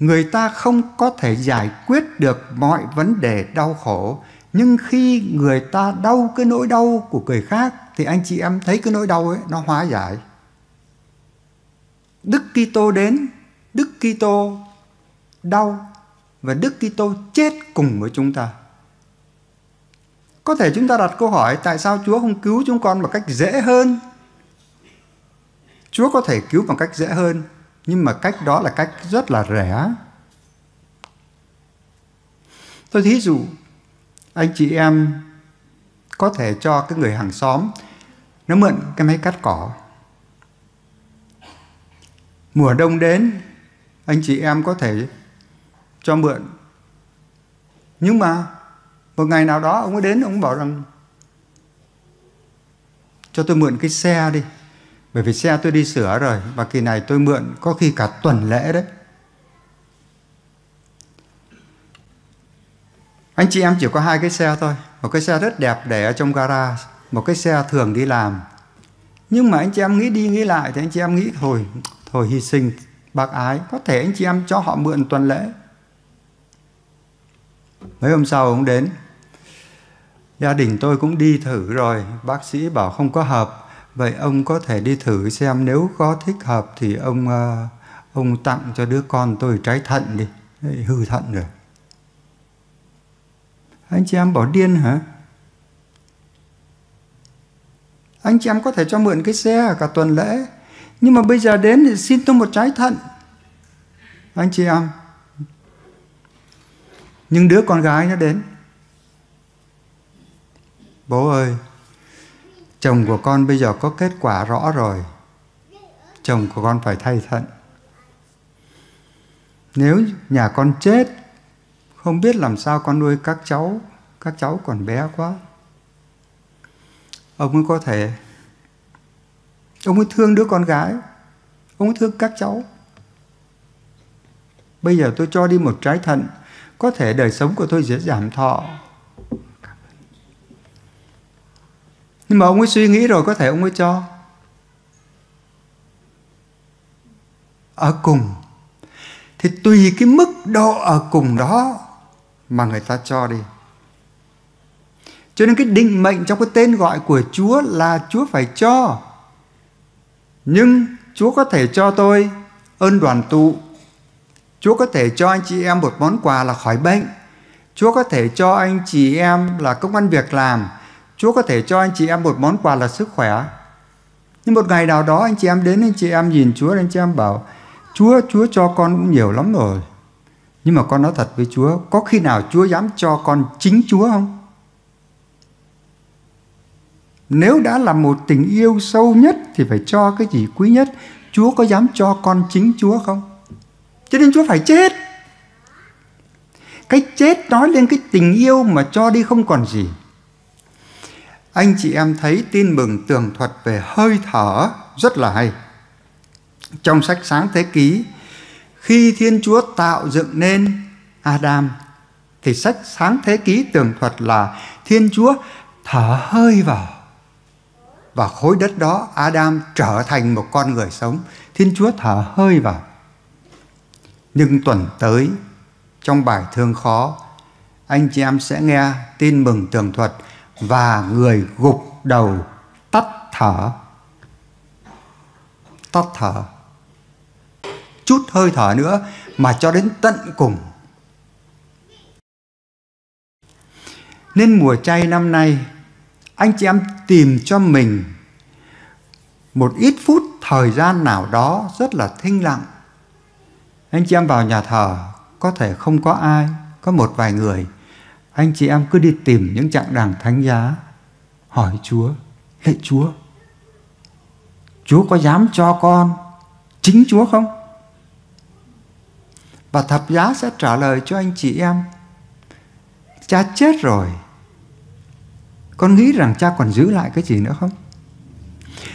người ta không có thể giải quyết được mọi vấn đề đau khổ, nhưng khi người ta đau cái nỗi đau của người khác thì anh chị em thấy cái nỗi đau ấy nó hóa giải. Đức Kitô đến, Đức Kitô đau và Đức Kitô chết cùng với chúng ta. Có thể chúng ta đặt câu hỏi tại sao Chúa không cứu chúng con bằng cách dễ hơn? Chúa có thể cứu bằng cách dễ hơn, nhưng mà cách đó là cách rất là rẻ. Tôi thí dụ, anh chị em có thể cho cái người hàng xóm nó mượn cái máy cắt cỏ. Mùa đông đến, anh chị em có thể cho mượn. Nhưng mà một ngày nào đó ông ấy đến ông ấy bảo rằng cho tôi mượn cái xe đi bởi vì xe tôi đi sửa rồi và kỳ này tôi mượn có khi cả tuần lễ đấy anh chị em chỉ có hai cái xe thôi một cái xe rất đẹp để ở trong gara một cái xe thường đi làm nhưng mà anh chị em nghĩ đi nghĩ lại thì anh chị em nghĩ thôi thôi hy sinh bác ái có thể anh chị em cho họ mượn tuần lễ mấy hôm sau ông đến gia đình tôi cũng đi thử rồi bác sĩ bảo không có hợp vậy ông có thể đi thử xem nếu có thích hợp thì ông ờ, ông tặng cho đứa con tôi trái thận đi hư thận rồi anh chị em bỏ điên hả anh chị em có thể cho mượn cái xe cả tuần lễ nhưng mà bây giờ đến thì xin tôi một trái thận anh chị em nhưng đứa con gái nó đến bố ơi chồng của con bây giờ có kết quả rõ rồi chồng của con phải thay thận nếu nhà con chết không biết làm sao con nuôi các cháu các cháu còn bé quá ông ấy có thể ông ấy thương đứa con gái ông ấy thương các cháu bây giờ tôi cho đi một trái thận có thể đời sống của tôi sẽ giảm thọ nhưng mà ông ấy suy nghĩ rồi có thể ông ấy cho ở cùng thì tùy cái mức độ ở cùng đó mà người ta cho đi cho nên cái định mệnh trong cái tên gọi của chúa là chúa phải cho nhưng chúa có thể cho tôi ơn đoàn tụ chúa có thể cho anh chị em một món quà là khỏi bệnh chúa có thể cho anh chị em là công ăn việc làm Chúa có thể cho anh chị em một món quà là sức khỏe. Nhưng một ngày nào đó anh chị em đến anh chị em nhìn Chúa anh chị em bảo Chúa, Chúa cho con cũng nhiều lắm rồi. Nhưng mà con nói thật với Chúa, có khi nào Chúa dám cho con chính Chúa không? Nếu đã là một tình yêu sâu nhất thì phải cho cái gì quý nhất. Chúa có dám cho con chính Chúa không? Cho nên Chúa phải chết. Cái chết nói lên cái tình yêu mà cho đi không còn gì anh chị em thấy tin mừng tường thuật về hơi thở rất là hay. Trong sách Sáng Thế Ký, khi Thiên Chúa tạo dựng nên Adam, thì sách Sáng Thế Ký tường thuật là Thiên Chúa thở hơi vào. Và khối đất đó Adam trở thành một con người sống. Thiên Chúa thở hơi vào. Nhưng tuần tới, trong bài thương khó, anh chị em sẽ nghe tin mừng tường thuật và người gục đầu tắt thở tắt thở chút hơi thở nữa mà cho đến tận cùng nên mùa chay năm nay anh chị em tìm cho mình một ít phút thời gian nào đó rất là thinh lặng anh chị em vào nhà thờ có thể không có ai có một vài người anh chị em cứ đi tìm những trạng đàng thánh giá hỏi Chúa lạy Chúa Chúa có dám cho con chính Chúa không và thập giá sẽ trả lời cho anh chị em cha chết rồi con nghĩ rằng cha còn giữ lại cái gì nữa không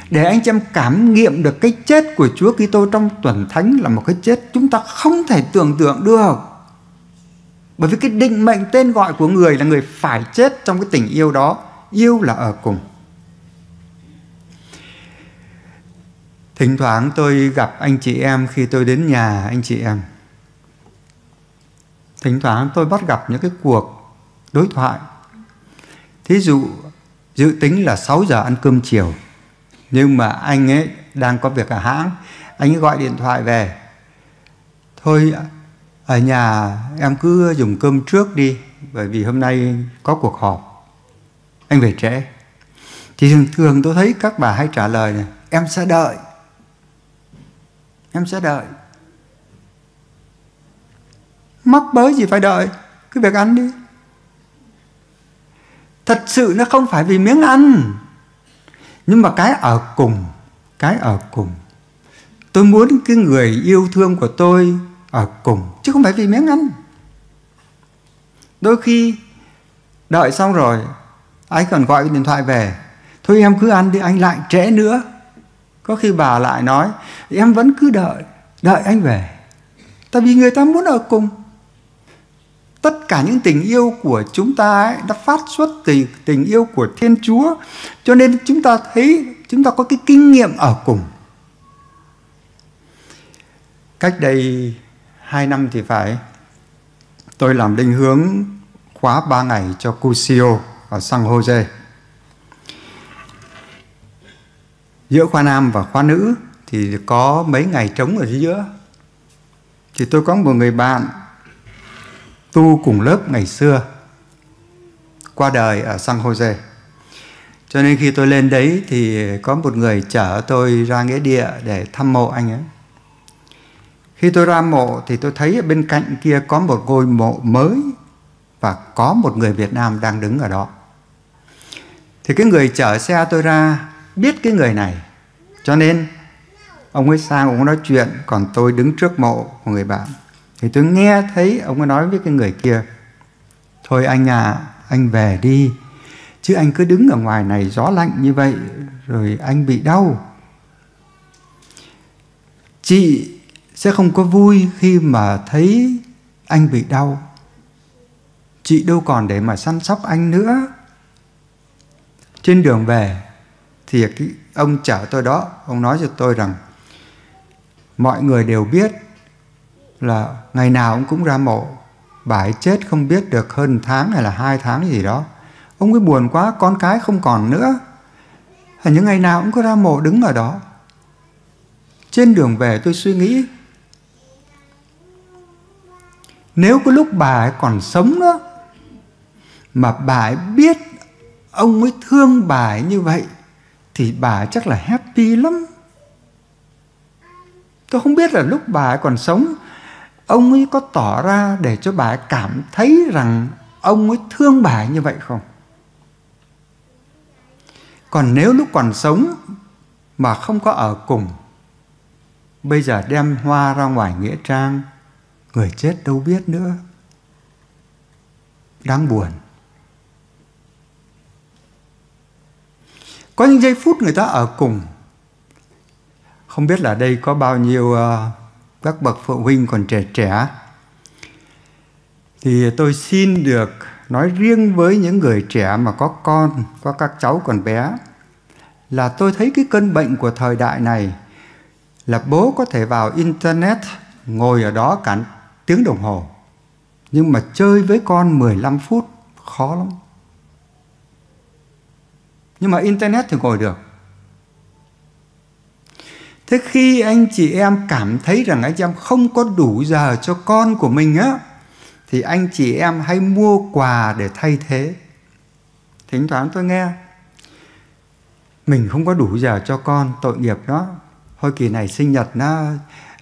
để anh chị em cảm nghiệm được cái chết của Chúa Kitô trong tuần thánh là một cái chết chúng ta không thể tưởng tượng được bởi vì cái định mệnh tên gọi của người là người phải chết trong cái tình yêu đó, yêu là ở cùng. Thỉnh thoảng tôi gặp anh chị em khi tôi đến nhà anh chị em. Thỉnh thoảng tôi bắt gặp những cái cuộc đối thoại. Thí dụ dự tính là 6 giờ ăn cơm chiều nhưng mà anh ấy đang có việc ở hãng, anh ấy gọi điện thoại về. Thôi ở nhà em cứ dùng cơm trước đi bởi vì hôm nay có cuộc họp anh về trễ thì thường thường tôi thấy các bà hay trả lời này em sẽ đợi em sẽ đợi mắc bới gì phải đợi cứ việc ăn đi thật sự nó không phải vì miếng ăn nhưng mà cái ở cùng cái ở cùng tôi muốn cái người yêu thương của tôi ở cùng chứ không phải vì miếng ăn đôi khi đợi xong rồi anh còn gọi điện thoại về thôi em cứ ăn đi anh lại trễ nữa có khi bà lại nói em vẫn cứ đợi đợi anh về tại vì người ta muốn ở cùng tất cả những tình yêu của chúng ta ấy, đã phát xuất từ tình yêu của thiên chúa cho nên chúng ta thấy chúng ta có cái kinh nghiệm ở cùng cách đây 2 năm thì phải, tôi làm định hướng khóa 3 ngày cho Cusio ở San Jose. Giữa khoa nam và khoa nữ thì có mấy ngày trống ở giữa. Thì tôi có một người bạn tu cùng lớp ngày xưa qua đời ở San Jose. Cho nên khi tôi lên đấy thì có một người chở tôi ra nghĩa địa để thăm mộ anh ấy. Khi tôi ra mộ thì tôi thấy ở bên cạnh kia có một ngôi mộ mới và có một người Việt Nam đang đứng ở đó. Thì cái người chở xe tôi ra biết cái người này. Cho nên ông ấy sang ông ấy nói chuyện còn tôi đứng trước mộ của người bạn. Thì tôi nghe thấy ông ấy nói với cái người kia Thôi anh à, anh về đi Chứ anh cứ đứng ở ngoài này gió lạnh như vậy Rồi anh bị đau Chị sẽ không có vui khi mà thấy anh bị đau chị đâu còn để mà săn sóc anh nữa trên đường về thì cái ông chở tôi đó ông nói cho tôi rằng mọi người đều biết là ngày nào ông cũng ra mộ bà ấy chết không biết được hơn tháng hay là hai tháng gì đó ông ấy buồn quá con cái không còn nữa những ngày nào cũng có ra mộ đứng ở đó trên đường về tôi suy nghĩ nếu có lúc bà ấy còn sống đó mà bà ấy biết ông ấy thương bà ấy như vậy thì bà ấy chắc là happy lắm tôi không biết là lúc bà ấy còn sống ông ấy có tỏ ra để cho bà ấy cảm thấy rằng ông ấy thương bà ấy như vậy không còn nếu lúc còn sống mà không có ở cùng bây giờ đem hoa ra ngoài nghĩa trang người chết đâu biết nữa đáng buồn có những giây phút người ta ở cùng không biết là đây có bao nhiêu ờ, các bậc phụ huynh còn trẻ trẻ thì tôi xin được nói riêng với những người trẻ mà có con có các cháu còn bé là tôi thấy cái cơn bệnh của thời đại này là bố có thể vào internet ngồi ở đó cả tiếng đồng hồ nhưng mà chơi với con 15 phút khó lắm nhưng mà internet thì ngồi được thế khi anh chị em cảm thấy rằng anh chị em không có đủ giờ cho con của mình á thì anh chị em hãy mua quà để thay thế thỉnh thoảng tôi nghe mình không có đủ giờ cho con tội nghiệp đó thôi kỳ này sinh nhật nó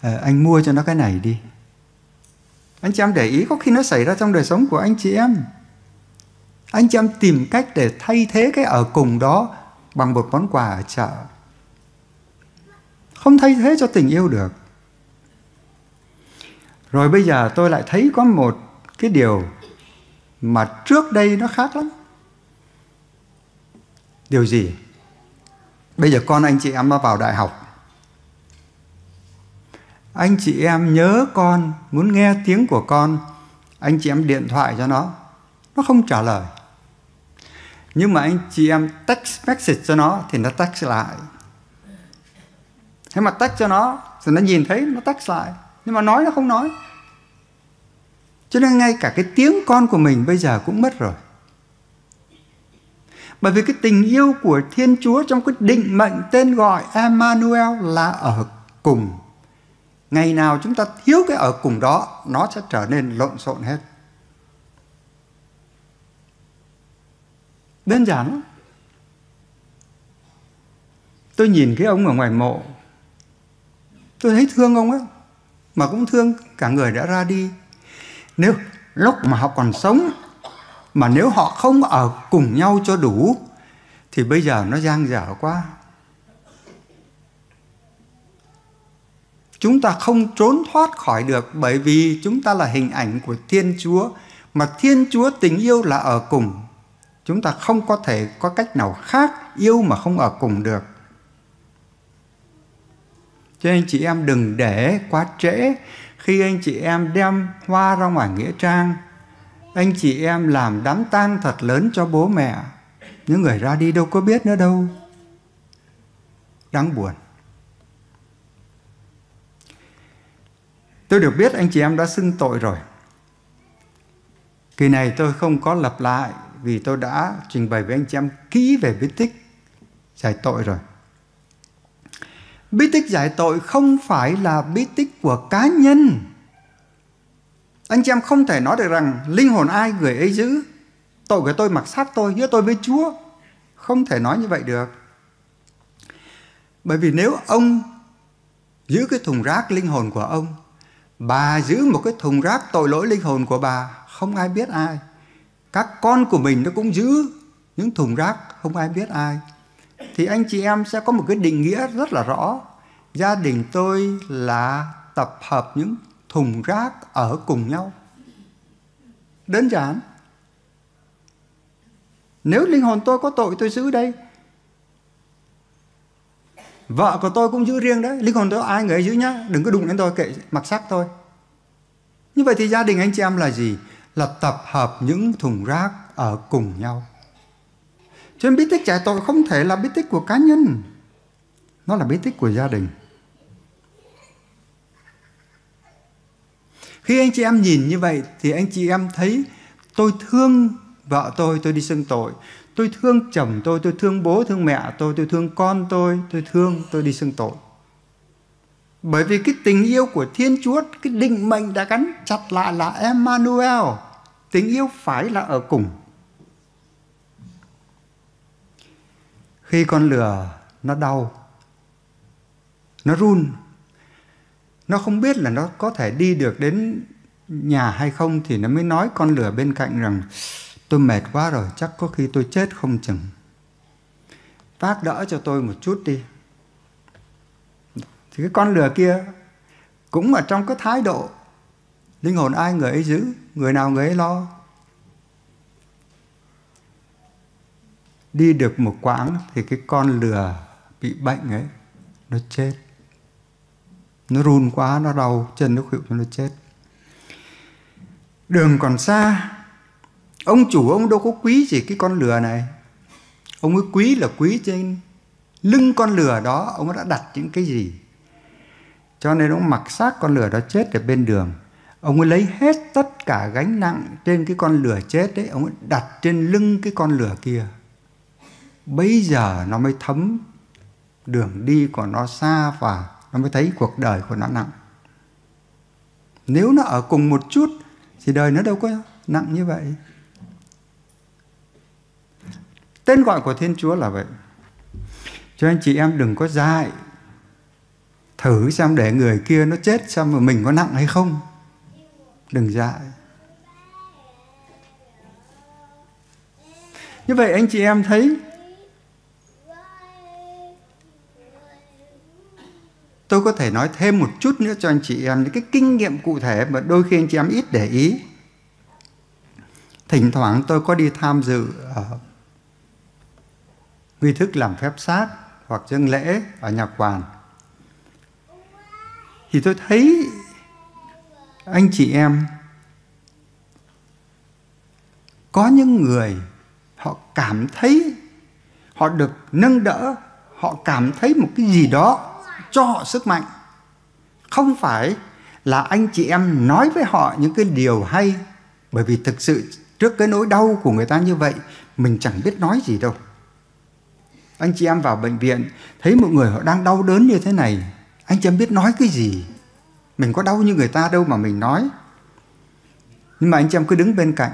ờ, anh mua cho nó cái này đi anh chị em để ý có khi nó xảy ra trong đời sống của anh chị em anh chị em tìm cách để thay thế cái ở cùng đó bằng một món quà ở chợ không thay thế cho tình yêu được rồi bây giờ tôi lại thấy có một cái điều mà trước đây nó khác lắm điều gì bây giờ con anh chị em nó vào đại học anh chị em nhớ con muốn nghe tiếng của con anh chị em điện thoại cho nó nó không trả lời nhưng mà anh chị em text message cho nó thì nó text lại thế mà text cho nó thì nó nhìn thấy nó text lại nhưng mà nói nó không nói cho nên ngay cả cái tiếng con của mình bây giờ cũng mất rồi bởi vì cái tình yêu của Thiên Chúa trong cái định mệnh tên gọi Emmanuel là ở cùng ngày nào chúng ta thiếu cái ở cùng đó nó sẽ trở nên lộn xộn hết đơn giản lắm tôi nhìn cái ông ở ngoài mộ tôi thấy thương ông ấy mà cũng thương cả người đã ra đi nếu lúc mà họ còn sống mà nếu họ không ở cùng nhau cho đủ thì bây giờ nó giang dở quá chúng ta không trốn thoát khỏi được bởi vì chúng ta là hình ảnh của Thiên Chúa mà Thiên Chúa tình yêu là ở cùng. Chúng ta không có thể có cách nào khác yêu mà không ở cùng được. Cho nên chị em đừng để quá trễ khi anh chị em đem hoa ra ngoài nghĩa trang. Anh chị em làm đám tang thật lớn cho bố mẹ. Những người ra đi đâu có biết nữa đâu. Đáng buồn. Tôi được biết anh chị em đã xưng tội rồi. Kỳ này tôi không có lặp lại vì tôi đã trình bày với anh chị em ký về bí tích giải tội rồi. Bí tích giải tội không phải là bí tích của cá nhân. Anh chị em không thể nói được rằng linh hồn ai người ấy giữ, tội của tôi mặc sát tôi, giữa tôi với Chúa. Không thể nói như vậy được. Bởi vì nếu ông giữ cái thùng rác linh hồn của ông Bà giữ một cái thùng rác tội lỗi linh hồn của bà Không ai biết ai Các con của mình nó cũng giữ những thùng rác không ai biết ai Thì anh chị em sẽ có một cái định nghĩa rất là rõ Gia đình tôi là tập hợp những thùng rác ở cùng nhau Đơn giản Nếu linh hồn tôi có tội tôi giữ đây vợ của tôi cũng giữ riêng đấy linh còn tôi ai người ấy giữ nhá đừng có đụng đến tôi kệ mặc sắc thôi. như vậy thì gia đình anh chị em là gì là tập hợp những thùng rác ở cùng nhau cho nên bí tích giải tội không thể là bí tích của cá nhân nó là bí tích của gia đình khi anh chị em nhìn như vậy thì anh chị em thấy tôi thương vợ tôi tôi đi xưng tội tôi thương chồng tôi tôi thương bố thương mẹ tôi tôi thương con tôi tôi thương tôi đi xưng tội bởi vì cái tình yêu của thiên chúa cái định mệnh đã gắn chặt lại là emmanuel tình yêu phải là ở cùng khi con lửa nó đau nó run nó không biết là nó có thể đi được đến nhà hay không thì nó mới nói con lửa bên cạnh rằng Tôi mệt quá rồi, chắc có khi tôi chết không chừng. Bác đỡ cho tôi một chút đi. Thì cái con lừa kia cũng ở trong cái thái độ linh hồn ai người ấy giữ, người nào người ấy lo. Đi được một quãng thì cái con lừa bị bệnh ấy, nó chết. Nó run quá, nó đau, chân nó khuỵu cho nó chết. Đường còn xa, ông chủ ông đâu có quý gì cái con lừa này ông ấy quý là quý trên lưng con lừa đó ông đã đặt những cái gì cho nên ông mặc xác con lừa đó chết ở bên đường ông ấy lấy hết tất cả gánh nặng trên cái con lừa chết đấy ông ấy đặt trên lưng cái con lừa kia bây giờ nó mới thấm đường đi của nó xa và nó mới thấy cuộc đời của nó nặng nếu nó ở cùng một chút thì đời nó đâu có nặng như vậy Tên gọi của Thiên Chúa là vậy. Cho anh chị em đừng có dại. Thử xem để người kia nó chết xem mà mình có nặng hay không. Đừng dại. Như vậy anh chị em thấy Tôi có thể nói thêm một chút nữa cho anh chị em những cái kinh nghiệm cụ thể mà đôi khi anh chị em ít để ý. Thỉnh thoảng tôi có đi tham dự ở ờ, nghi thức làm phép xác hoặc dân lễ ở nhà quản thì tôi thấy anh chị em có những người họ cảm thấy họ được nâng đỡ họ cảm thấy một cái gì đó cho họ sức mạnh không phải là anh chị em nói với họ những cái điều hay bởi vì thực sự trước cái nỗi đau của người ta như vậy mình chẳng biết nói gì đâu anh chị em vào bệnh viện thấy một người họ đang đau đớn như thế này anh chị em biết nói cái gì mình có đau như người ta đâu mà mình nói nhưng mà anh chị em cứ đứng bên cạnh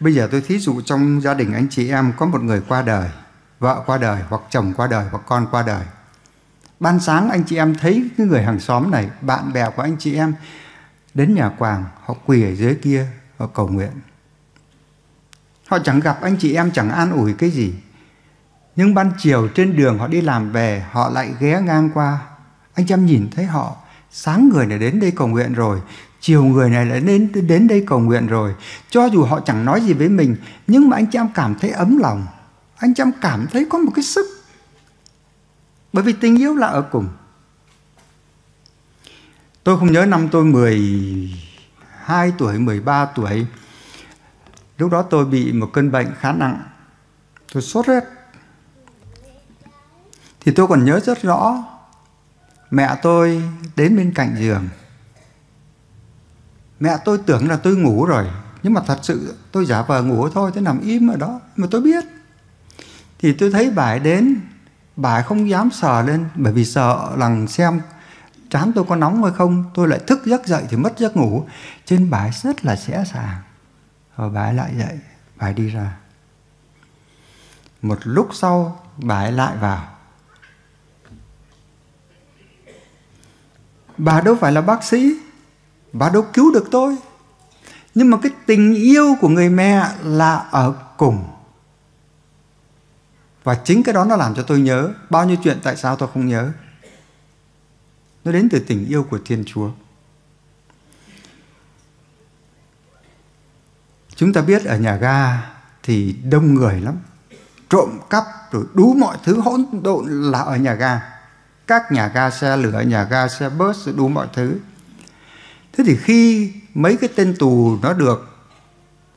bây giờ tôi thí dụ trong gia đình anh chị em có một người qua đời vợ qua đời hoặc chồng qua đời hoặc con qua đời ban sáng anh chị em thấy cái người hàng xóm này bạn bè của anh chị em đến nhà quàng họ quỳ ở dưới kia họ cầu nguyện họ chẳng gặp anh chị em chẳng an ủi cái gì nhưng ban chiều trên đường họ đi làm về họ lại ghé ngang qua anh chị em nhìn thấy họ sáng người này đến đây cầu nguyện rồi chiều người này lại đến đến đây cầu nguyện rồi cho dù họ chẳng nói gì với mình nhưng mà anh chị em cảm thấy ấm lòng anh chị em cảm thấy có một cái sức bởi vì tình yêu là ở cùng Tôi không nhớ năm tôi 12 tuổi, 13 tuổi lúc đó tôi bị một cơn bệnh khá nặng tôi sốt rét thì tôi còn nhớ rất rõ mẹ tôi đến bên cạnh giường mẹ tôi tưởng là tôi ngủ rồi nhưng mà thật sự tôi giả vờ ngủ thôi tôi nằm im ở đó mà tôi biết thì tôi thấy bà ấy đến bà ấy không dám sờ lên bởi vì sợ rằng xem trán tôi có nóng hay không tôi lại thức giấc dậy thì mất giấc ngủ trên bà ấy rất là sẽ sàng rồi ờ, bà ấy lại dậy, bà ấy đi ra. Một lúc sau, bà ấy lại vào. Bà đâu phải là bác sĩ, bà đâu cứu được tôi. Nhưng mà cái tình yêu của người mẹ là ở cùng. Và chính cái đó nó làm cho tôi nhớ bao nhiêu chuyện tại sao tôi không nhớ. Nó đến từ tình yêu của Thiên Chúa. Chúng ta biết ở nhà ga thì đông người lắm. Trộm cắp rồi đủ mọi thứ hỗn độn là ở nhà ga. Các nhà ga xe lửa, nhà ga xe bus đủ mọi thứ. Thế thì khi mấy cái tên tù nó được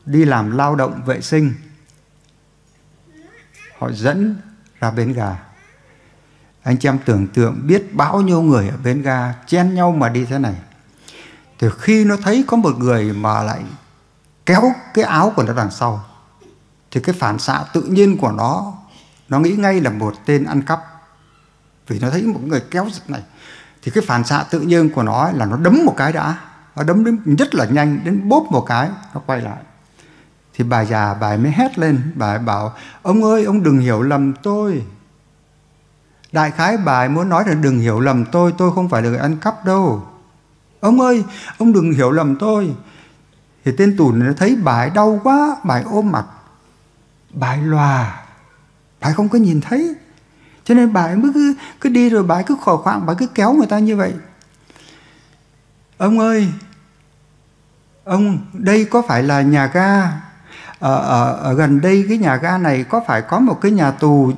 đi làm lao động vệ sinh họ dẫn ra bến gà anh chị em tưởng tượng biết bao nhiêu người ở bến ga chen nhau mà đi thế này thì khi nó thấy có một người mà lại kéo cái áo của nó đằng sau thì cái phản xạ tự nhiên của nó nó nghĩ ngay là một tên ăn cắp vì nó thấy một người kéo giật này thì cái phản xạ tự nhiên của nó là nó đấm một cái đã nó đấm đến rất là nhanh đến bóp một cái nó quay lại thì bà già bà mới hét lên bà bảo ông ơi ông đừng hiểu lầm tôi đại khái bà muốn nói là đừng hiểu lầm tôi tôi không phải là người ăn cắp đâu ông ơi ông đừng hiểu lầm tôi thì tên tù nó thấy bà ấy đau quá bà ấy ôm mặt bà ấy lòa bà ấy không có nhìn thấy cho nên bà ấy mới cứ, cứ đi rồi bà ấy cứ khò khoảng bà ấy cứ kéo người ta như vậy ông ơi ông đây có phải là nhà ga ở, ờ, ở, ờ, ở gần đây cái nhà ga này có phải có một cái nhà tù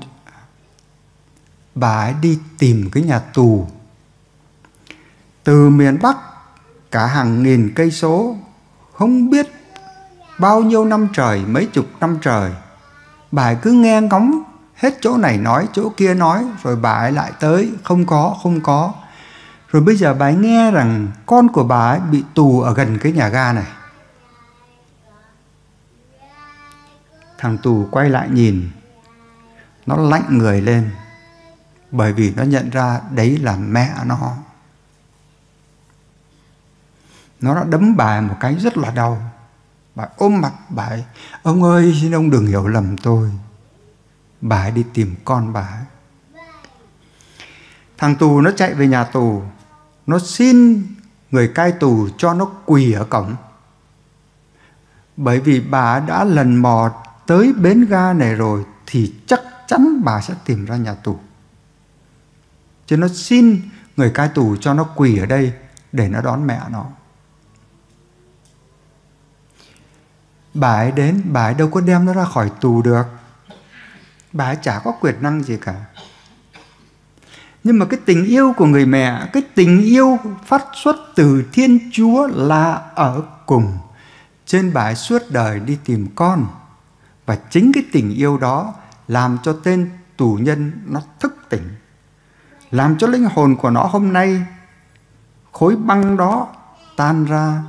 bà ấy đi tìm cái nhà tù từ miền bắc cả hàng nghìn cây số không biết bao nhiêu năm trời, mấy chục năm trời. Bà ấy cứ nghe ngóng hết chỗ này nói, chỗ kia nói, rồi bà ấy lại tới, không có, không có. Rồi bây giờ bà ấy nghe rằng con của bà ấy bị tù ở gần cái nhà ga này. Thằng tù quay lại nhìn, nó lạnh người lên, bởi vì nó nhận ra đấy là mẹ nó nó đã đấm bà một cái rất là đau bà ôm mặt bà ấy, ông ơi xin ông đừng hiểu lầm tôi bà ấy đi tìm con bà ấy. thằng tù nó chạy về nhà tù nó xin người cai tù cho nó quỳ ở cổng bởi vì bà đã lần mò tới bến ga này rồi thì chắc chắn bà sẽ tìm ra nhà tù cho nó xin người cai tù cho nó quỳ ở đây để nó đón mẹ nó bà ấy đến bà ấy đâu có đem nó ra khỏi tù được bà ấy chả có quyền năng gì cả nhưng mà cái tình yêu của người mẹ cái tình yêu phát xuất từ thiên chúa là ở cùng trên bà ấy suốt đời đi tìm con và chính cái tình yêu đó làm cho tên tù nhân nó thức tỉnh làm cho linh hồn của nó hôm nay khối băng đó tan ra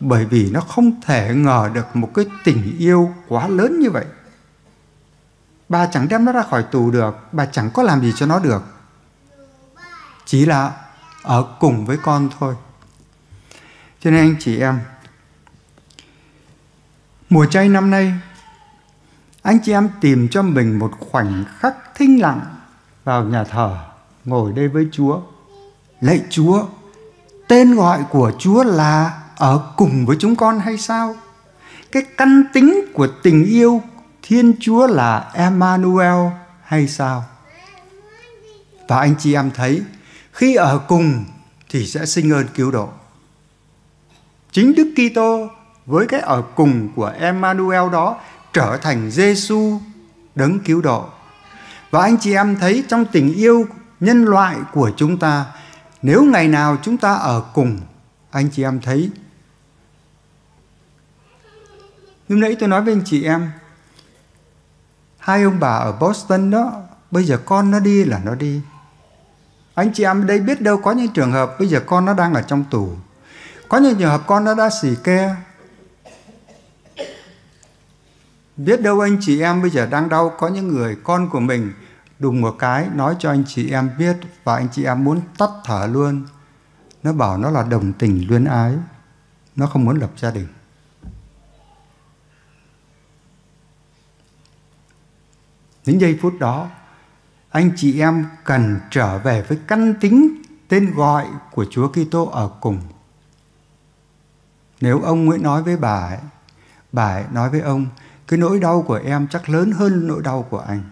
bởi vì nó không thể ngờ được một cái tình yêu quá lớn như vậy. Bà chẳng đem nó ra khỏi tù được, bà chẳng có làm gì cho nó được. Chỉ là ở cùng với con thôi. Cho nên anh chị em, mùa chay năm nay, anh chị em tìm cho mình một khoảnh khắc thinh lặng vào nhà thờ, ngồi đây với Chúa. Lạy Chúa, tên gọi của Chúa là ở cùng với chúng con hay sao? Cái căn tính của tình yêu Thiên Chúa là Emmanuel hay sao? Và anh chị em thấy khi ở cùng thì sẽ sinh ơn cứu độ. Chính Đức Kitô với cái ở cùng của Emmanuel đó trở thành Giêsu đấng cứu độ. Và anh chị em thấy trong tình yêu nhân loại của chúng ta, nếu ngày nào chúng ta ở cùng, anh chị em thấy Lúc nãy tôi nói với anh chị em, hai ông bà ở Boston đó, bây giờ con nó đi là nó đi. Anh chị em đây biết đâu có những trường hợp bây giờ con nó đang ở trong tù. Có những trường hợp con nó đã xỉ ke. Biết đâu anh chị em bây giờ đang đau có những người con của mình đùng một cái nói cho anh chị em biết và anh chị em muốn tắt thở luôn. Nó bảo nó là đồng tình luyến ái, nó không muốn lập gia đình. Những giây phút đó, anh chị em cần trở về với căn tính tên gọi của Chúa Kitô ở cùng. Nếu ông Nguyễn nói với bà ấy, bà ấy nói với ông, cái nỗi đau của em chắc lớn hơn nỗi đau của anh.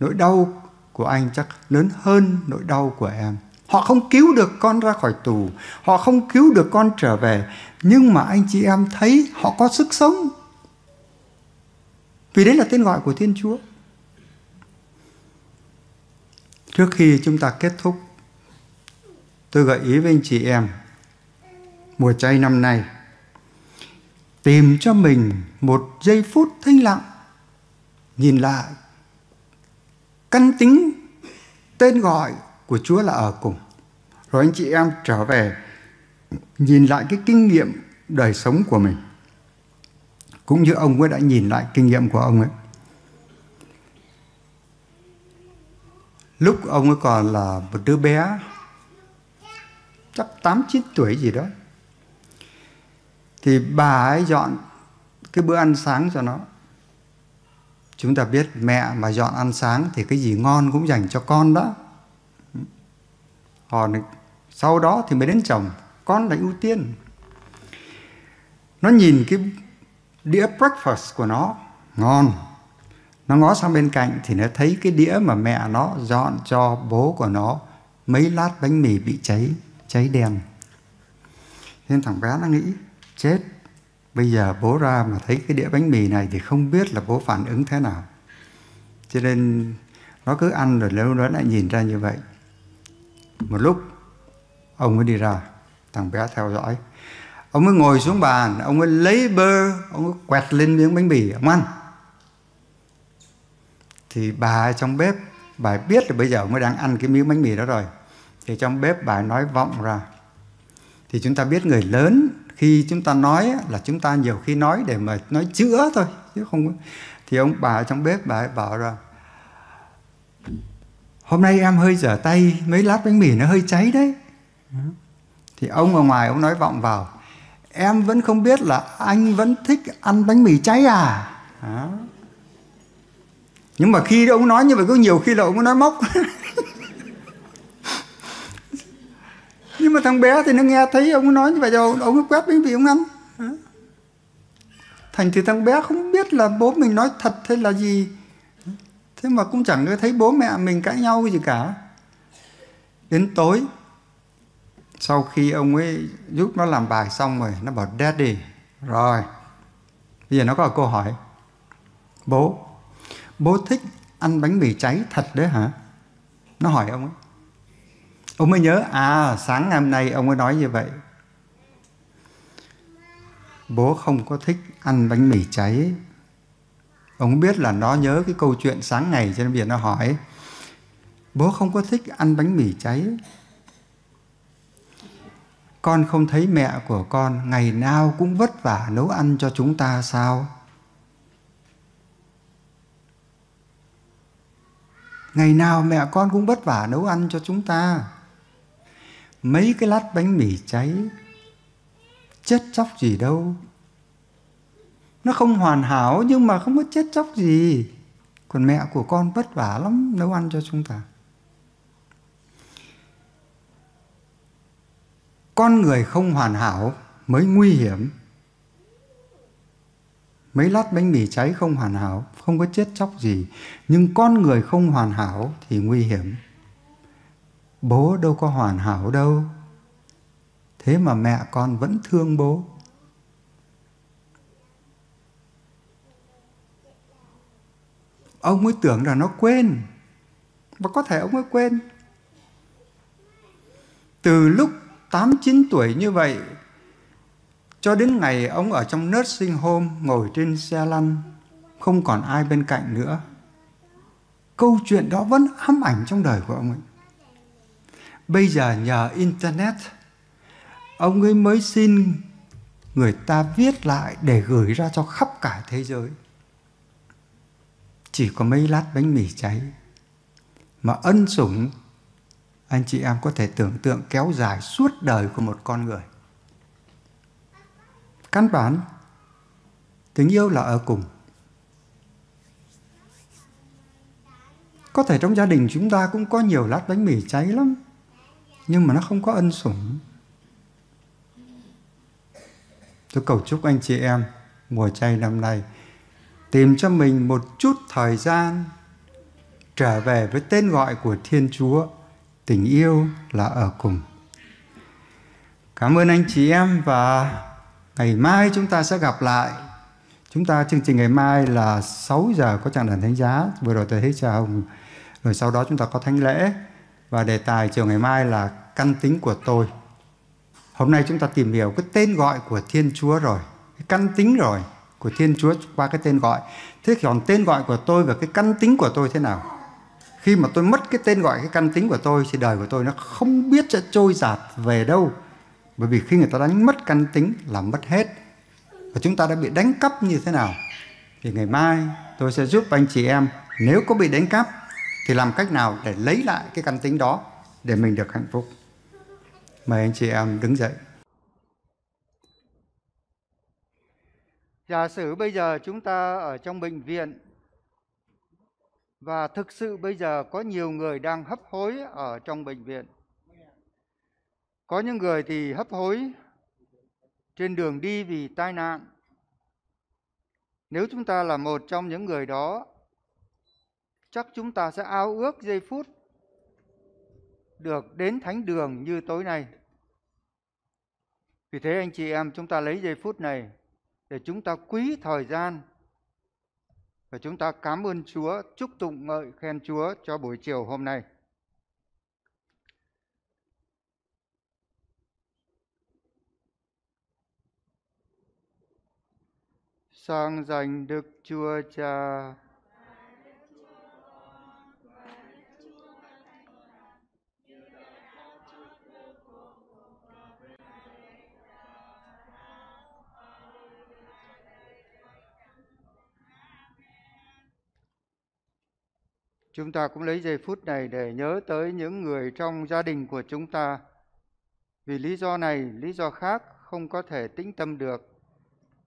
Nỗi đau của anh chắc lớn hơn nỗi đau của em. Họ không cứu được con ra khỏi tù, họ không cứu được con trở về, nhưng mà anh chị em thấy họ có sức sống. Vì đấy là tên gọi của Thiên Chúa. Trước khi chúng ta kết thúc, tôi gợi ý với anh chị em mùa chay năm nay tìm cho mình một giây phút thanh lặng nhìn lại căn tính tên gọi của Chúa là ở cùng. Rồi anh chị em trở về nhìn lại cái kinh nghiệm đời sống của mình cũng như ông ấy đã nhìn lại kinh nghiệm của ông ấy lúc ông ấy còn là một đứa bé chắc tám chín tuổi gì đó thì bà ấy dọn cái bữa ăn sáng cho nó chúng ta biết mẹ mà dọn ăn sáng thì cái gì ngon cũng dành cho con đó còn sau đó thì mới đến chồng con là ưu tiên nó nhìn cái đĩa breakfast của nó ngon nó ngó sang bên cạnh thì nó thấy cái đĩa mà mẹ nó dọn cho bố của nó mấy lát bánh mì bị cháy cháy đen nên thằng bé nó nghĩ chết bây giờ bố ra mà thấy cái đĩa bánh mì này thì không biết là bố phản ứng thế nào cho nên nó cứ ăn rồi lâu nó lại nhìn ra như vậy một lúc ông mới đi ra thằng bé theo dõi ông mới ngồi xuống bàn ông mới lấy bơ ông ấy quẹt lên miếng bánh mì ông ăn thì bà ở trong bếp bà biết là bây giờ ông mới đang ăn cái miếng bánh mì đó rồi thì trong bếp bà nói vọng ra thì chúng ta biết người lớn khi chúng ta nói là chúng ta nhiều khi nói để mà nói chữa thôi chứ không thì ông bà ở trong bếp bà ấy bảo rằng hôm nay em hơi dở tay mấy lát bánh mì nó hơi cháy đấy thì ông ở ngoài ông nói vọng vào em vẫn không biết là anh vẫn thích ăn bánh mì cháy à đó. nhưng mà khi ông nói như vậy có nhiều khi là ông nói móc nhưng mà thằng bé thì nó nghe thấy ông nói như vậy rồi ông cứ quét bánh mì ông ăn thành thì thằng bé không biết là bố mình nói thật thế là gì thế mà cũng chẳng thấy bố mẹ mình cãi nhau gì cả đến tối sau khi ông ấy giúp nó làm bài xong rồi nó bảo daddy rồi bây giờ nó có câu hỏi bố bố thích ăn bánh mì cháy thật đấy hả nó hỏi ông ấy ông mới nhớ à sáng ngày hôm nay ông ấy nói như vậy bố không có thích ăn bánh mì cháy ông biết là nó nhớ cái câu chuyện sáng ngày cho nên bây nó hỏi bố không có thích ăn bánh mì cháy con không thấy mẹ của con ngày nào cũng vất vả nấu ăn cho chúng ta sao ngày nào mẹ con cũng vất vả nấu ăn cho chúng ta mấy cái lát bánh mì cháy chết chóc gì đâu nó không hoàn hảo nhưng mà không có chết chóc gì còn mẹ của con vất vả lắm nấu ăn cho chúng ta con người không hoàn hảo mới nguy hiểm mấy lát bánh mì cháy không hoàn hảo không có chết chóc gì nhưng con người không hoàn hảo thì nguy hiểm bố đâu có hoàn hảo đâu thế mà mẹ con vẫn thương bố ông ấy tưởng là nó quên và có thể ông ấy quên từ lúc tám chín tuổi như vậy cho đến ngày ông ở trong nursing home ngồi trên xe lăn không còn ai bên cạnh nữa. Câu chuyện đó vẫn ám ảnh trong đời của ông ấy. Bây giờ nhờ internet ông ấy mới xin người ta viết lại để gửi ra cho khắp cả thế giới. Chỉ có mấy lát bánh mì cháy mà ân sủng anh chị em có thể tưởng tượng kéo dài suốt đời của một con người căn bản tình yêu là ở cùng có thể trong gia đình chúng ta cũng có nhiều lát bánh mì cháy lắm nhưng mà nó không có ân sủng tôi cầu chúc anh chị em mùa chay năm nay tìm cho mình một chút thời gian trở về với tên gọi của thiên chúa tình yêu là ở cùng cảm ơn anh chị em và ngày mai chúng ta sẽ gặp lại chúng ta chương trình ngày mai là 6 giờ có trạng đàn thánh giá vừa rồi tôi thấy chào hồng rồi sau đó chúng ta có thánh lễ và đề tài chiều ngày mai là căn tính của tôi hôm nay chúng ta tìm hiểu cái tên gọi của thiên chúa rồi cái căn tính rồi của thiên chúa qua cái tên gọi thế còn tên gọi của tôi và cái căn tính của tôi thế nào khi mà tôi mất cái tên gọi cái căn tính của tôi thì đời của tôi nó không biết sẽ trôi giạt về đâu bởi vì khi người ta đánh mất căn tính là mất hết và chúng ta đã bị đánh cắp như thế nào thì ngày mai tôi sẽ giúp anh chị em nếu có bị đánh cắp thì làm cách nào để lấy lại cái căn tính đó để mình được hạnh phúc mời anh chị em đứng dậy giả sử bây giờ chúng ta ở trong bệnh viện và thực sự bây giờ có nhiều người đang hấp hối ở trong bệnh viện. Có những người thì hấp hối trên đường đi vì tai nạn. Nếu chúng ta là một trong những người đó, chắc chúng ta sẽ ao ước giây phút được đến thánh đường như tối nay. Vì thế anh chị em chúng ta lấy giây phút này để chúng ta quý thời gian và chúng ta cảm ơn Chúa, chúc tụng ngợi khen Chúa cho buổi chiều hôm nay. Sang danh Đức Chúa Cha. Chúng ta cũng lấy giây phút này để nhớ tới những người trong gia đình của chúng ta. Vì lý do này, lý do khác không có thể tĩnh tâm được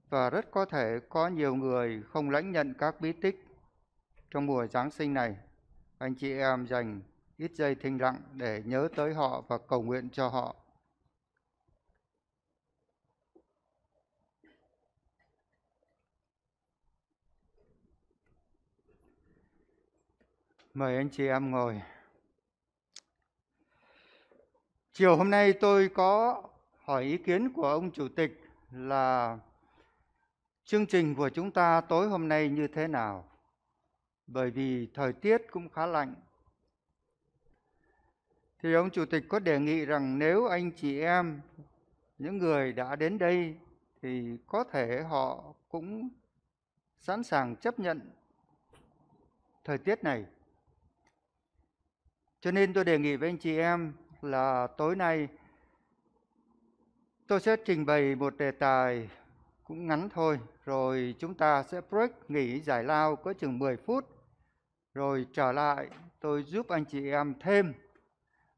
và rất có thể có nhiều người không lãnh nhận các bí tích trong mùa Giáng sinh này. Anh chị em dành ít giây thinh lặng để nhớ tới họ và cầu nguyện cho họ. Mời anh chị em ngồi. Chiều hôm nay tôi có hỏi ý kiến của ông chủ tịch là chương trình của chúng ta tối hôm nay như thế nào? Bởi vì thời tiết cũng khá lạnh. Thì ông chủ tịch có đề nghị rằng nếu anh chị em những người đã đến đây thì có thể họ cũng sẵn sàng chấp nhận thời tiết này cho nên tôi đề nghị với anh chị em là tối nay tôi sẽ trình bày một đề tài cũng ngắn thôi. Rồi chúng ta sẽ break nghỉ giải lao có chừng 10 phút. Rồi trở lại tôi giúp anh chị em thêm.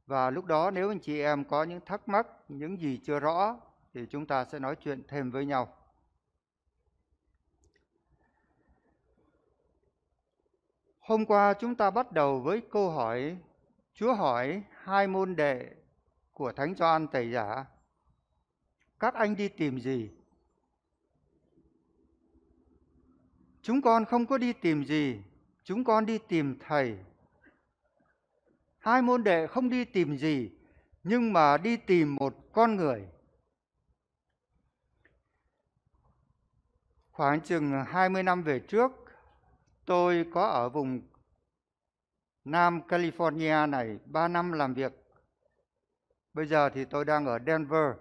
Và lúc đó nếu anh chị em có những thắc mắc, những gì chưa rõ thì chúng ta sẽ nói chuyện thêm với nhau. Hôm qua chúng ta bắt đầu với câu hỏi Chúa hỏi hai môn đệ của Thánh Gioan Tẩy Giả, các anh đi tìm gì? Chúng con không có đi tìm gì, chúng con đi tìm Thầy. Hai môn đệ không đi tìm gì, nhưng mà đi tìm một con người. Khoảng chừng 20 năm về trước, tôi có ở vùng Nam California này 3 năm làm việc. Bây giờ thì tôi đang ở Denver.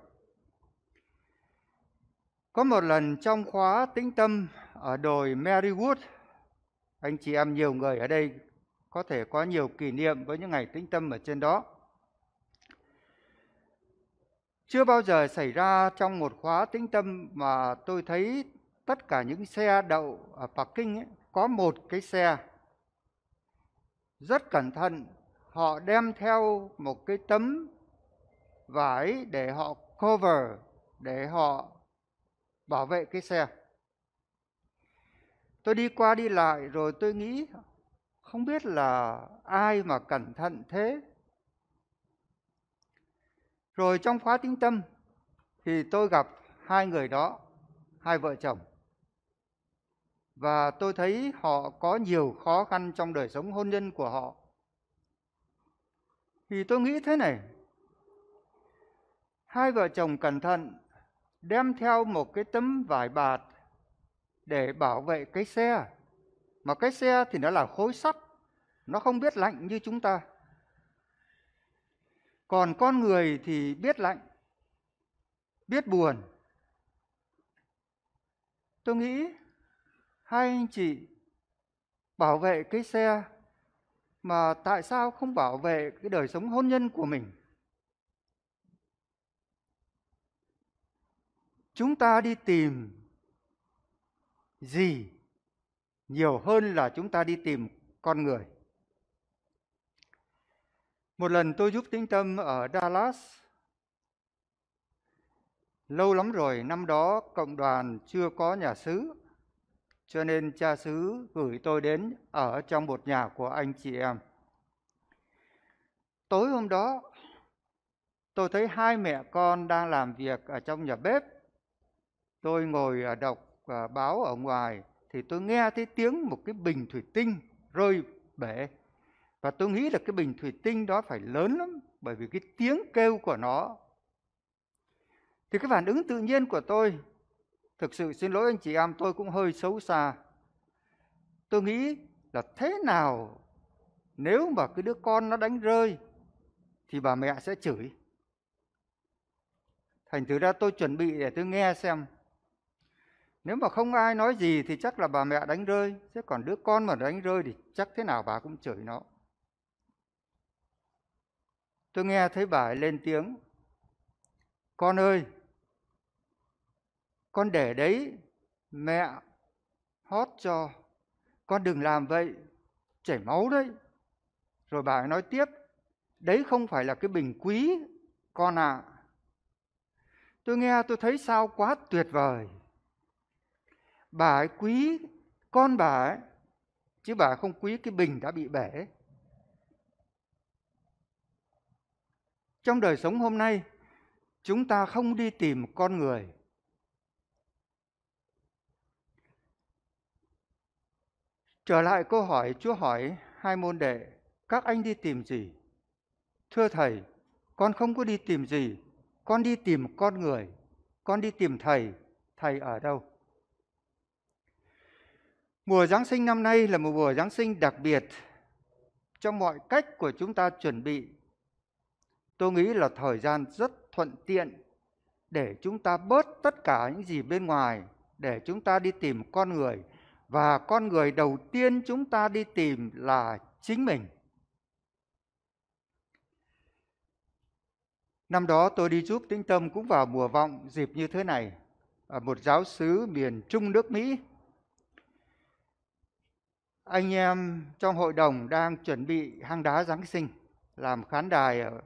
Có một lần trong khóa tĩnh tâm ở đồi Marywood, anh chị em nhiều người ở đây có thể có nhiều kỷ niệm với những ngày tĩnh tâm ở trên đó. Chưa bao giờ xảy ra trong một khóa tĩnh tâm mà tôi thấy tất cả những xe đậu ở Bắc Kinh ấy, có một cái xe rất cẩn thận họ đem theo một cái tấm vải để họ cover để họ bảo vệ cái xe tôi đi qua đi lại rồi tôi nghĩ không biết là ai mà cẩn thận thế rồi trong khóa tiếng tâm thì tôi gặp hai người đó hai vợ chồng và tôi thấy họ có nhiều khó khăn trong đời sống hôn nhân của họ thì tôi nghĩ thế này hai vợ chồng cẩn thận đem theo một cái tấm vải bạt để bảo vệ cái xe mà cái xe thì nó là khối sắt nó không biết lạnh như chúng ta còn con người thì biết lạnh biết buồn tôi nghĩ hai anh chị bảo vệ cái xe mà tại sao không bảo vệ cái đời sống hôn nhân của mình? Chúng ta đi tìm gì nhiều hơn là chúng ta đi tìm con người. Một lần tôi giúp tĩnh tâm ở Dallas. Lâu lắm rồi, năm đó cộng đoàn chưa có nhà xứ cho nên cha xứ gửi tôi đến ở trong một nhà của anh chị em. Tối hôm đó, tôi thấy hai mẹ con đang làm việc ở trong nhà bếp. Tôi ngồi à, đọc à, báo ở ngoài thì tôi nghe thấy tiếng một cái bình thủy tinh rơi bể. Và tôi nghĩ là cái bình thủy tinh đó phải lớn lắm bởi vì cái tiếng kêu của nó. Thì cái phản ứng tự nhiên của tôi Thực sự xin lỗi anh chị em tôi cũng hơi xấu xa. Tôi nghĩ là thế nào nếu mà cái đứa con nó đánh rơi thì bà mẹ sẽ chửi. Thành thử ra tôi chuẩn bị để tôi nghe xem. Nếu mà không ai nói gì thì chắc là bà mẹ đánh rơi, chứ còn đứa con mà đánh rơi thì chắc thế nào bà cũng chửi nó. Tôi nghe thấy bà ấy lên tiếng. Con ơi, con để đấy mẹ hót cho con đừng làm vậy chảy máu đấy rồi bà ấy nói tiếp đấy không phải là cái bình quý con ạ à. tôi nghe tôi thấy sao quá tuyệt vời bà ấy quý con bà ấy chứ bà ấy không quý cái bình đã bị bể trong đời sống hôm nay chúng ta không đi tìm con người Trở lại câu hỏi Chúa hỏi hai môn đệ, các anh đi tìm gì? Thưa Thầy, con không có đi tìm gì, con đi tìm con người, con đi tìm Thầy, Thầy ở đâu? Mùa Giáng sinh năm nay là một mùa Giáng sinh đặc biệt trong mọi cách của chúng ta chuẩn bị. Tôi nghĩ là thời gian rất thuận tiện để chúng ta bớt tất cả những gì bên ngoài để chúng ta đi tìm con người, và con người đầu tiên chúng ta đi tìm là chính mình năm đó tôi đi giúp tĩnh tâm cũng vào mùa vọng dịp như thế này ở một giáo sứ miền trung nước mỹ anh em trong hội đồng đang chuẩn bị hang đá giáng sinh làm khán đài ở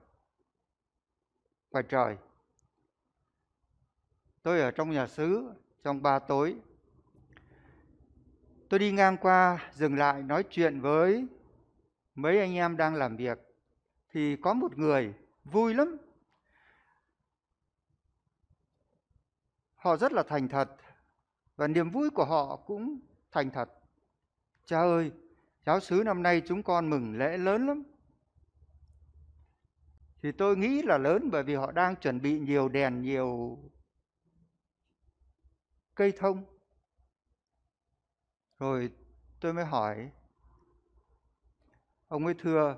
ngoài trời tôi ở trong nhà xứ trong ba tối Tôi đi ngang qua, dừng lại nói chuyện với mấy anh em đang làm việc. Thì có một người vui lắm. Họ rất là thành thật và niềm vui của họ cũng thành thật. Cha ơi, giáo sứ năm nay chúng con mừng lễ lớn lắm. Thì tôi nghĩ là lớn bởi vì họ đang chuẩn bị nhiều đèn, nhiều cây thông rồi tôi mới hỏi, ông ấy thưa,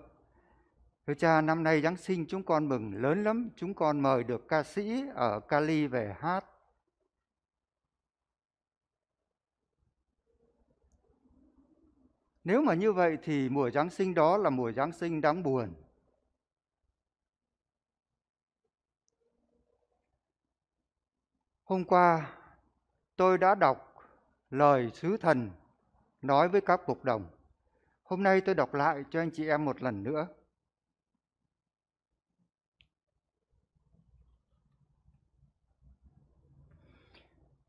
Thưa cha, năm nay Giáng sinh chúng con mừng lớn lắm, chúng con mời được ca sĩ ở Cali về hát. Nếu mà như vậy thì mùa Giáng sinh đó là mùa Giáng sinh đáng buồn. Hôm qua tôi đã đọc lời sứ thần nói với các mục đồng. Hôm nay tôi đọc lại cho anh chị em một lần nữa.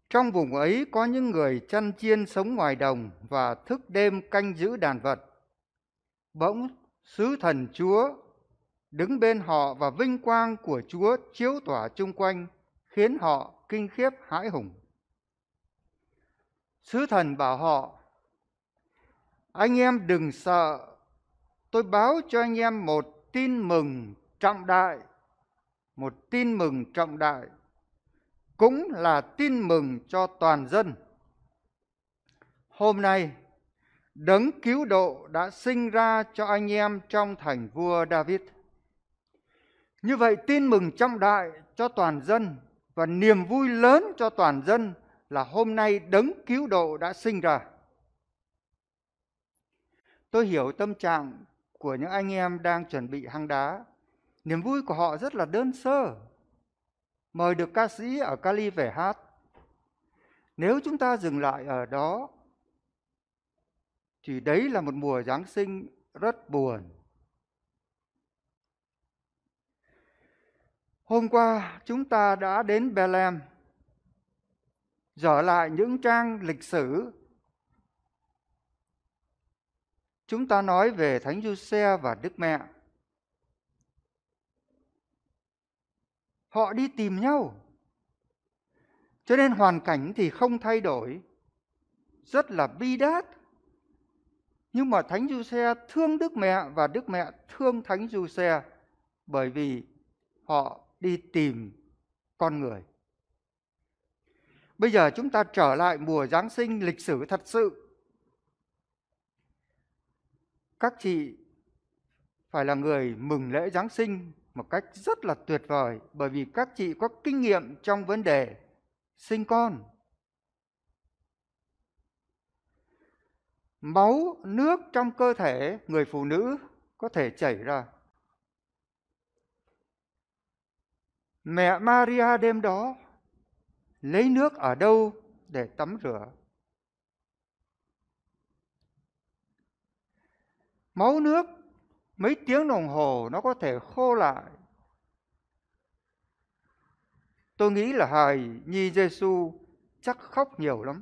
Trong vùng ấy có những người chăn chiên sống ngoài đồng và thức đêm canh giữ đàn vật. Bỗng sứ thần Chúa đứng bên họ và vinh quang của Chúa chiếu tỏa chung quanh, khiến họ kinh khiếp hãi hùng. Sứ thần bảo họ anh em đừng sợ, tôi báo cho anh em một tin mừng trọng đại, một tin mừng trọng đại, cũng là tin mừng cho toàn dân. Hôm nay, đấng cứu độ đã sinh ra cho anh em trong thành vua David. Như vậy tin mừng trọng đại cho toàn dân và niềm vui lớn cho toàn dân là hôm nay đấng cứu độ đã sinh ra. Tôi hiểu tâm trạng của những anh em đang chuẩn bị hang đá. Niềm vui của họ rất là đơn sơ. Mời được ca sĩ ở Cali về hát. Nếu chúng ta dừng lại ở đó, thì đấy là một mùa Giáng sinh rất buồn. Hôm qua chúng ta đã đến Bethlehem, dở lại những trang lịch sử chúng ta nói về Thánh Giuse và Đức Mẹ. Họ đi tìm nhau. Cho nên hoàn cảnh thì không thay đổi, rất là bi đát. Nhưng mà Thánh Giuse thương Đức Mẹ và Đức Mẹ thương Thánh Giuse bởi vì họ đi tìm con người. Bây giờ chúng ta trở lại mùa Giáng sinh lịch sử thật sự các chị phải là người mừng lễ Giáng sinh một cách rất là tuyệt vời bởi vì các chị có kinh nghiệm trong vấn đề sinh con. Máu, nước trong cơ thể người phụ nữ có thể chảy ra. Mẹ Maria đêm đó lấy nước ở đâu để tắm rửa? máu nước mấy tiếng đồng hồ nó có thể khô lại. Tôi nghĩ là hài nhi Giêsu chắc khóc nhiều lắm.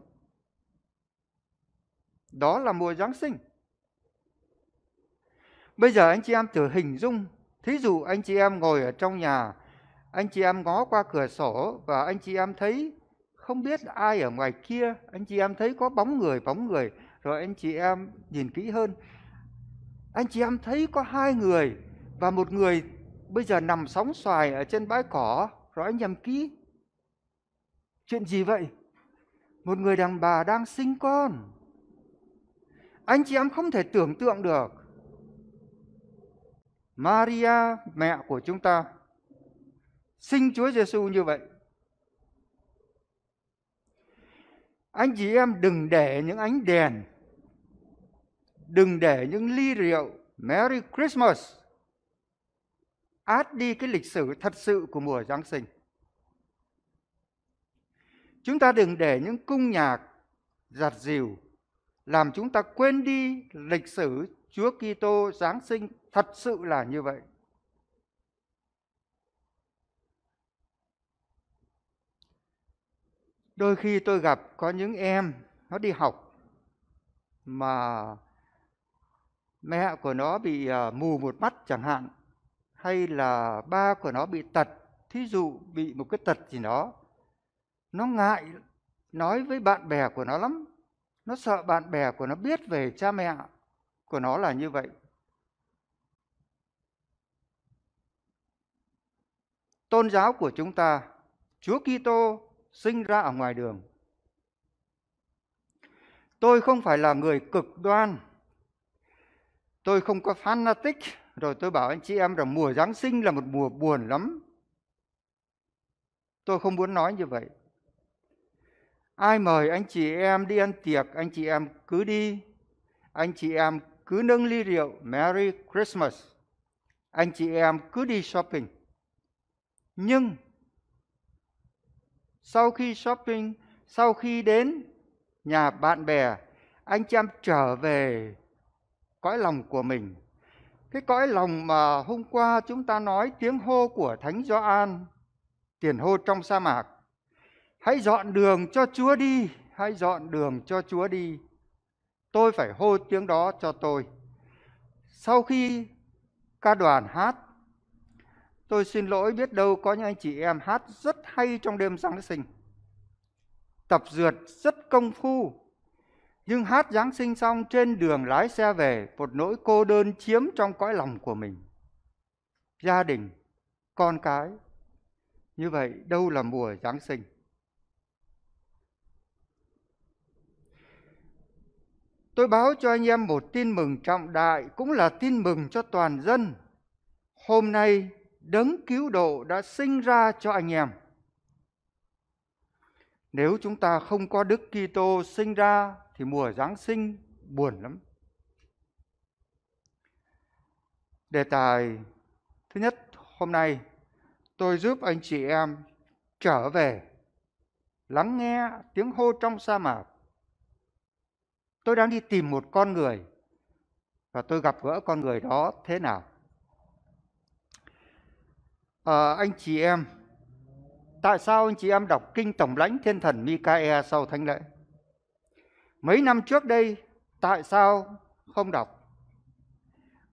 Đó là mùa Giáng sinh. Bây giờ anh chị em thử hình dung, thí dụ anh chị em ngồi ở trong nhà, anh chị em ngó qua cửa sổ và anh chị em thấy không biết ai ở ngoài kia, anh chị em thấy có bóng người, bóng người, rồi anh chị em nhìn kỹ hơn anh chị em thấy có hai người và một người bây giờ nằm sóng xoài ở trên bãi cỏ rồi anh nhầm kỹ chuyện gì vậy một người đàn bà đang sinh con anh chị em không thể tưởng tượng được Maria mẹ của chúng ta sinh Chúa Giêsu như vậy anh chị em đừng để những ánh đèn đừng để những ly rượu Merry Christmas át đi cái lịch sử thật sự của mùa Giáng sinh. Chúng ta đừng để những cung nhạc giặt dìu làm chúng ta quên đi lịch sử Chúa Kitô Giáng sinh thật sự là như vậy. Đôi khi tôi gặp có những em nó đi học mà mẹ của nó bị ờ, mù một mắt chẳng hạn hay là ba của nó bị tật thí dụ bị một cái tật gì đó nó ngại nói với bạn bè của nó lắm nó sợ bạn bè của nó biết về cha mẹ của nó là như vậy tôn giáo của chúng ta chúa kitô sinh ra ở ngoài đường tôi không phải là người cực đoan tôi không có fanatic rồi tôi bảo anh chị em rằng mùa giáng sinh là một mùa buồn lắm tôi không muốn nói như vậy ai mời anh chị em đi ăn tiệc anh chị em cứ đi anh chị em cứ nâng ly rượu merry christmas anh chị em cứ đi shopping nhưng sau khi shopping sau khi đến nhà bạn bè anh chị em trở về cõi lòng của mình. Cái cõi lòng mà hôm qua chúng ta nói tiếng hô của Thánh Gioan, tiền hô trong sa mạc. Hãy dọn đường cho Chúa đi, hãy dọn đường cho Chúa đi. Tôi phải hô tiếng đó cho tôi. Sau khi ca đoàn hát, tôi xin lỗi biết đâu có những anh chị em hát rất hay trong đêm Giáng sinh. Tập dượt rất công phu, nhưng hát Giáng sinh xong trên đường lái xe về, một nỗi cô đơn chiếm trong cõi lòng của mình. Gia đình, con cái. Như vậy đâu là mùa Giáng sinh? Tôi báo cho anh em một tin mừng trọng đại, cũng là tin mừng cho toàn dân. Hôm nay, đấng cứu độ đã sinh ra cho anh em. Nếu chúng ta không có Đức Kitô sinh ra thì mùa Giáng sinh buồn lắm. Đề tài thứ nhất hôm nay tôi giúp anh chị em trở về lắng nghe tiếng hô trong sa mạc. Tôi đang đi tìm một con người và tôi gặp gỡ con người đó thế nào. À, anh chị em, tại sao anh chị em đọc kinh tổng lãnh thiên thần Micae sau thánh lễ? Mấy năm trước đây, tại sao không đọc?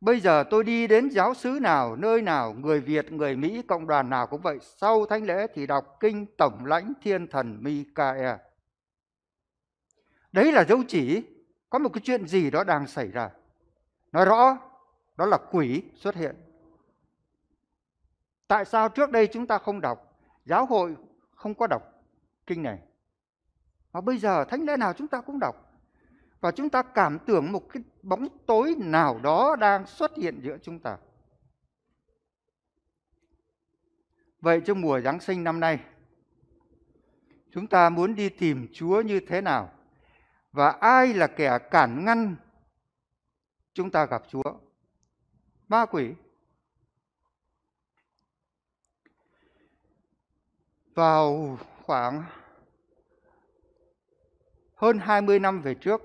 Bây giờ tôi đi đến giáo sứ nào, nơi nào, người Việt, người Mỹ, cộng đoàn nào cũng vậy. Sau thánh lễ thì đọc kinh tổng lãnh thiên thần Mikael. Đấy là dấu chỉ có một cái chuyện gì đó đang xảy ra. Nói rõ, đó là quỷ xuất hiện. Tại sao trước đây chúng ta không đọc? Giáo hội không có đọc kinh này. Mà bây giờ thánh lễ nào chúng ta cũng đọc và chúng ta cảm tưởng một cái bóng tối nào đó đang xuất hiện giữa chúng ta. Vậy trong mùa Giáng sinh năm nay, chúng ta muốn đi tìm Chúa như thế nào? Và ai là kẻ cản ngăn chúng ta gặp Chúa? Ma quỷ. Vào khoảng hơn 20 năm về trước,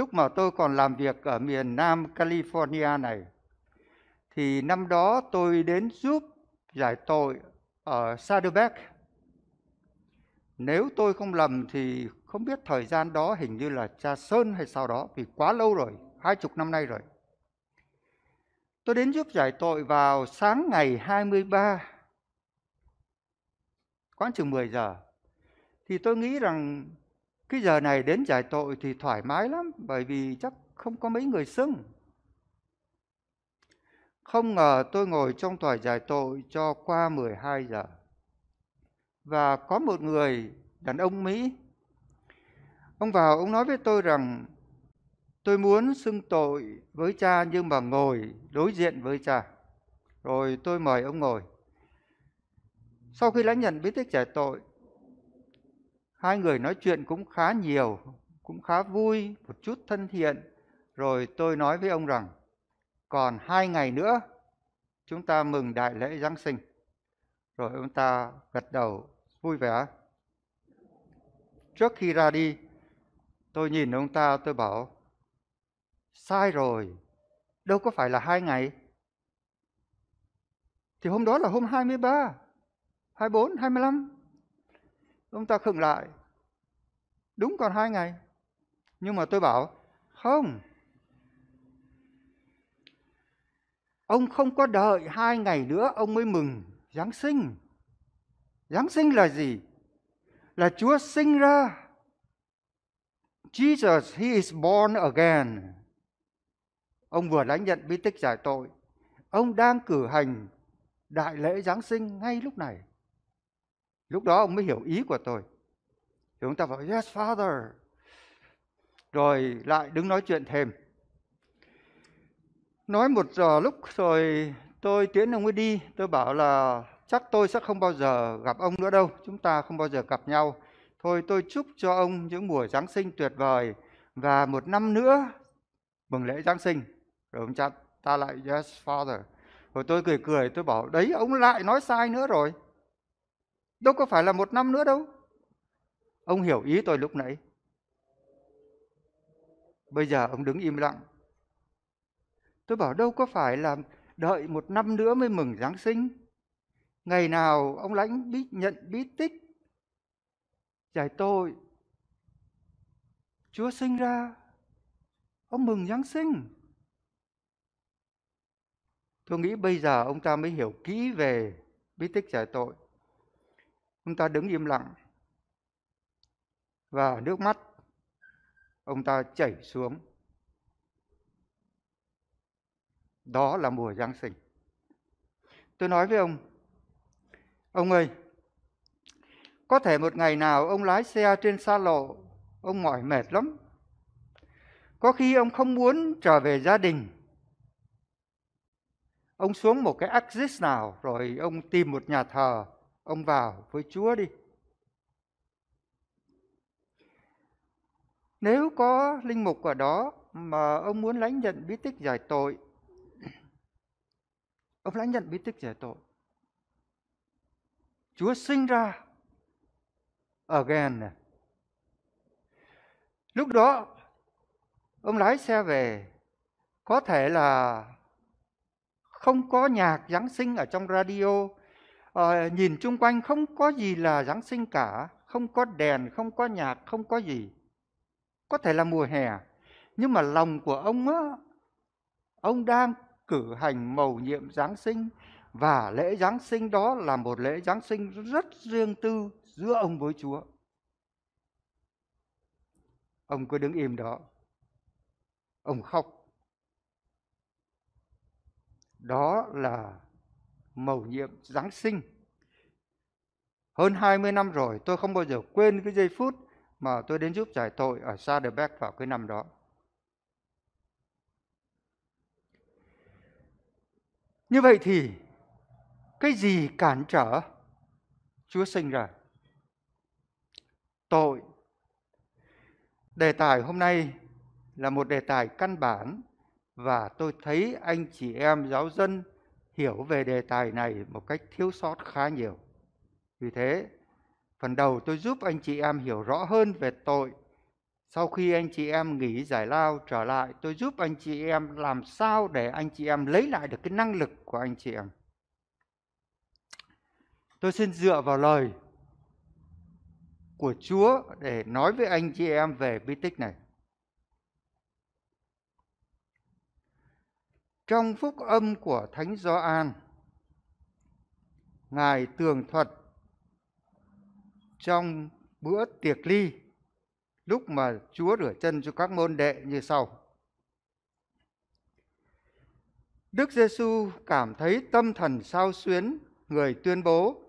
Lúc mà tôi còn làm việc ở miền Nam California này, thì năm đó tôi đến giúp giải tội ở Saddleback. Nếu tôi không lầm thì không biết thời gian đó hình như là cha Sơn hay sau đó, vì quá lâu rồi, hai chục năm nay rồi. Tôi đến giúp giải tội vào sáng ngày 23, khoảng chừng 10 giờ. Thì tôi nghĩ rằng cái giờ này đến giải tội thì thoải mái lắm bởi vì chắc không có mấy người xưng. Không ngờ tôi ngồi trong tòa giải tội cho qua 12 giờ. Và có một người đàn ông Mỹ. Ông vào ông nói với tôi rằng tôi muốn xưng tội với cha nhưng mà ngồi đối diện với cha. Rồi tôi mời ông ngồi. Sau khi lãnh nhận bí tích giải tội, Hai người nói chuyện cũng khá nhiều, cũng khá vui, một chút thân thiện. Rồi tôi nói với ông rằng, còn hai ngày nữa chúng ta mừng đại lễ Giáng sinh. Rồi ông ta gật đầu vui vẻ. Trước khi ra đi, tôi nhìn ông ta tôi bảo, sai rồi, đâu có phải là hai ngày. Thì hôm đó là hôm 23, 24, 25 ông ta khựng lại đúng còn hai ngày nhưng mà tôi bảo không ông không có đợi hai ngày nữa ông mới mừng giáng sinh giáng sinh là gì là chúa sinh ra jesus he is born again ông vừa lãnh nhận bí tích giải tội ông đang cử hành đại lễ giáng sinh ngay lúc này Lúc đó ông mới hiểu ý của tôi. Thì ông ta bảo, yes father. Rồi lại đứng nói chuyện thêm. Nói một giờ lúc rồi tôi tiễn ông ấy đi. Tôi bảo là chắc tôi sẽ không bao giờ gặp ông nữa đâu. Chúng ta không bao giờ gặp nhau. Thôi tôi chúc cho ông những mùa Giáng sinh tuyệt vời. Và một năm nữa mừng lễ Giáng sinh. Rồi ông cha ta lại yes father. Rồi tôi cười cười tôi bảo đấy ông lại nói sai nữa rồi. Đâu có phải là một năm nữa đâu. Ông hiểu ý tôi lúc nãy. Bây giờ ông đứng im lặng. Tôi bảo đâu có phải là đợi một năm nữa mới mừng Giáng sinh. Ngày nào ông Lãnh biết nhận bí tích. Giải tội. Chúa sinh ra. Ông mừng Giáng sinh. Tôi nghĩ bây giờ ông ta mới hiểu kỹ về bí tích giải tội. Ông ta đứng im lặng và nước mắt ông ta chảy xuống. Đó là mùa Giáng sinh. Tôi nói với ông, ông ơi, có thể một ngày nào ông lái xe trên xa lộ, ông mỏi mệt lắm. Có khi ông không muốn trở về gia đình. Ông xuống một cái axis nào rồi ông tìm một nhà thờ ông vào với Chúa đi. Nếu có linh mục ở đó mà ông muốn lãnh nhận bí tích giải tội, ông lãnh nhận bí tích giải tội. Chúa sinh ra ở Gen Lúc đó ông lái xe về có thể là không có nhạc Giáng sinh ở trong radio à, nhìn chung quanh không có gì là Giáng sinh cả, không có đèn, không có nhạc, không có gì. Có thể là mùa hè, nhưng mà lòng của ông á, ông đang cử hành mầu nhiệm Giáng sinh và lễ Giáng sinh đó là một lễ Giáng sinh rất riêng tư giữa ông với Chúa. Ông cứ đứng im đó, ông khóc. Đó là mầu nhiệm Giáng sinh. Hơn 20 năm rồi tôi không bao giờ quên cái giây phút mà tôi đến giúp giải tội ở Saddleback vào cái năm đó. Như vậy thì cái gì cản trở Chúa sinh ra? Tội. Đề tài hôm nay là một đề tài căn bản và tôi thấy anh chị em giáo dân hiểu về đề tài này một cách thiếu sót khá nhiều. Vì thế, phần đầu tôi giúp anh chị em hiểu rõ hơn về tội. Sau khi anh chị em nghỉ giải lao trở lại, tôi giúp anh chị em làm sao để anh chị em lấy lại được cái năng lực của anh chị em. Tôi xin dựa vào lời của Chúa để nói với anh chị em về bi tích này. Trong phúc âm của Thánh Gioan, Ngài tường thuật trong bữa tiệc ly lúc mà Chúa rửa chân cho các môn đệ như sau. Đức Giêsu cảm thấy tâm thần sao xuyến, người tuyên bố: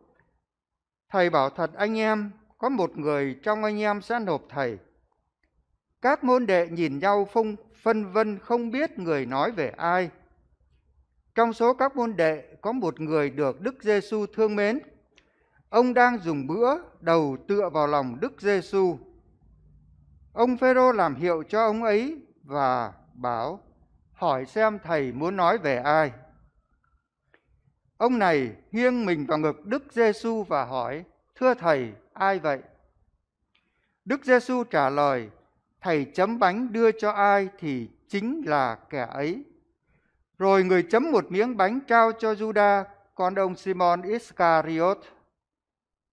Thầy bảo thật anh em, có một người trong anh em sẽ nộp thầy. Các môn đệ nhìn nhau phung phân vân không biết người nói về ai. Trong số các môn đệ có một người được Đức Giêsu thương mến. Ông đang dùng bữa đầu tựa vào lòng Đức Giêsu. Ông Phêrô làm hiệu cho ông ấy và bảo hỏi xem thầy muốn nói về ai. Ông này nghiêng mình vào ngực Đức Giêsu và hỏi: "Thưa thầy, ai vậy?" Đức Giêsu trả lời: "Thầy chấm bánh đưa cho ai thì chính là kẻ ấy." Rồi người chấm một miếng bánh trao cho Juda, con ông Simon Iscariot.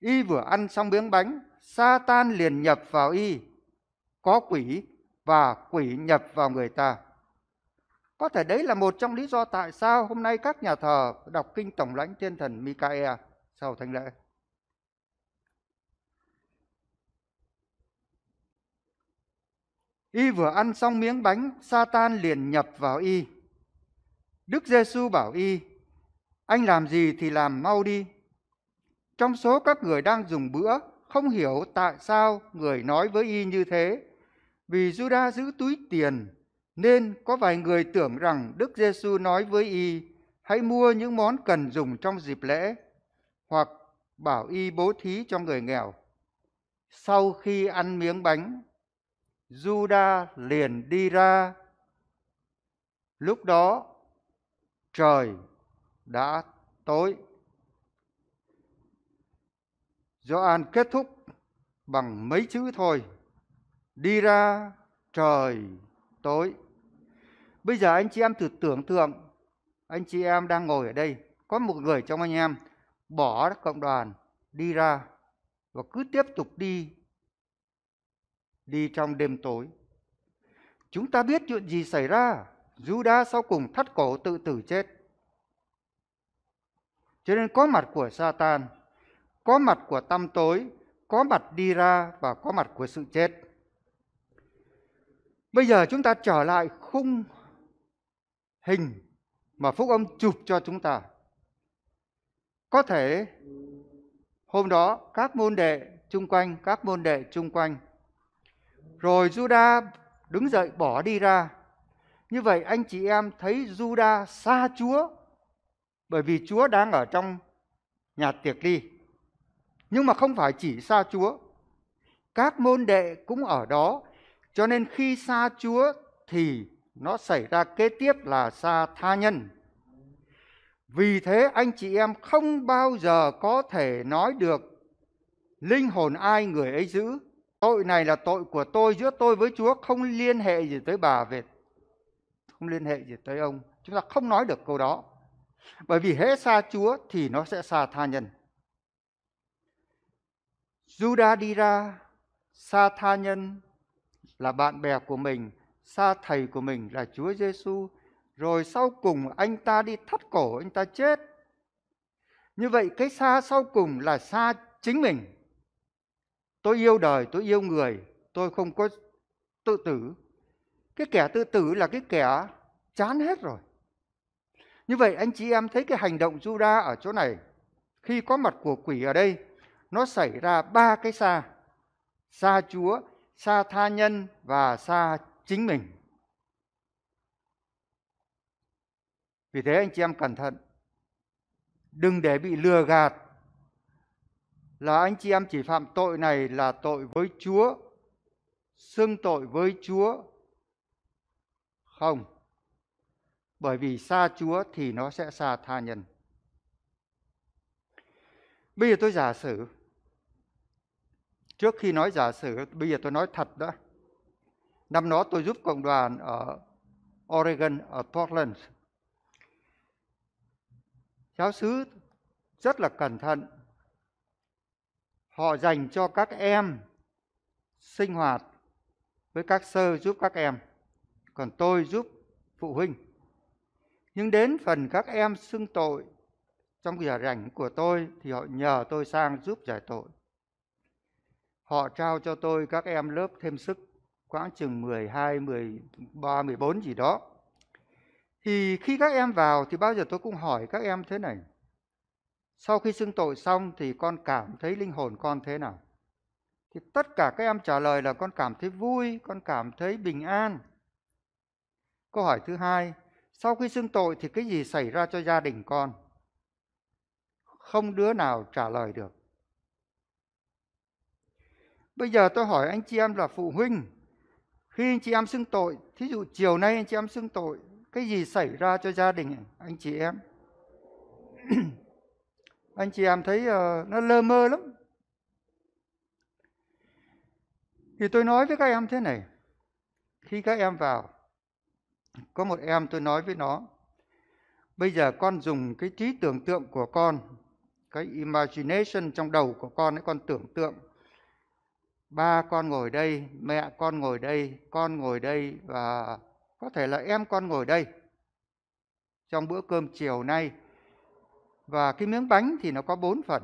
Y vừa ăn xong miếng bánh, Satan liền nhập vào y, có quỷ và quỷ nhập vào người ta. Có thể đấy là một trong lý do tại sao hôm nay các nhà thờ đọc kinh tổng lãnh thiên thần Micaea sau thánh lễ. Y vừa ăn xong miếng bánh, Satan liền nhập vào y, Đức Giêsu bảo y, anh làm gì thì làm mau đi. Trong số các người đang dùng bữa, không hiểu tại sao người nói với y như thế. Vì Juda giữ túi tiền, nên có vài người tưởng rằng Đức Giêsu nói với y, hãy mua những món cần dùng trong dịp lễ, hoặc bảo y bố thí cho người nghèo. Sau khi ăn miếng bánh, Juda liền đi ra. Lúc đó trời đã tối. Gioan kết thúc bằng mấy chữ thôi. Đi ra trời tối. Bây giờ anh chị em thử tưởng tượng anh chị em đang ngồi ở đây, có một người trong anh em bỏ cộng đoàn đi ra và cứ tiếp tục đi đi trong đêm tối. Chúng ta biết chuyện gì xảy ra Judas sau cùng thắt cổ tự tử chết. Cho nên có mặt của Satan, có mặt của tâm tối, có mặt đi ra và có mặt của sự chết. Bây giờ chúng ta trở lại khung hình mà Phúc Âm chụp cho chúng ta. Có thể hôm đó các môn đệ chung quanh, các môn đệ chung quanh. Rồi Judas đứng dậy bỏ đi ra như vậy anh chị em thấy Juda xa Chúa bởi vì Chúa đang ở trong nhà tiệc ly. Nhưng mà không phải chỉ xa Chúa. Các môn đệ cũng ở đó. Cho nên khi xa Chúa thì nó xảy ra kế tiếp là xa tha nhân. Vì thế anh chị em không bao giờ có thể nói được linh hồn ai người ấy giữ. Tội này là tội của tôi giữa tôi với Chúa không liên hệ gì tới bà về không liên hệ gì tới ông chúng ta không nói được câu đó bởi vì hễ xa chúa thì nó sẽ xa tha nhân Judah đi ra xa tha nhân là bạn bè của mình xa thầy của mình là Chúa Giêsu rồi sau cùng anh ta đi thắt cổ anh ta chết như vậy cái xa sau cùng là xa chính mình tôi yêu đời tôi yêu người tôi không có tự tử cái kẻ tự tử là cái kẻ chán hết rồi như vậy anh chị em thấy cái hành động Juda ở chỗ này khi có mặt của quỷ ở đây nó xảy ra ba cái xa xa Chúa xa tha nhân và xa chính mình vì thế anh chị em cẩn thận đừng để bị lừa gạt là anh chị em chỉ phạm tội này là tội với Chúa xưng tội với Chúa không. Bởi vì xa Chúa thì nó sẽ xa tha nhân. Bây giờ tôi giả sử. Trước khi nói giả sử, bây giờ tôi nói thật đó. Năm đó tôi giúp cộng đoàn ở Oregon, ở Portland. Giáo sứ rất là cẩn thận. Họ dành cho các em sinh hoạt với các sơ giúp các em còn tôi giúp phụ huynh. Nhưng đến phần các em xưng tội trong giờ rảnh của tôi thì họ nhờ tôi sang giúp giải tội. Họ trao cho tôi các em lớp thêm sức khoảng chừng 12, 13, 14 gì đó. Thì khi các em vào thì bao giờ tôi cũng hỏi các em thế này. Sau khi xưng tội xong thì con cảm thấy linh hồn con thế nào? Thì tất cả các em trả lời là con cảm thấy vui, con cảm thấy bình an, Câu hỏi thứ hai, sau khi xưng tội thì cái gì xảy ra cho gia đình con? Không đứa nào trả lời được. Bây giờ tôi hỏi anh chị em là phụ huynh, khi anh chị em xưng tội, thí dụ chiều nay anh chị em xưng tội, cái gì xảy ra cho gia đình anh chị em? anh chị em thấy uh, nó lơ mơ lắm. Thì tôi nói với các em thế này, khi các em vào có một em tôi nói với nó, bây giờ con dùng cái trí tưởng tượng của con, cái imagination trong đầu của con ấy, con tưởng tượng. Ba con ngồi đây, mẹ con ngồi đây, con ngồi đây và có thể là em con ngồi đây. Trong bữa cơm chiều nay, và cái miếng bánh thì nó có bốn phần.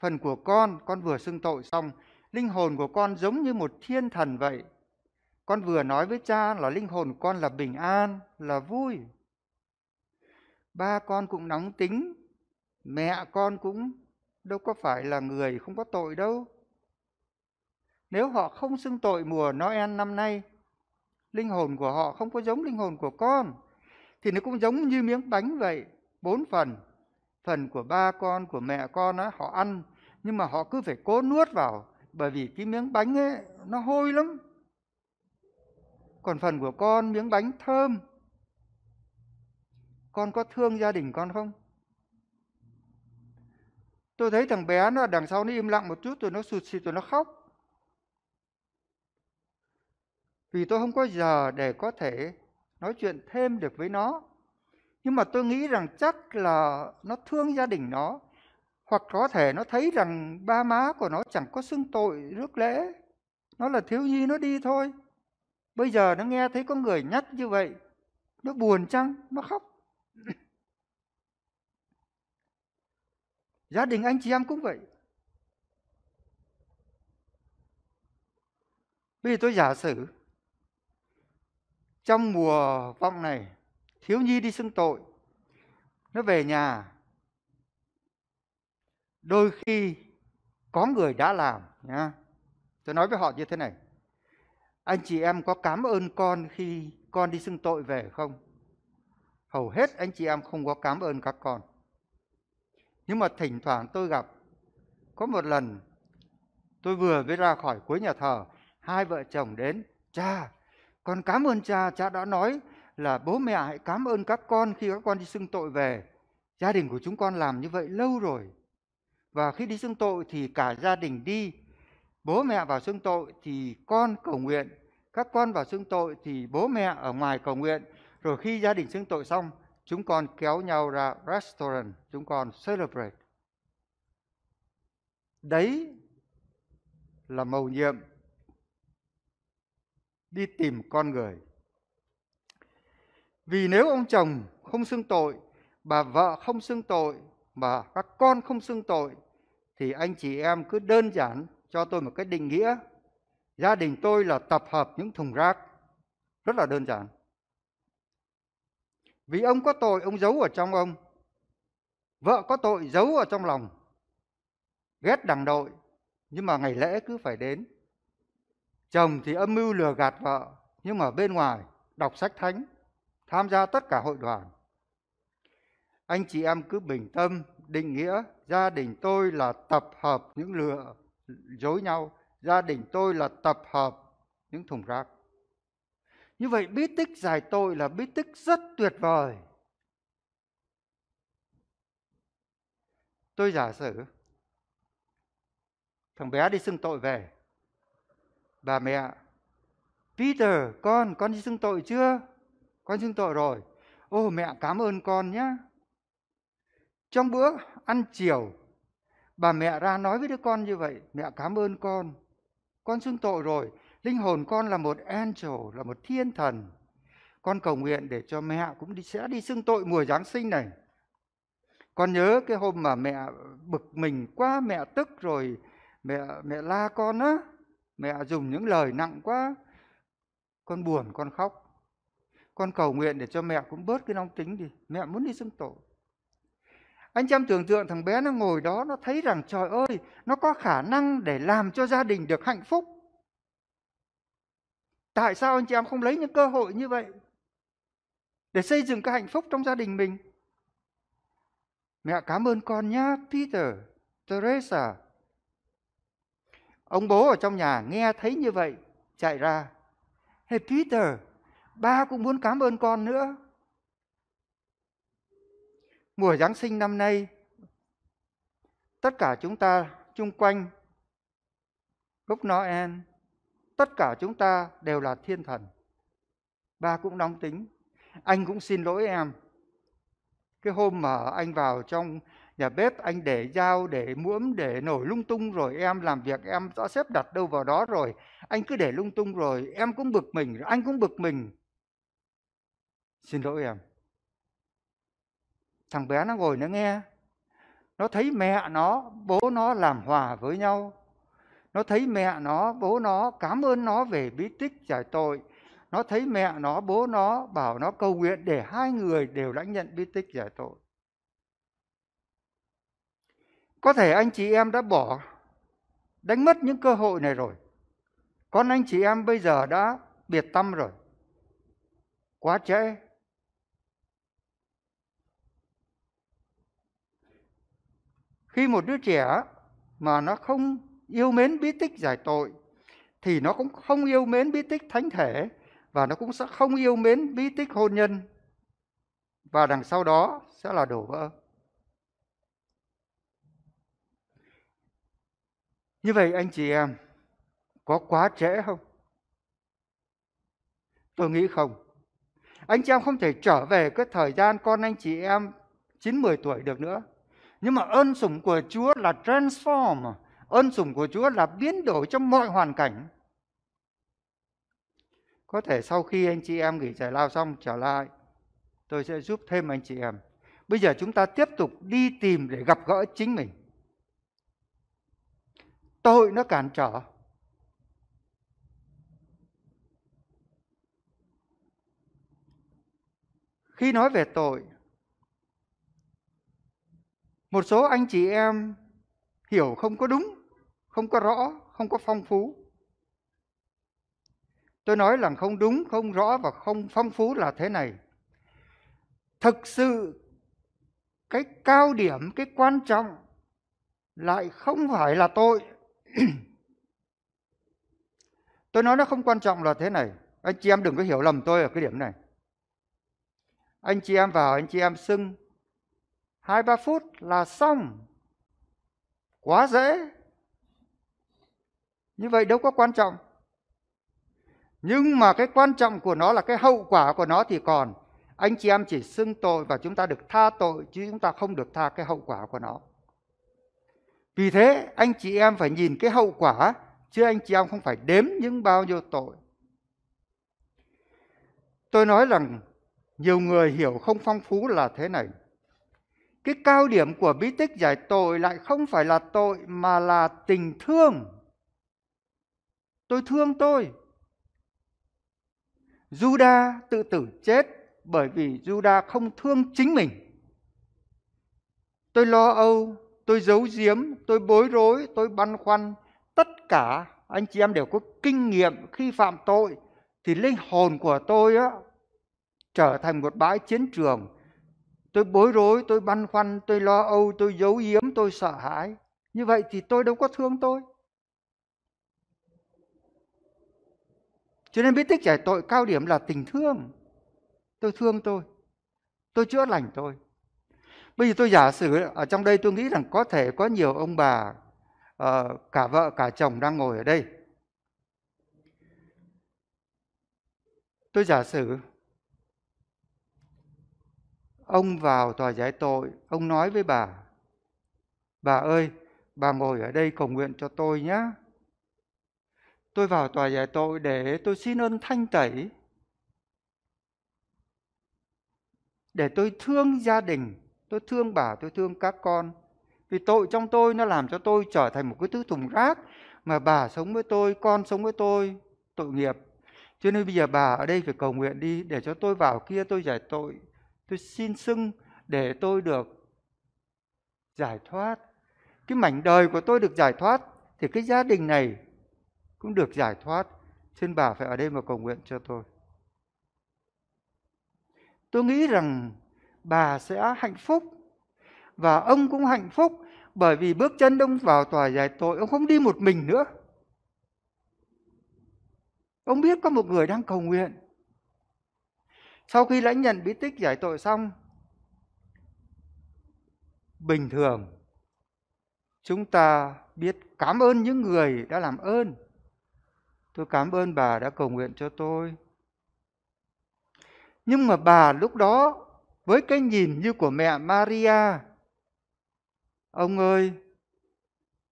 Phần của con, con vừa xưng tội xong, linh hồn của con giống như một thiên thần vậy, con vừa nói với cha là linh hồn con là bình an, là vui. Ba con cũng nóng tính, mẹ con cũng đâu có phải là người không có tội đâu. Nếu họ không xưng tội mùa Noel năm nay, linh hồn của họ không có giống linh hồn của con, thì nó cũng giống như miếng bánh vậy, bốn phần. Phần của ba con, của mẹ con á, họ ăn, nhưng mà họ cứ phải cố nuốt vào, bởi vì cái miếng bánh ấy nó hôi lắm, còn phần của con miếng bánh thơm con có thương gia đình con không tôi thấy thằng bé nó đằng sau nó im lặng một chút rồi nó sụt sịt rồi nó khóc vì tôi không có giờ để có thể nói chuyện thêm được với nó nhưng mà tôi nghĩ rằng chắc là nó thương gia đình nó hoặc có thể nó thấy rằng ba má của nó chẳng có xưng tội rước lễ nó là thiếu nhi nó đi thôi Bây giờ nó nghe thấy có người nhắc như vậy, nó buồn chăng, nó khóc. Gia đình anh chị em cũng vậy. Bây giờ tôi giả sử trong mùa vọng này thiếu nhi đi xưng tội nó về nhà đôi khi có người đã làm nha tôi nói với họ như thế này anh chị em có cảm ơn con khi con đi xưng tội về không? Hầu hết anh chị em không có cảm ơn các con. Nhưng mà thỉnh thoảng tôi gặp, có một lần tôi vừa mới ra khỏi cuối nhà thờ, hai vợ chồng đến, cha, con cảm ơn cha, cha đã nói là bố mẹ hãy cảm ơn các con khi các con đi xưng tội về. Gia đình của chúng con làm như vậy lâu rồi. Và khi đi xưng tội thì cả gia đình đi bố mẹ vào xưng tội thì con cầu nguyện các con vào xưng tội thì bố mẹ ở ngoài cầu nguyện rồi khi gia đình xưng tội xong chúng con kéo nhau ra restaurant chúng con celebrate đấy là mầu nhiệm đi tìm con người vì nếu ông chồng không xưng tội bà vợ không xưng tội mà các con không xưng tội thì anh chị em cứ đơn giản cho tôi một cái định nghĩa gia đình tôi là tập hợp những thùng rác rất là đơn giản vì ông có tội ông giấu ở trong ông vợ có tội giấu ở trong lòng ghét đằng đội nhưng mà ngày lễ cứ phải đến chồng thì âm mưu lừa gạt vợ nhưng mà bên ngoài đọc sách thánh tham gia tất cả hội đoàn anh chị em cứ bình tâm định nghĩa gia đình tôi là tập hợp những lừa dối nhau gia đình tôi là tập hợp những thùng rác như vậy bí tích dài tội là bí tích rất tuyệt vời tôi giả sử thằng bé đi xưng tội về bà mẹ Peter con con đi xưng tội chưa con xưng tội rồi ô mẹ cảm ơn con nhé trong bữa ăn chiều bà mẹ ra nói với đứa con như vậy mẹ cảm ơn con con xưng tội rồi linh hồn con là một angel là một thiên thần con cầu nguyện để cho mẹ cũng đi, sẽ đi xưng tội mùa giáng sinh này con nhớ cái hôm mà mẹ bực mình quá mẹ tức rồi mẹ mẹ la con á mẹ dùng những lời nặng quá con buồn con khóc con cầu nguyện để cho mẹ cũng bớt cái nóng tính đi mẹ muốn đi xưng tội anh chăm tưởng tượng thằng bé nó ngồi đó nó thấy rằng trời ơi, nó có khả năng để làm cho gia đình được hạnh phúc. Tại sao anh chị em không lấy những cơ hội như vậy để xây dựng cái hạnh phúc trong gia đình mình? Mẹ cảm ơn con nhá, Peter, Teresa. Ông bố ở trong nhà nghe thấy như vậy, chạy ra. Hey Peter, ba cũng muốn cảm ơn con nữa mùa Giáng sinh năm nay, tất cả chúng ta chung quanh gốc Noel, tất cả chúng ta đều là thiên thần. Ba cũng nóng tính, anh cũng xin lỗi em. Cái hôm mà anh vào trong nhà bếp, anh để dao, để muỗng, để nổi lung tung rồi em làm việc em rõ xếp đặt đâu vào đó rồi. Anh cứ để lung tung rồi, em cũng bực mình, anh cũng bực mình. Xin lỗi em Thằng bé nó ngồi nó nghe. Nó thấy mẹ nó, bố nó làm hòa với nhau. Nó thấy mẹ nó, bố nó cảm ơn nó về bí tích giải tội. Nó thấy mẹ nó, bố nó bảo nó cầu nguyện để hai người đều lãnh nhận bí tích giải tội. Có thể anh chị em đã bỏ, đánh mất những cơ hội này rồi. Con anh chị em bây giờ đã biệt tâm rồi. Quá trễ, khi một đứa trẻ mà nó không yêu mến bí tích giải tội thì nó cũng không yêu mến bí tích thánh thể và nó cũng sẽ không yêu mến bí tích hôn nhân và đằng sau đó sẽ là đổ vỡ. Như vậy anh chị em có quá trễ không? Tôi nghĩ không. Anh chị em không thể trở về cái thời gian con anh chị em 9 10 tuổi được nữa nhưng mà ơn sủng của Chúa là transform ơn sủng của Chúa là biến đổi trong mọi hoàn cảnh có thể sau khi anh chị em nghỉ giải lao xong trở lại tôi sẽ giúp thêm anh chị em bây giờ chúng ta tiếp tục đi tìm để gặp gỡ chính mình tội nó cản trở khi nói về tội một số anh chị em hiểu không có đúng không có rõ không có phong phú tôi nói là không đúng không rõ và không phong phú là thế này thực sự cái cao điểm cái quan trọng lại không phải là tôi tôi nói nó không quan trọng là thế này anh chị em đừng có hiểu lầm tôi ở cái điểm này anh chị em vào anh chị em xưng hai ba phút là xong quá dễ như vậy đâu có quan trọng nhưng mà cái quan trọng của nó là cái hậu quả của nó thì còn anh chị em chỉ xưng tội và chúng ta được tha tội chứ chúng ta không được tha cái hậu quả của nó vì thế anh chị em phải nhìn cái hậu quả chứ anh chị em không phải đếm những bao nhiêu tội tôi nói rằng nhiều người hiểu không phong phú là thế này cái cao điểm của bí tích giải tội lại không phải là tội mà là tình thương tôi thương tôi Juda tự tử chết bởi vì Juda không thương chính mình. Tôi lo âu, tôi giấu giếm, tôi bối rối, tôi băn khoăn. Tất cả anh chị em đều có kinh nghiệm khi phạm tội thì linh hồn của tôi á, trở thành một bãi chiến trường tôi bối rối tôi băn khoăn tôi lo âu tôi giấu yếm tôi sợ hãi như vậy thì tôi đâu có thương tôi cho nên biết tích giải tội cao điểm là tình thương tôi thương tôi tôi chữa lành tôi bây giờ tôi giả sử ở trong đây tôi nghĩ rằng có thể có nhiều ông bà ờ, cả vợ cả chồng đang ngồi ở đây tôi giả sử Ông vào tòa giải tội, ông nói với bà, Bà ơi, bà ngồi ở đây cầu nguyện cho tôi nhé. Tôi vào tòa giải tội để tôi xin ơn thanh tẩy, để tôi thương gia đình, tôi thương bà, tôi thương các con. Vì tội trong tôi nó làm cho tôi trở thành một cái thứ thùng rác mà bà sống với tôi, con sống với tôi, tội nghiệp. Cho nên bây giờ bà ở đây phải cầu nguyện đi để cho tôi vào kia tôi giải tội tôi xin xưng để tôi được giải thoát cái mảnh đời của tôi được giải thoát thì cái gia đình này cũng được giải thoát xin bà phải ở đây mà cầu nguyện cho tôi tôi nghĩ rằng bà sẽ hạnh phúc và ông cũng hạnh phúc bởi vì bước chân ông vào tòa giải tội ông không đi một mình nữa ông biết có một người đang cầu nguyện sau khi lãnh nhận bí tích giải tội xong bình thường chúng ta biết cảm ơn những người đã làm ơn tôi cảm ơn bà đã cầu nguyện cho tôi nhưng mà bà lúc đó với cái nhìn như của mẹ maria ông ơi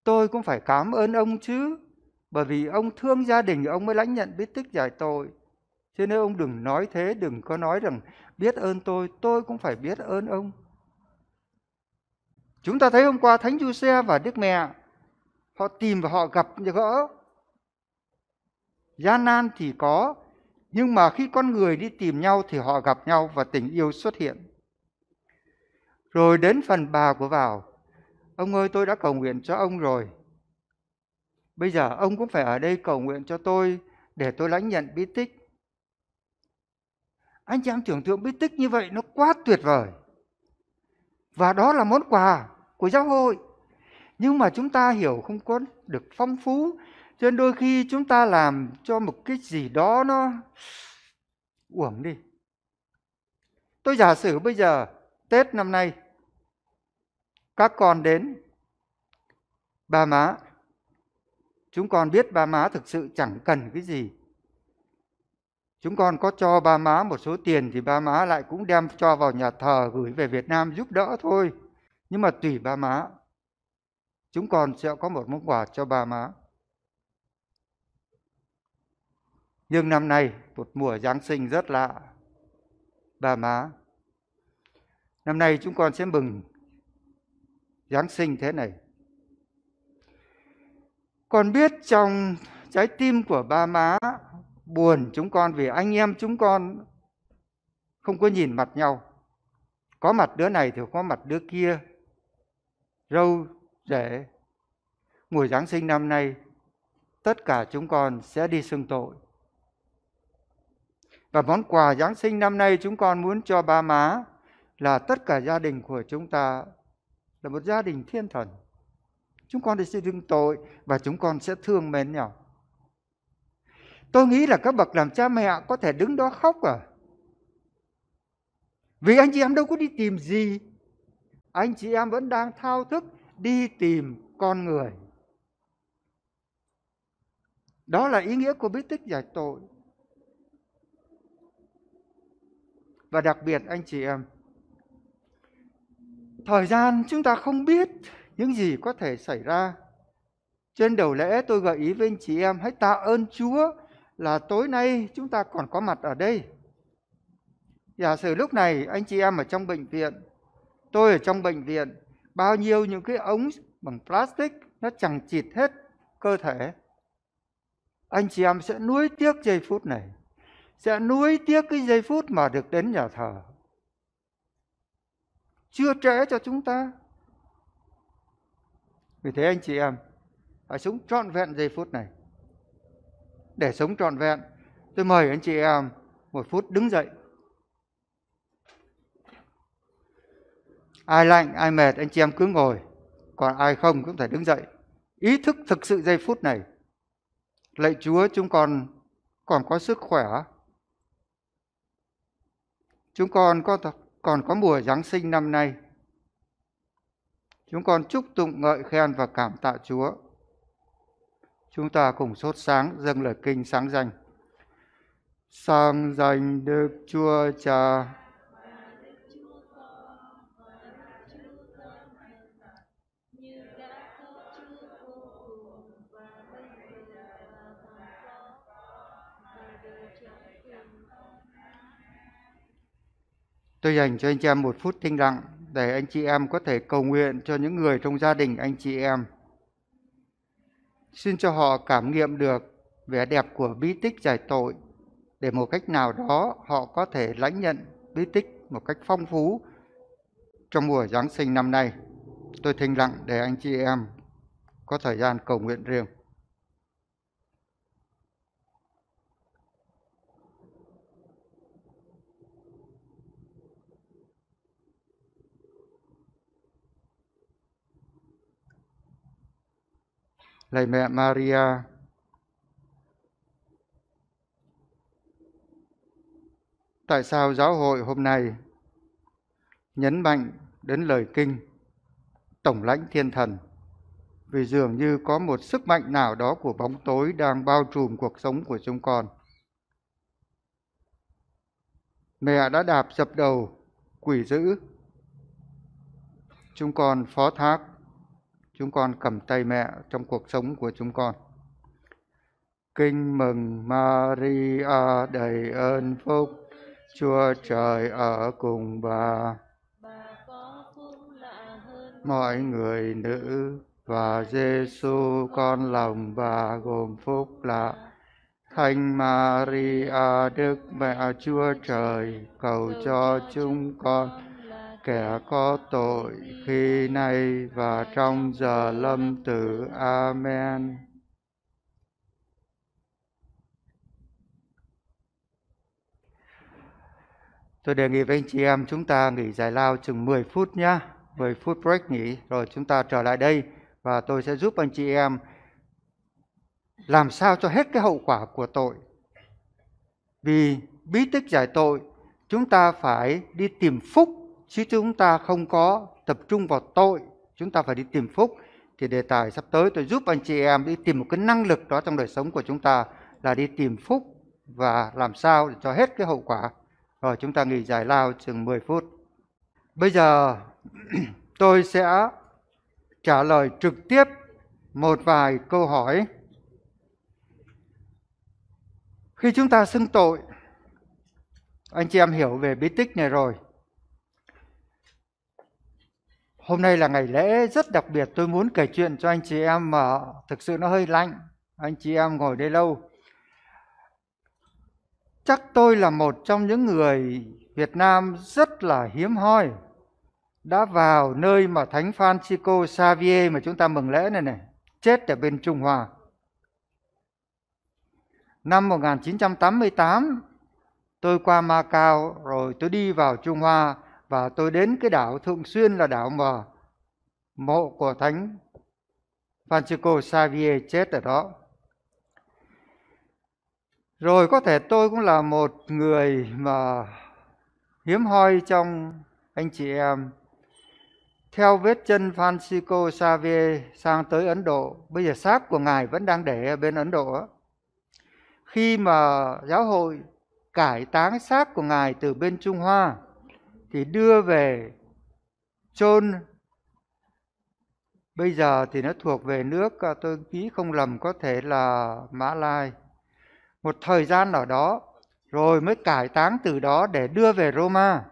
tôi cũng phải cảm ơn ông chứ bởi vì ông thương gia đình ông mới lãnh nhận bí tích giải tội thế nên ông đừng nói thế, đừng có nói rằng biết ơn tôi, tôi cũng phải biết ơn ông. Chúng ta thấy hôm qua Thánh Giuse và Đức Mẹ họ tìm và họ gặp gỡ. Gian nan thì có, nhưng mà khi con người đi tìm nhau thì họ gặp nhau và tình yêu xuất hiện. Rồi đến phần bà của vào. Ông ơi tôi đã cầu nguyện cho ông rồi. Bây giờ ông cũng phải ở đây cầu nguyện cho tôi để tôi lãnh nhận bí tích anh chị em tưởng tượng bí tích như vậy nó quá tuyệt vời và đó là món quà của giáo hội nhưng mà chúng ta hiểu không có được phong phú cho nên đôi khi chúng ta làm cho một cái gì đó nó uổng đi tôi giả sử bây giờ tết năm nay các con đến bà má chúng con biết bà má thực sự chẳng cần cái gì Chúng con có cho ba má một số tiền thì ba má lại cũng đem cho vào nhà thờ gửi về Việt Nam giúp đỡ thôi. Nhưng mà tùy ba má. Chúng con sẽ có một món quà cho ba má. Nhưng năm nay một mùa Giáng sinh rất lạ. Ba má. Năm nay chúng con sẽ mừng Giáng sinh thế này. Con biết trong trái tim của ba má buồn chúng con vì anh em chúng con không có nhìn mặt nhau có mặt đứa này thì có mặt đứa kia râu rể mùa giáng sinh năm nay tất cả chúng con sẽ đi xưng tội và món quà giáng sinh năm nay chúng con muốn cho ba má là tất cả gia đình của chúng ta là một gia đình thiên thần chúng con sẽ xưng tội và chúng con sẽ thương mến nhau Tôi nghĩ là các bậc làm cha mẹ có thể đứng đó khóc à. Vì anh chị em đâu có đi tìm gì. Anh chị em vẫn đang thao thức đi tìm con người. Đó là ý nghĩa của bí tích giải tội. Và đặc biệt anh chị em, thời gian chúng ta không biết những gì có thể xảy ra. Trên đầu lễ tôi gợi ý với anh chị em hãy tạ ơn Chúa là tối nay chúng ta còn có mặt ở đây. Giả sử lúc này anh chị em ở trong bệnh viện, tôi ở trong bệnh viện, bao nhiêu những cái ống bằng plastic nó chẳng chịt hết cơ thể. Anh chị em sẽ nuối tiếc giây phút này, sẽ nuối tiếc cái giây phút mà được đến nhà thờ. Chưa trễ cho chúng ta. Vì thế anh chị em, hãy sống trọn vẹn giây phút này để sống trọn vẹn. Tôi mời anh chị em một phút đứng dậy. Ai lạnh, ai mệt, anh chị em cứ ngồi. Còn ai không cũng phải đứng dậy. Ý thức thực sự giây phút này. Lạy Chúa chúng con còn có sức khỏe. Chúng con có còn có mùa Giáng sinh năm nay. Chúng con chúc tụng ngợi khen và cảm tạ Chúa chúng ta cùng sốt sáng dâng lời kinh sáng danh. sáng danh Đức Chúa Cha. Tôi dành cho anh chị em một phút thinh lặng để anh chị em có thể cầu nguyện cho những người trong gia đình anh chị em. Xin cho họ cảm nghiệm được vẻ đẹp của bí tích giải tội để một cách nào đó họ có thể lãnh nhận bí tích một cách phong phú trong mùa Giáng sinh năm nay. Tôi thinh lặng để anh chị em có thời gian cầu nguyện riêng. lạy mẹ Maria. Tại sao giáo hội hôm nay nhấn mạnh đến lời kinh Tổng lãnh thiên thần? Vì dường như có một sức mạnh nào đó của bóng tối đang bao trùm cuộc sống của chúng con. Mẹ đã đạp dập đầu quỷ dữ. Chúng con phó thác chúng con cầm tay mẹ trong cuộc sống của chúng con. Kinh mừng Maria đầy ơn phúc, Chúa Trời ở cùng bà. Mọi người nữ và Giêsu con lòng bà gồm phúc lạ. Thánh Maria Đức Mẹ Chúa Trời cầu cho chúng con kẻ có tội khi nay và trong giờ lâm tử. Amen. Tôi đề nghị với anh chị em chúng ta nghỉ giải lao chừng 10 phút nhá, 10 phút break nghỉ rồi chúng ta trở lại đây và tôi sẽ giúp anh chị em làm sao cho hết cái hậu quả của tội. Vì bí tích giải tội, chúng ta phải đi tìm phúc chứ chúng ta không có tập trung vào tội chúng ta phải đi tìm phúc thì đề tài sắp tới tôi giúp anh chị em đi tìm một cái năng lực đó trong đời sống của chúng ta là đi tìm phúc và làm sao để cho hết cái hậu quả rồi chúng ta nghỉ giải lao chừng 10 phút bây giờ tôi sẽ trả lời trực tiếp một vài câu hỏi khi chúng ta xưng tội anh chị em hiểu về bí tích này rồi hôm nay là ngày lễ rất đặc biệt tôi muốn kể chuyện cho anh chị em mà thực sự nó hơi lạnh anh chị em ngồi đây lâu chắc tôi là một trong những người việt nam rất là hiếm hoi đã vào nơi mà thánh francisco xavier mà chúng ta mừng lễ này này chết ở bên trung hoa năm 1988 tôi qua Macau rồi tôi đi vào Trung Hoa và tôi đến cái đảo thường xuyên là đảo mờ mộ của thánh Francisco Xavier chết ở đó rồi có thể tôi cũng là một người mà hiếm hoi trong anh chị em theo vết chân Francisco Xavier sang tới Ấn Độ bây giờ xác của ngài vẫn đang để ở bên Ấn Độ khi mà giáo hội cải táng xác của ngài từ bên Trung Hoa thì đưa về chôn bây giờ thì nó thuộc về nước à, tôi ký không lầm có thể là mã lai một thời gian ở đó rồi mới cải táng từ đó để đưa về roma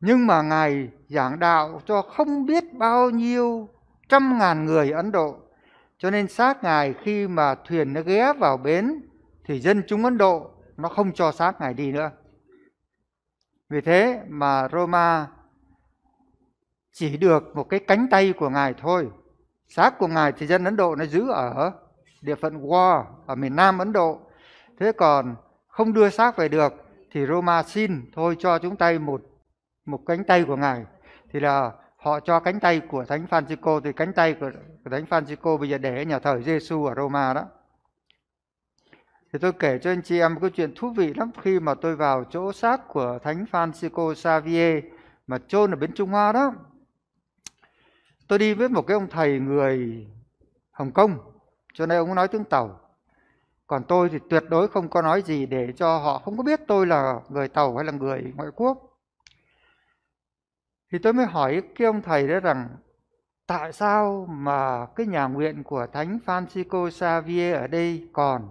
nhưng mà ngài giảng đạo cho không biết bao nhiêu trăm ngàn người ấn độ cho nên xác ngài khi mà thuyền nó ghé vào bến thì dân chúng ấn độ nó không cho xác ngài đi nữa vì thế mà Roma chỉ được một cái cánh tay của ngài thôi. Xác của ngài thì dân Ấn Độ nó giữ ở địa phận Goa ở miền Nam Ấn Độ. Thế còn không đưa xác về được thì Roma xin thôi cho chúng tay một một cánh tay của ngài thì là họ cho cánh tay của thánh Francisco thì cánh tay của, của thánh Francisco bây giờ để ở nhà thờ Giêsu ở Roma đó. Thì tôi kể cho anh chị em một cái chuyện thú vị lắm khi mà tôi vào chỗ xác của Thánh Francisco Xavier mà chôn ở bên Trung Hoa đó. Tôi đi với một cái ông thầy người Hồng Kông, cho nên ông nói tiếng Tàu. Còn tôi thì tuyệt đối không có nói gì để cho họ không có biết tôi là người Tàu hay là người ngoại quốc. Thì tôi mới hỏi cái ông thầy đó rằng tại sao mà cái nhà nguyện của Thánh Francisco Xavier ở đây còn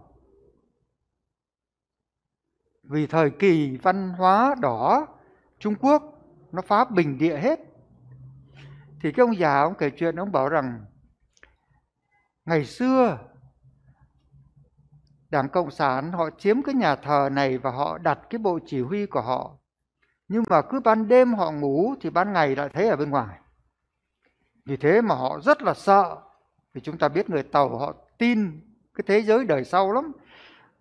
vì thời kỳ văn hóa đỏ Trung Quốc nó phá bình địa hết thì cái ông già ông kể chuyện ông bảo rằng ngày xưa đảng cộng sản họ chiếm cái nhà thờ này và họ đặt cái bộ chỉ huy của họ nhưng mà cứ ban đêm họ ngủ thì ban ngày lại thấy ở bên ngoài vì thế mà họ rất là sợ vì chúng ta biết người tàu họ tin cái thế giới đời sau lắm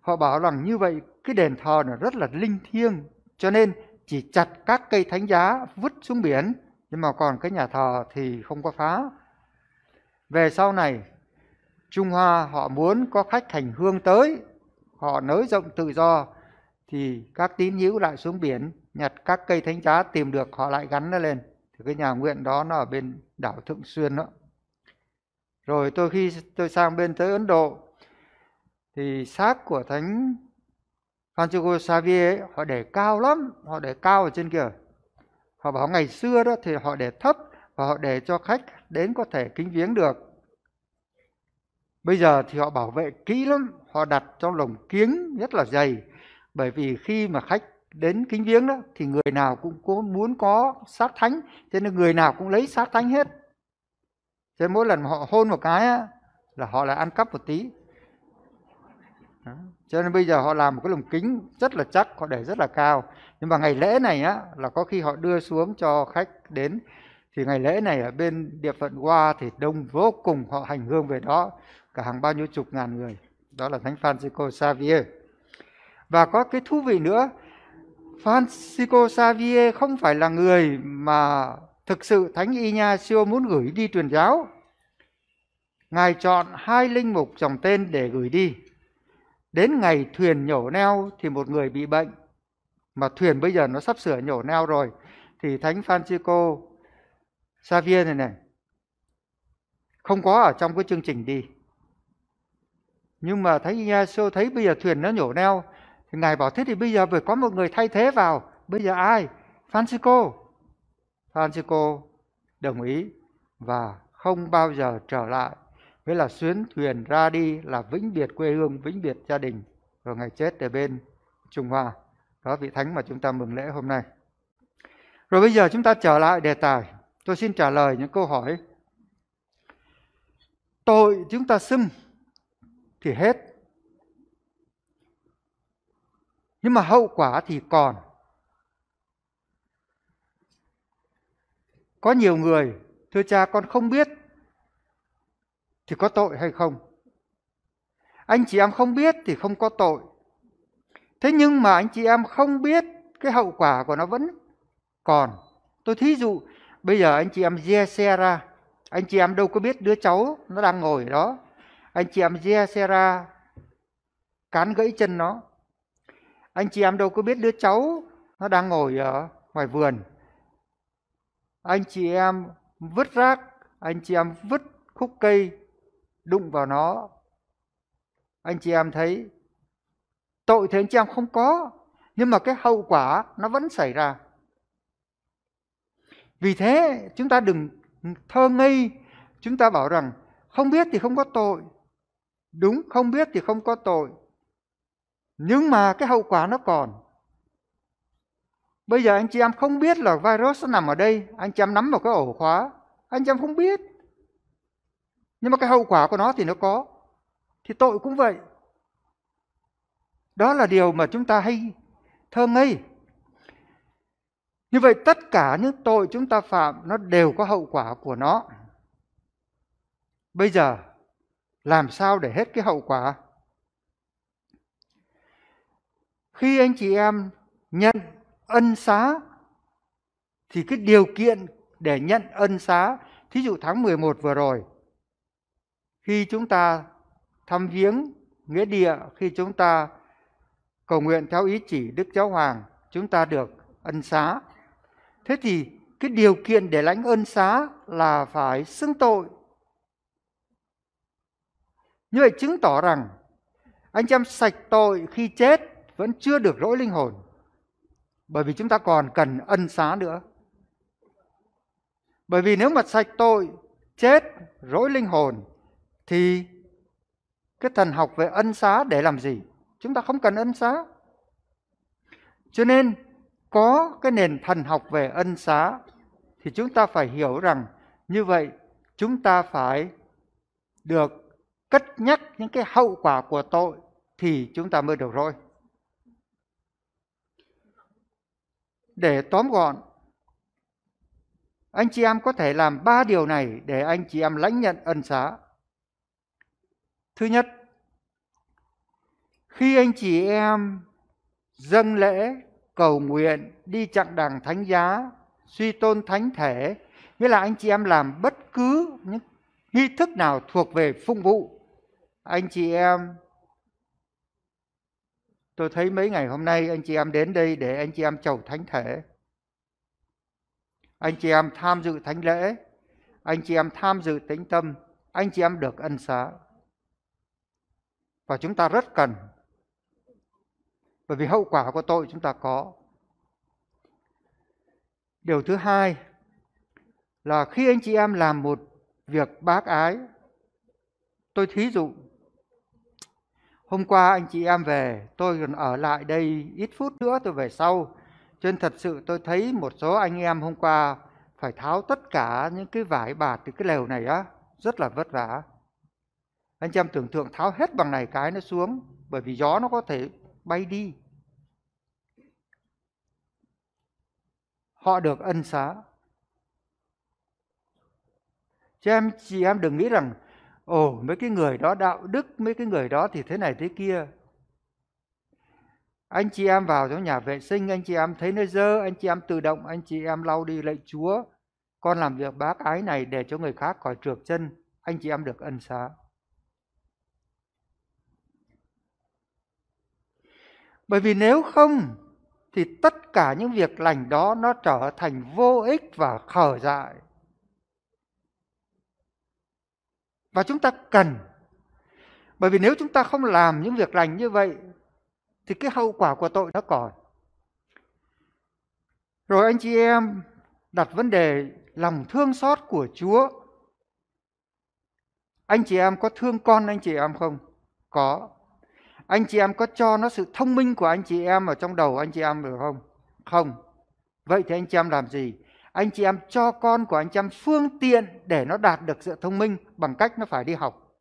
họ bảo rằng như vậy cái đền thờ nó rất là linh thiêng cho nên chỉ chặt các cây thánh giá vứt xuống biển nhưng mà còn cái nhà thờ thì không có phá về sau này Trung Hoa họ muốn có khách hành hương tới họ nới rộng tự do thì các tín hữu lại xuống biển nhặt các cây thánh giá tìm được họ lại gắn nó lên thì cái nhà nguyện đó nó ở bên đảo Thượng Xuyên đó rồi tôi khi tôi sang bên tới Ấn Độ thì xác của thánh Francisco Xavier ấy, họ để cao lắm họ để cao ở trên kia họ bảo ngày xưa đó thì họ để thấp và họ để cho khách đến có thể kính viếng được bây giờ thì họ bảo vệ kỹ lắm họ đặt trong lồng kiếng rất là dày bởi vì khi mà khách đến kính viếng đó thì người nào cũng có muốn có sát thánh cho nên người nào cũng lấy sát thánh hết cho mỗi lần họ hôn một cái á, là họ lại ăn cắp một tí cho nên bây giờ họ làm một cái lồng kính rất là chắc, họ để rất là cao. Nhưng mà ngày lễ này á là có khi họ đưa xuống cho khách đến thì ngày lễ này ở bên địa phận qua thì đông vô cùng họ hành hương về đó cả hàng bao nhiêu chục ngàn người. Đó là Thánh Francisco Xavier. Và có cái thú vị nữa, Francisco Xavier không phải là người mà thực sự Thánh Ignacio muốn gửi đi truyền giáo. Ngài chọn hai linh mục dòng tên để gửi đi. Đến ngày thuyền nhổ neo thì một người bị bệnh. Mà thuyền bây giờ nó sắp sửa nhổ neo rồi. Thì Thánh Francisco Xavier này này. Không có ở trong cái chương trình đi. Nhưng mà thấy Giêsu thấy bây giờ thuyền nó nhổ neo. Thì Ngài bảo thế thì bây giờ phải có một người thay thế vào. Bây giờ ai? Francisco. Francisco đồng ý và không bao giờ trở lại với là xuyến thuyền ra đi là vĩnh biệt quê hương, vĩnh biệt gia đình rồi ngày chết ở bên Trung Hoa. Đó vị thánh mà chúng ta mừng lễ hôm nay. Rồi bây giờ chúng ta trở lại đề tài. Tôi xin trả lời những câu hỏi. Tội chúng ta xưng thì hết. Nhưng mà hậu quả thì còn. Có nhiều người, thưa cha con không biết thì có tội hay không? Anh chị em không biết thì không có tội. Thế nhưng mà anh chị em không biết cái hậu quả của nó vẫn còn. Tôi thí dụ bây giờ anh chị em dè xe ra, anh chị em đâu có biết đứa cháu nó đang ngồi ở đó. Anh chị em dè xe ra cán gãy chân nó. Anh chị em đâu có biết đứa cháu nó đang ngồi ở ngoài vườn. Anh chị em vứt rác, anh chị em vứt khúc cây đụng vào nó anh chị em thấy tội thế anh chị em không có nhưng mà cái hậu quả nó vẫn xảy ra vì thế chúng ta đừng thơ ngây chúng ta bảo rằng không biết thì không có tội đúng không biết thì không có tội nhưng mà cái hậu quả nó còn bây giờ anh chị em không biết là virus nó nằm ở đây anh chị em nắm vào cái ổ khóa anh chị em không biết nhưng mà cái hậu quả của nó thì nó có thì tội cũng vậy đó là điều mà chúng ta hay thơ ngây như vậy tất cả những tội chúng ta phạm nó đều có hậu quả của nó bây giờ làm sao để hết cái hậu quả khi anh chị em nhận ân xá thì cái điều kiện để nhận ân xá thí dụ tháng 11 vừa rồi khi chúng ta thăm viếng nghĩa địa khi chúng ta cầu nguyện theo ý chỉ Đức Giáo Hoàng chúng ta được ân xá. Thế thì cái điều kiện để lãnh ân xá là phải xưng tội. Như vậy chứng tỏ rằng anh em sạch tội khi chết vẫn chưa được rỗi linh hồn. Bởi vì chúng ta còn cần ân xá nữa. Bởi vì nếu mà sạch tội, chết, rỗi linh hồn thì cái thần học về ân xá để làm gì? Chúng ta không cần ân xá. Cho nên có cái nền thần học về ân xá thì chúng ta phải hiểu rằng như vậy chúng ta phải được cất nhắc những cái hậu quả của tội thì chúng ta mới được rồi. Để tóm gọn, anh chị em có thể làm ba điều này để anh chị em lãnh nhận ân xá. Thứ nhất, khi anh chị em dâng lễ, cầu nguyện, đi chặng đàng thánh giá, suy tôn thánh thể, nghĩa là anh chị em làm bất cứ những nghi thức nào thuộc về phụng vụ. Anh chị em Tôi thấy mấy ngày hôm nay anh chị em đến đây để anh chị em chầu thánh thể. Anh chị em tham dự thánh lễ, anh chị em tham dự tĩnh tâm, anh chị em được ân xá và chúng ta rất cần bởi vì hậu quả của tội chúng ta có điều thứ hai là khi anh chị em làm một việc bác ái tôi thí dụ hôm qua anh chị em về tôi còn ở lại đây ít phút nữa tôi về sau cho nên thật sự tôi thấy một số anh em hôm qua phải tháo tất cả những cái vải bạt từ cái lều này á rất là vất vả anh chị em tưởng tượng tháo hết bằng này cái nó xuống bởi vì gió nó có thể bay đi họ được ân xá cho em chị em đừng nghĩ rằng ồ mấy cái người đó đạo đức mấy cái người đó thì thế này thế kia anh chị em vào trong nhà vệ sinh anh chị em thấy nơi dơ anh chị em tự động anh chị em lau đi lạy chúa con làm việc bác ái này để cho người khác khỏi trượt chân anh chị em được ân xá Bởi vì nếu không thì tất cả những việc lành đó nó trở thành vô ích và khờ dại. Và chúng ta cần bởi vì nếu chúng ta không làm những việc lành như vậy thì cái hậu quả của tội nó còn. Rồi anh chị em đặt vấn đề lòng thương xót của Chúa. Anh chị em có thương con anh chị em không? Có anh chị em có cho nó sự thông minh của anh chị em ở trong đầu anh chị em được không không vậy thì anh chị em làm gì anh chị em cho con của anh chị em phương tiện để nó đạt được sự thông minh bằng cách nó phải đi học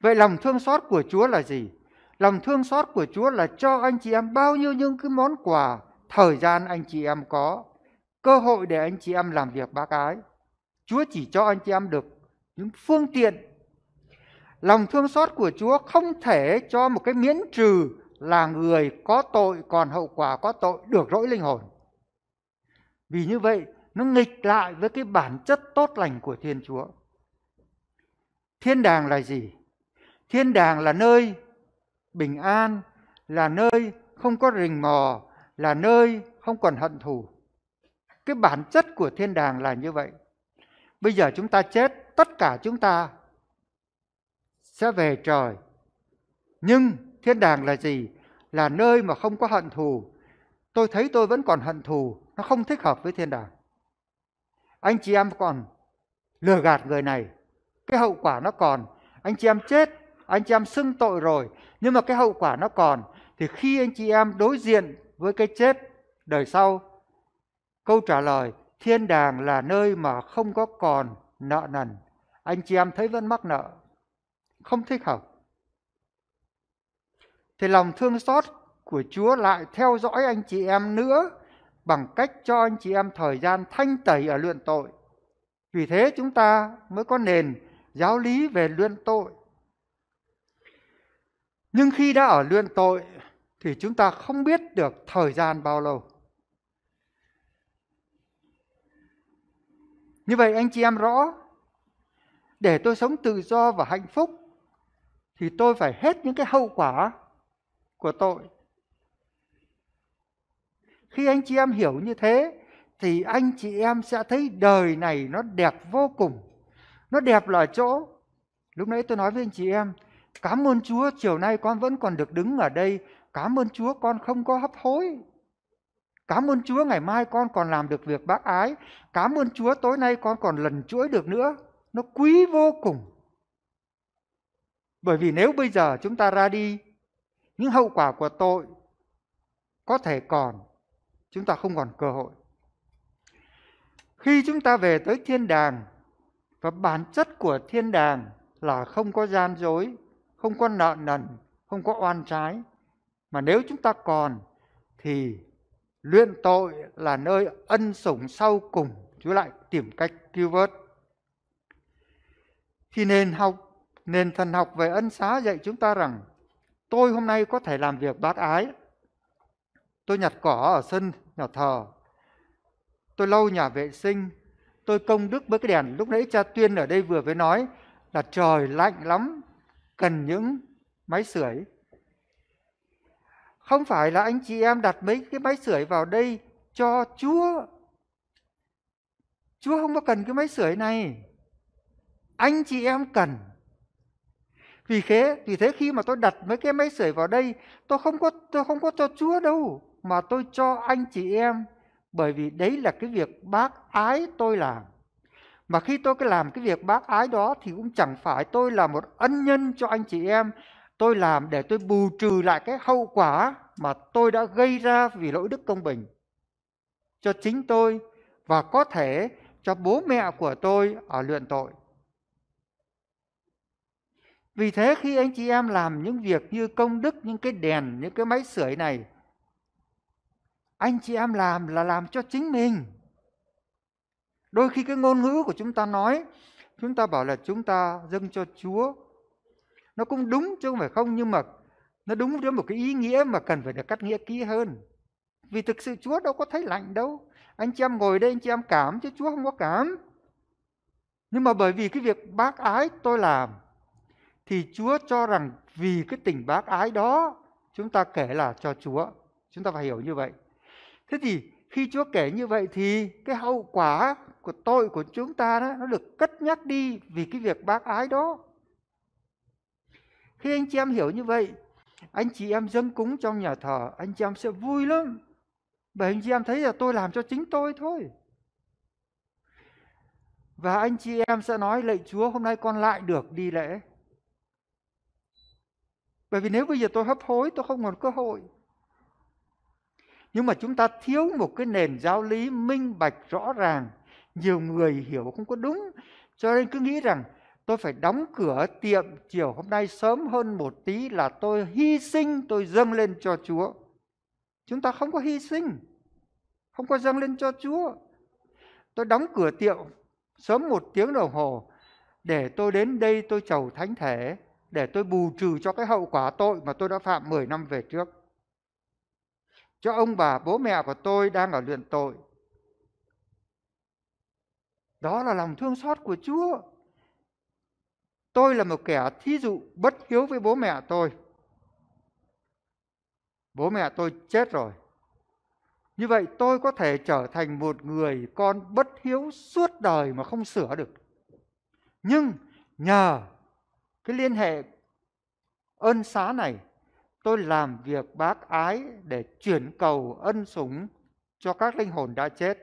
vậy lòng thương xót của chúa là gì lòng thương xót của chúa là cho anh chị em bao nhiêu những cái món quà thời gian anh chị em có cơ hội để anh chị em làm việc bác ái chúa chỉ cho anh chị em được những phương tiện lòng thương xót của Chúa không thể cho một cái miễn trừ là người có tội còn hậu quả có tội được rỗi linh hồn. Vì như vậy, nó nghịch lại với cái bản chất tốt lành của Thiên Chúa. Thiên đàng là gì? Thiên đàng là nơi bình an, là nơi không có rình mò, là nơi không còn hận thù. Cái bản chất của thiên đàng là như vậy. Bây giờ chúng ta chết, tất cả chúng ta sẽ về trời. Nhưng thiên đàng là gì? Là nơi mà không có hận thù. Tôi thấy tôi vẫn còn hận thù, nó không thích hợp với thiên đàng. Anh chị em còn lừa gạt người này, cái hậu quả nó còn. Anh chị em chết, anh chị em xưng tội rồi, nhưng mà cái hậu quả nó còn. Thì khi anh chị em đối diện với cái chết đời sau, câu trả lời thiên đàng là nơi mà không có còn nợ nần. Anh chị em thấy vẫn mắc nợ, không thích hợp thì lòng thương xót của Chúa lại theo dõi anh chị em nữa bằng cách cho anh chị em thời gian thanh tẩy ở luyện tội. Vì thế chúng ta mới có nền giáo lý về luyện tội. Nhưng khi đã ở luyện tội thì chúng ta không biết được thời gian bao lâu. Như vậy anh chị em rõ, để tôi sống tự do và hạnh phúc thì tôi phải hết những cái hậu quả của tội. Khi anh chị em hiểu như thế thì anh chị em sẽ thấy đời này nó đẹp vô cùng. Nó đẹp là chỗ. Lúc nãy tôi nói với anh chị em, cảm ơn Chúa chiều nay con vẫn còn được đứng ở đây. Cảm ơn Chúa con không có hấp hối. Cảm ơn Chúa ngày mai con còn làm được việc bác ái. Cảm ơn Chúa tối nay con còn lần chuỗi được nữa. Nó quý vô cùng. Bởi vì nếu bây giờ chúng ta ra đi, những hậu quả của tội có thể còn, chúng ta không còn cơ hội. Khi chúng ta về tới thiên đàng, và bản chất của thiên đàng là không có gian dối, không có nợ nần, không có oan trái. Mà nếu chúng ta còn thì luyện tội là nơi ân sủng sau cùng Chúa lại tìm cách cứu vớt. khi nên học nền thần học về ân xá dạy chúng ta rằng tôi hôm nay có thể làm việc bác ái. Tôi nhặt cỏ ở sân nhà thờ. Tôi lau nhà vệ sinh. Tôi công đức với cái đèn. Lúc nãy cha Tuyên ở đây vừa mới nói là trời lạnh lắm, cần những máy sưởi. Không phải là anh chị em đặt mấy cái máy sưởi vào đây cho Chúa. Chúa không có cần cái máy sưởi này. Anh chị em cần vì thế vì thế khi mà tôi đặt mấy cái máy sưởi vào đây tôi không có tôi không có cho chúa đâu mà tôi cho anh chị em bởi vì đấy là cái việc bác ái tôi làm mà khi tôi cái làm cái việc bác ái đó thì cũng chẳng phải tôi là một ân nhân cho anh chị em tôi làm để tôi bù trừ lại cái hậu quả mà tôi đã gây ra vì lỗi đức công bình cho chính tôi và có thể cho bố mẹ của tôi ở luyện tội vì thế khi anh chị em làm những việc như công đức, những cái đèn, những cái máy sưởi này, anh chị em làm là làm cho chính mình. Đôi khi cái ngôn ngữ của chúng ta nói, chúng ta bảo là chúng ta dâng cho Chúa. Nó cũng đúng chứ không phải không, nhưng mà nó đúng với một cái ý nghĩa mà cần phải được cắt nghĩa kỹ hơn. Vì thực sự Chúa đâu có thấy lạnh đâu. Anh chị em ngồi đây anh chị em cảm chứ Chúa không có cảm. Nhưng mà bởi vì cái việc bác ái tôi làm thì Chúa cho rằng vì cái tình bác ái đó chúng ta kể là cho Chúa. Chúng ta phải hiểu như vậy. Thế thì khi Chúa kể như vậy thì cái hậu quả của tội của chúng ta đó, nó được cất nhắc đi vì cái việc bác ái đó. Khi anh chị em hiểu như vậy, anh chị em dâng cúng trong nhà thờ, anh chị em sẽ vui lắm. Bởi anh chị em thấy là tôi làm cho chính tôi thôi. Và anh chị em sẽ nói lạy Chúa hôm nay con lại được đi lễ. Bởi vì nếu bây giờ tôi hấp hối, tôi không còn cơ hội. Nhưng mà chúng ta thiếu một cái nền giáo lý minh bạch rõ ràng. Nhiều người hiểu không có đúng. Cho nên cứ nghĩ rằng tôi phải đóng cửa tiệm chiều hôm nay sớm hơn một tí là tôi hy sinh, tôi dâng lên cho Chúa. Chúng ta không có hy sinh, không có dâng lên cho Chúa. Tôi đóng cửa tiệm sớm một tiếng đồng hồ để tôi đến đây tôi chầu thánh thể để tôi bù trừ cho cái hậu quả tội mà tôi đã phạm 10 năm về trước. Cho ông bà bố mẹ của tôi đang ở luyện tội. Đó là lòng thương xót của Chúa. Tôi là một kẻ thí dụ bất hiếu với bố mẹ tôi. Bố mẹ tôi chết rồi. Như vậy tôi có thể trở thành một người con bất hiếu suốt đời mà không sửa được. Nhưng nhờ cái liên hệ ân xá này tôi làm việc bác ái để chuyển cầu ân sủng cho các linh hồn đã chết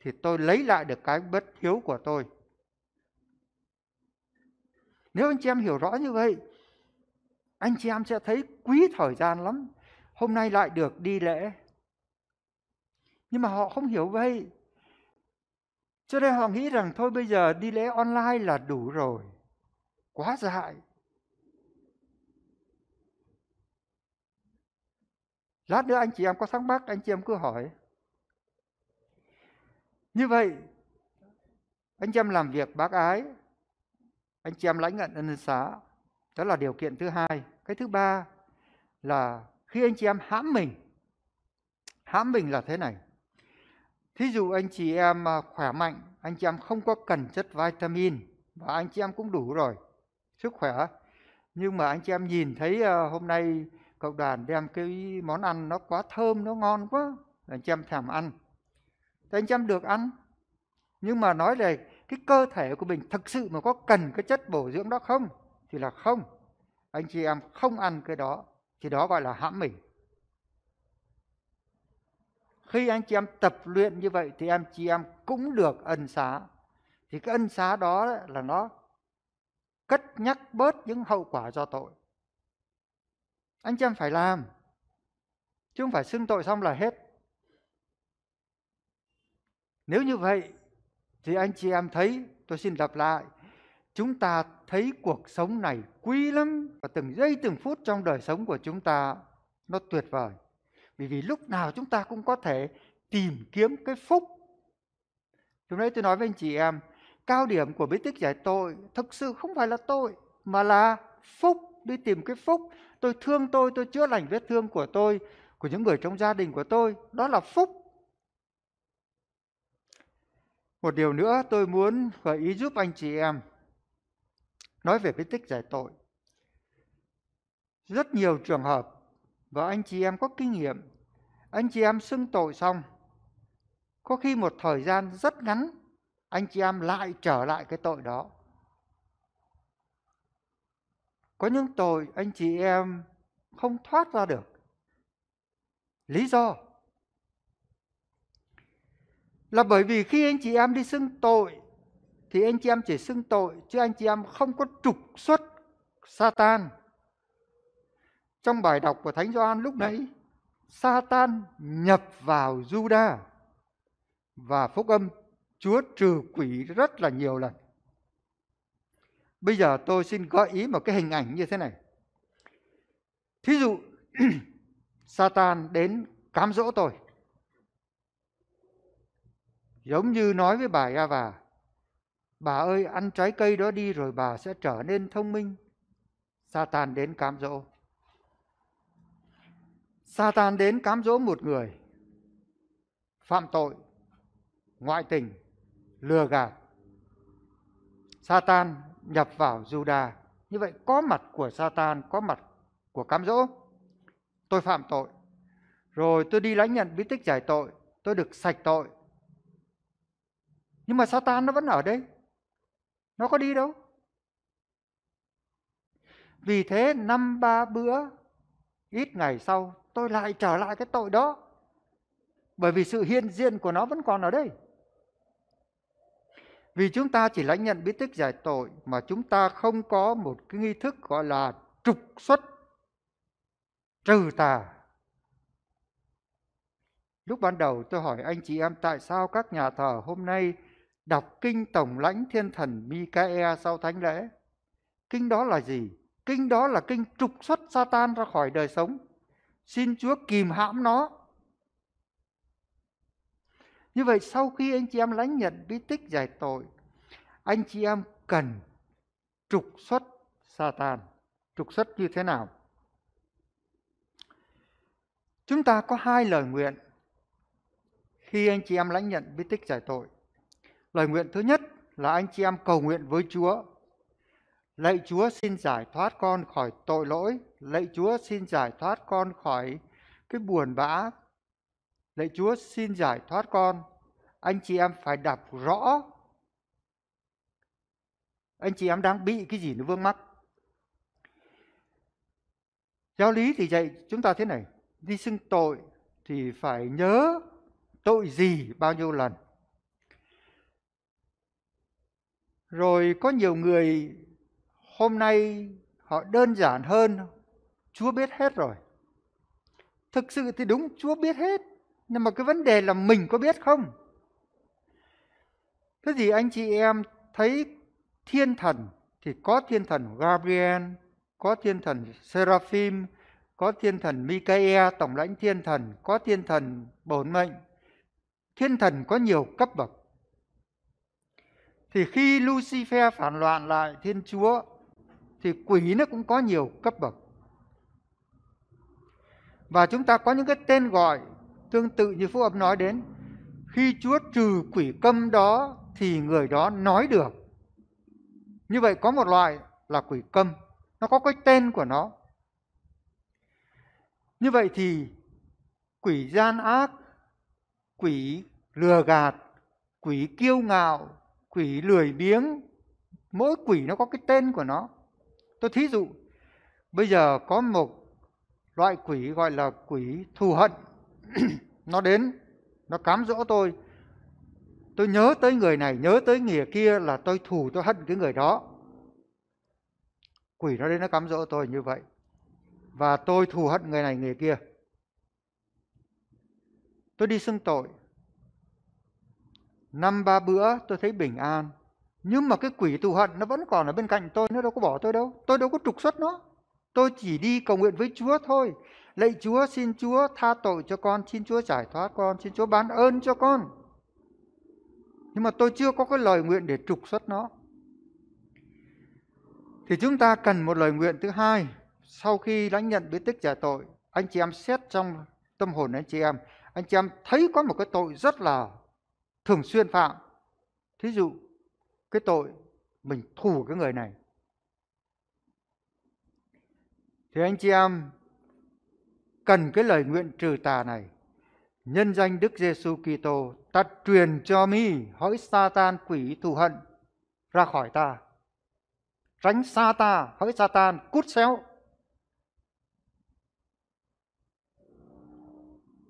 thì tôi lấy lại được cái bất hiếu của tôi nếu anh chị em hiểu rõ như vậy anh chị em sẽ thấy quý thời gian lắm hôm nay lại được đi lễ nhưng mà họ không hiểu vậy cho nên họ nghĩ rằng thôi bây giờ đi lễ online là đủ rồi quá dài. lát nữa anh chị em có thắc mắc anh chị em cứ hỏi như vậy anh chị em làm việc bác ái anh chị em lãnh nhận ân xá đó là điều kiện thứ hai cái thứ ba là khi anh chị em hãm mình hãm mình là thế này thí dụ anh chị em à, khỏe mạnh anh chị em không có cần chất vitamin và anh chị em cũng đủ rồi sức khỏe nhưng mà anh chị em nhìn thấy ờ, hôm nay cộng đoàn đem cái món ăn nó quá thơm nó ngon quá anh chị em thèm ăn thì anh chị em được ăn nhưng mà nói về cái cơ thể của mình thực sự mà có cần cái chất bổ dưỡng đó không thì là không anh chị em không ăn cái đó thì đó gọi là hãm mình khi anh chị em tập luyện như vậy thì em chị em cũng được ân xá thì cái ân xá đó là nó cất nhắc bớt những hậu quả do tội. Anh chị em phải làm, chứ không phải xưng tội xong là hết. Nếu như vậy, thì anh chị em thấy, tôi xin lặp lại, chúng ta thấy cuộc sống này quý lắm và từng giây từng phút trong đời sống của chúng ta nó tuyệt vời. Bởi vì lúc nào chúng ta cũng có thể tìm kiếm cái phúc. Lúc nãy tôi nói với anh chị em, cao điểm của bí tích giải tội thực sự không phải là tội mà là phúc đi tìm cái phúc tôi thương tôi tôi chữa lành vết thương của tôi của những người trong gia đình của tôi đó là phúc một điều nữa tôi muốn gợi ý giúp anh chị em nói về bí tích giải tội rất nhiều trường hợp và anh chị em có kinh nghiệm anh chị em xưng tội xong có khi một thời gian rất ngắn anh chị em lại trở lại cái tội đó có những tội anh chị em không thoát ra được lý do là bởi vì khi anh chị em đi xưng tội thì anh chị em chỉ xưng tội chứ anh chị em không có trục xuất Satan. Trong bài đọc của Thánh Gioan lúc nãy, Satan nhập vào Juda và phúc âm Chúa trừ quỷ rất là nhiều lần. Bây giờ tôi xin gợi ý một cái hình ảnh như thế này. Thí dụ Satan đến cám dỗ tôi. Giống như nói với bà Eva, bà ơi ăn trái cây đó đi rồi bà sẽ trở nên thông minh. Satan đến cám dỗ. Satan đến cám dỗ một người phạm tội, ngoại tình, lừa gạt. Satan nhập vào Juda. Như vậy có mặt của Satan, có mặt của cám dỗ. Tôi phạm tội. Rồi tôi đi lãnh nhận bí tích giải tội, tôi được sạch tội. Nhưng mà Satan nó vẫn ở đây. Nó có đi đâu? Vì thế năm ba bữa ít ngày sau tôi lại trở lại cái tội đó. Bởi vì sự hiện diện của nó vẫn còn ở đây. Vì chúng ta chỉ lãnh nhận bí tích giải tội mà chúng ta không có một cái nghi thức gọi là trục xuất trừ tà. Lúc ban đầu tôi hỏi anh chị em tại sao các nhà thờ hôm nay đọc kinh tổng lãnh thiên thần Micae sau thánh lễ. Kinh đó là gì? Kinh đó là kinh trục xuất Satan ra khỏi đời sống. Xin Chúa kìm hãm nó như vậy sau khi anh chị em lãnh nhận bí tích giải tội, anh chị em cần trục xuất Satan. Trục xuất như thế nào? Chúng ta có hai lời nguyện khi anh chị em lãnh nhận bí tích giải tội. Lời nguyện thứ nhất là anh chị em cầu nguyện với Chúa. Lạy Chúa xin giải thoát con khỏi tội lỗi, lạy Chúa xin giải thoát con khỏi cái buồn bã, Lạy Chúa xin giải thoát con. Anh chị em phải đọc rõ. Anh chị em đang bị cái gì nó vương mắc. Giáo lý thì dạy chúng ta thế này. Đi xưng tội thì phải nhớ tội gì bao nhiêu lần. Rồi có nhiều người hôm nay họ đơn giản hơn. Chúa biết hết rồi. Thực sự thì đúng Chúa biết hết nhưng mà cái vấn đề là mình có biết không thế thì anh chị em thấy thiên thần thì có thiên thần gabriel có thiên thần seraphim có thiên thần Michael tổng lãnh thiên thần, có thiên thần bổn mệnh. Thiên thần có nhiều cấp bậc. Thì khi Lucifer phản loạn lại Thiên Chúa thì quỷ nó cũng có nhiều cấp bậc. Và chúng ta có những cái tên gọi tương tự như Phúc Âm nói đến, khi Chúa trừ quỷ câm đó thì người đó nói được. Như vậy có một loại là quỷ câm, nó có cái tên của nó. Như vậy thì quỷ gian ác, quỷ lừa gạt, quỷ kiêu ngạo, quỷ lười biếng, mỗi quỷ nó có cái tên của nó. Tôi thí dụ, bây giờ có một loại quỷ gọi là quỷ thù hận nó đến nó cám dỗ tôi tôi nhớ tới người này nhớ tới người kia là tôi thù tôi hận cái người đó quỷ nó đến nó cám dỗ tôi như vậy và tôi thù hận người này người kia tôi đi xưng tội năm ba bữa tôi thấy bình an nhưng mà cái quỷ thù hận nó vẫn còn ở bên cạnh tôi nó đâu có bỏ tôi đâu tôi đâu có trục xuất nó tôi chỉ đi cầu nguyện với chúa thôi lạy Chúa xin Chúa tha tội cho con, xin Chúa giải thoát con, xin Chúa ban ơn cho con. Nhưng mà tôi chưa có cái lời nguyện để trục xuất nó. Thì chúng ta cần một lời nguyện thứ hai. Sau khi lãnh nhận bí tích giải tội, anh chị em xét trong tâm hồn anh chị em. Anh chị em thấy có một cái tội rất là thường xuyên phạm. Thí dụ, cái tội mình thù cái người này. Thì anh chị em cần cái lời nguyện trừ tà này. Nhân danh Đức Giêsu Kitô, ta truyền cho mi hỡi Satan quỷ thù hận ra khỏi ta. Tránh xa ta, hỡi Satan, cút xéo.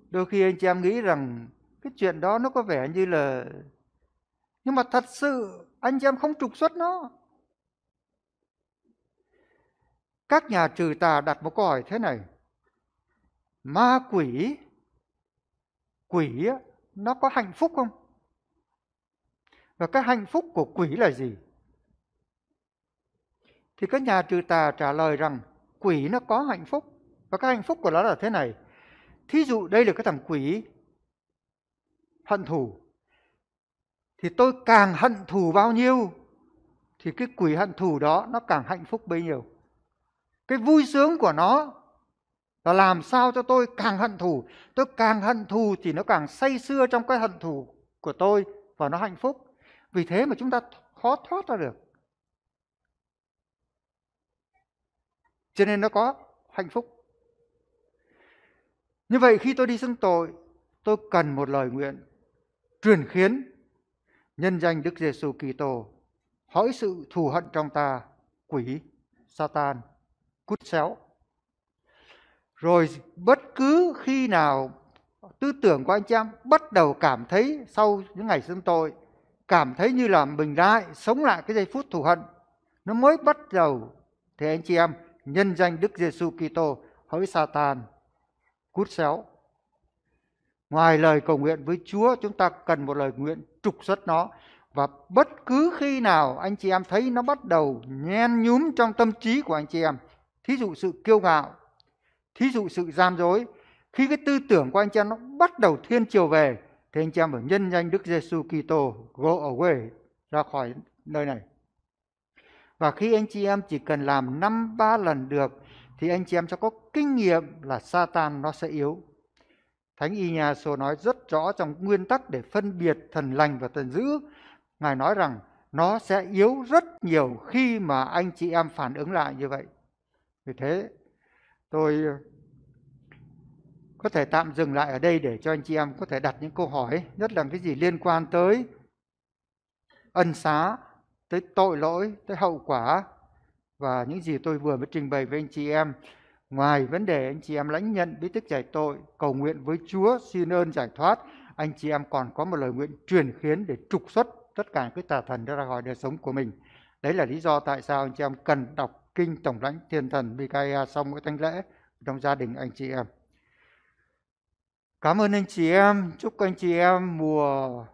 Đôi khi anh chị em nghĩ rằng cái chuyện đó nó có vẻ như là nhưng mà thật sự anh chị em không trục xuất nó. Các nhà trừ tà đặt một câu hỏi thế này ma quỷ quỷ nó có hạnh phúc không và cái hạnh phúc của quỷ là gì thì các nhà trừ tà trả lời rằng quỷ nó có hạnh phúc và cái hạnh phúc của nó là thế này thí dụ đây là cái thằng quỷ hận thù thì tôi càng hận thù bao nhiêu thì cái quỷ hận thù đó nó càng hạnh phúc bấy nhiêu cái vui sướng của nó là làm sao cho tôi càng hận thù tôi càng hận thù thì nó càng say sưa trong cái hận thù của tôi và nó hạnh phúc vì thế mà chúng ta khó thoát ra được cho nên nó có hạnh phúc như vậy khi tôi đi xưng tội tôi cần một lời nguyện truyền khiến nhân danh Đức Giêsu Kitô hỏi sự thù hận trong ta quỷ Satan cút xéo rồi bất cứ khi nào tư tưởng của anh chị em bắt đầu cảm thấy sau những ngày sinh tội cảm thấy như là mình lại sống lại cái giây phút thù hận nó mới bắt đầu thì anh chị em nhân danh Đức Giêsu Kitô hỡi Satan cút xéo ngoài lời cầu nguyện với Chúa chúng ta cần một lời nguyện trục xuất nó và bất cứ khi nào anh chị em thấy nó bắt đầu nhen nhúm trong tâm trí của anh chị em thí dụ sự kiêu ngạo Thí dụ sự gian dối, khi cái tư tưởng của anh cha nó bắt đầu thiên chiều về thì anh cha phải nhân danh Đức Giêsu Kitô go away ra khỏi nơi này. Và khi anh chị em chỉ cần làm năm ba lần được thì anh chị em sẽ có kinh nghiệm là Satan nó sẽ yếu. Thánh Y Nhà Sô nói rất rõ trong nguyên tắc để phân biệt thần lành và thần dữ. Ngài nói rằng nó sẽ yếu rất nhiều khi mà anh chị em phản ứng lại như vậy. Vì thế tôi ờ, có thể tạm dừng lại ở đây để cho anh chị em có thể đặt những câu hỏi nhất là cái gì liên quan tới ân xá tới tội lỗi tới hậu quả và những gì tôi vừa mới trình bày với anh chị em ngoài vấn đề anh chị em lãnh nhận bí tích giải tội cầu nguyện với chúa xin ơn giải thoát anh chị em còn có một lời nguyện truyền khiến để trục xuất tất cả cái tà thần ra khỏi đời sống của mình đấy là lý do tại sao anh chị em cần đọc kinh tổng lãnh thiên thần Mikaia sau mỗi thánh lễ trong gia đình anh chị em. Cảm ơn anh chị em, chúc anh chị em mùa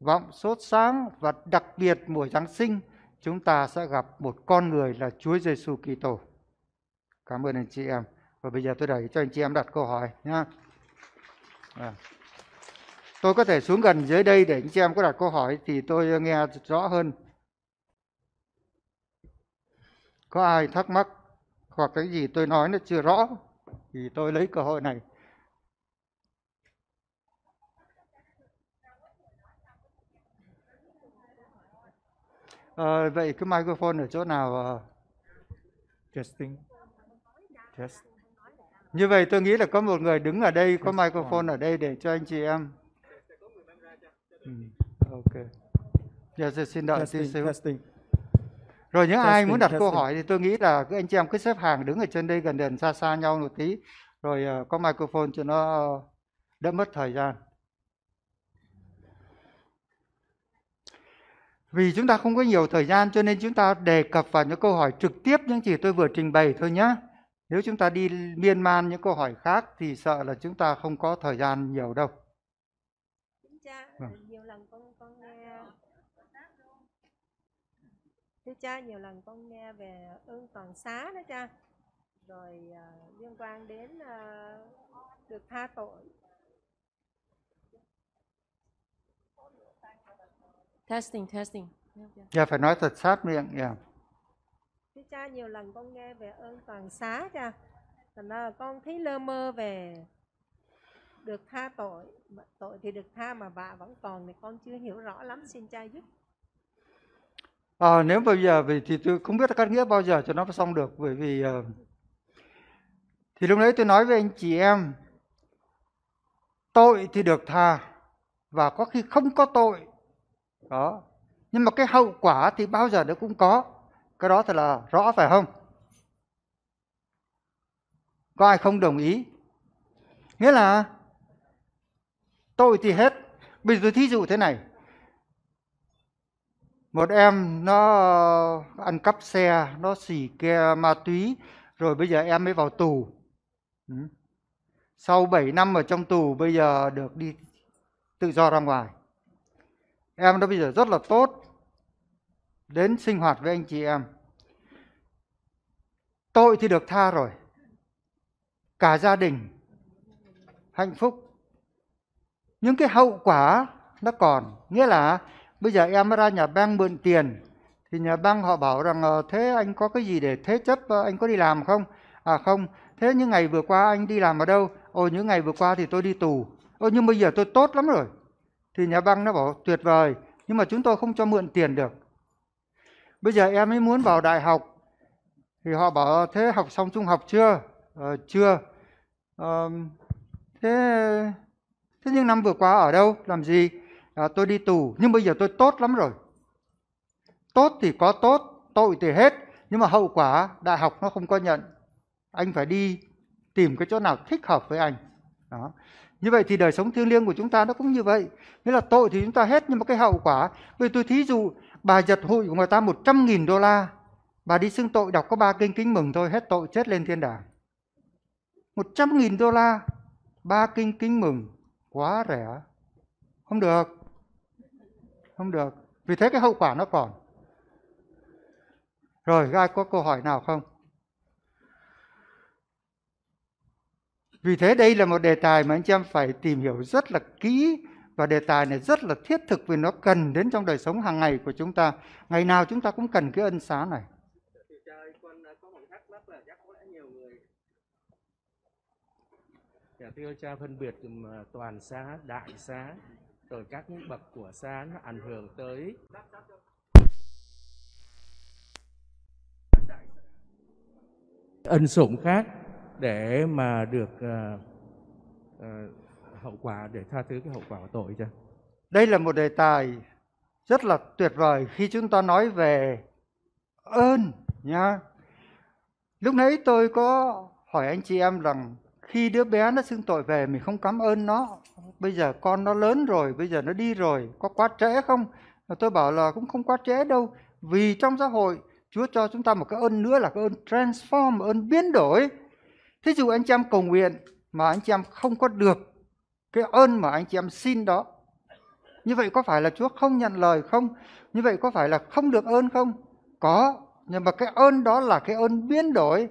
vọng sốt sáng và đặc biệt mùa Giáng sinh chúng ta sẽ gặp một con người là Chúa Giêsu Kitô. Cảm ơn anh chị em. Và bây giờ tôi đẩy cho anh chị em đặt câu hỏi nhá. À. Tôi có thể xuống gần dưới đây để anh chị em có đặt câu hỏi thì tôi nghe rõ hơn. có ai thắc mắc hoặc cái gì tôi nói nó chưa rõ thì tôi lấy cơ hội này à, vậy cái microphone ở chỗ nào ờ? testing test như vậy tôi nghĩ là có một người đứng ở đây có microphone ở đây để cho anh chị em ừ, ok giờ dạ, yeah, dạ, xin đợi testing, testing. Rồi những ai muốn đặt câu hỏi thì tôi nghĩ là các anh chị em cứ xếp hàng đứng ở trên đây gần gần xa xa nhau một tí rồi ờ, có microphone cho nó ờ, đỡ mất thời gian. Vì chúng ta không có nhiều thời gian cho nên chúng ta đề cập vào những câu hỏi trực tiếp những gì tôi vừa trình bày thôi nhé. Nếu chúng ta đi miên man những câu hỏi khác thì sợ là chúng ta không có thời gian nhiều đâu. Cha, vâng. nhiều lần con thưa cha nhiều lần con nghe về ơn toàn xá đó cha rồi uh, liên quan đến uh, được tha tội testing testing yeah, dạ, phải nói thật sát miệng yeah. Dạ. thưa cha nhiều lần con nghe về ơn toàn xá cha thành ra con thấy lơ mơ về được tha tội tội thì được tha mà vạ vẫn còn thì con chưa hiểu rõ lắm xin cha giúp À, nếu bây giờ vì thì tôi không biết cắt nghĩa bao giờ cho nó xong được bởi vì uh, thì lúc đấy tôi nói với anh chị em tội thì được tha và có khi không có tội đó nhưng mà cái hậu quả thì bao giờ nó cũng có cái đó thật là rõ phải không có ai không đồng ý nghĩa là tội thì hết bây giờ thí dụ thế này một em nó ăn cắp xe nó xỉ ke ma túy rồi bây giờ em mới vào tù ừ. sau 7 năm ở trong tù bây giờ được đi tự do ra ngoài em nó bây giờ rất là tốt đến sinh hoạt với anh chị em tội thì được tha rồi cả gia đình hạnh phúc những cái hậu quả nó còn nghĩa là bây giờ em ra nhà băng mượn tiền thì nhà băng họ bảo rằng ờ, thế anh có cái gì để thế chấp ờ, anh có đi làm không à không thế những ngày vừa qua anh đi làm ở đâu ôi những ngày vừa qua thì tôi đi tù ôi nhưng bây giờ tôi tốt lắm rồi thì nhà băng nó bảo tuyệt vời nhưng mà chúng tôi không cho mượn tiền được bây giờ em ấy muốn vào đại học thì họ bảo ờ, thế học xong trung học chưa ờ, chưa ờ, thế thế nhưng năm vừa qua ở đâu làm gì à, tôi đi tù nhưng bây giờ tôi tốt lắm rồi tốt thì có tốt tội thì hết nhưng mà hậu quả đại học nó không có nhận anh phải đi tìm cái chỗ nào thích hợp với anh đó như vậy thì đời sống thiêng liêng của chúng ta nó cũng như vậy nghĩa là tội thì chúng ta hết nhưng mà cái hậu quả bây tôi thí dụ bà giật hụi của người ta 100.000 đô la bà đi xưng tội đọc có ba kinh kính mừng thôi hết tội chết lên thiên đàng 100.000 đô la ba kinh kính mừng quá rẻ không được không được vì thế cái hậu quả nó còn rồi ai có câu hỏi nào không vì thế đây là một đề tài mà anh chị em phải tìm hiểu rất là kỹ và đề tài này rất là thiết thực vì nó cần đến trong đời sống hàng ngày của chúng ta ngày nào chúng ta cũng cần cái ân xá này Dạ, thưa cha phân biệt toàn xá, đại xá rồi các bậc của xa nó ảnh hưởng tới ân sủng khác để mà được uh, uh, hậu quả để tha thứ cái hậu quả của tội cho Đây là một đề tài rất là tuyệt vời khi chúng ta nói về ơn nha Lúc nãy tôi có hỏi anh chị em rằng khi đứa bé nó xưng tội về mình không cảm ơn nó bây giờ con nó lớn rồi bây giờ nó đi rồi có quá trễ không tôi bảo là cũng không quá trễ đâu vì trong xã hội Chúa cho chúng ta một cái ơn nữa là cái ơn transform ơn biến đổi thí dụ anh chị em cầu nguyện mà anh chị em không có được cái ơn mà anh chị em xin đó như vậy có phải là Chúa không nhận lời không như vậy có phải là không được ơn không có nhưng mà cái ơn đó là cái ơn biến đổi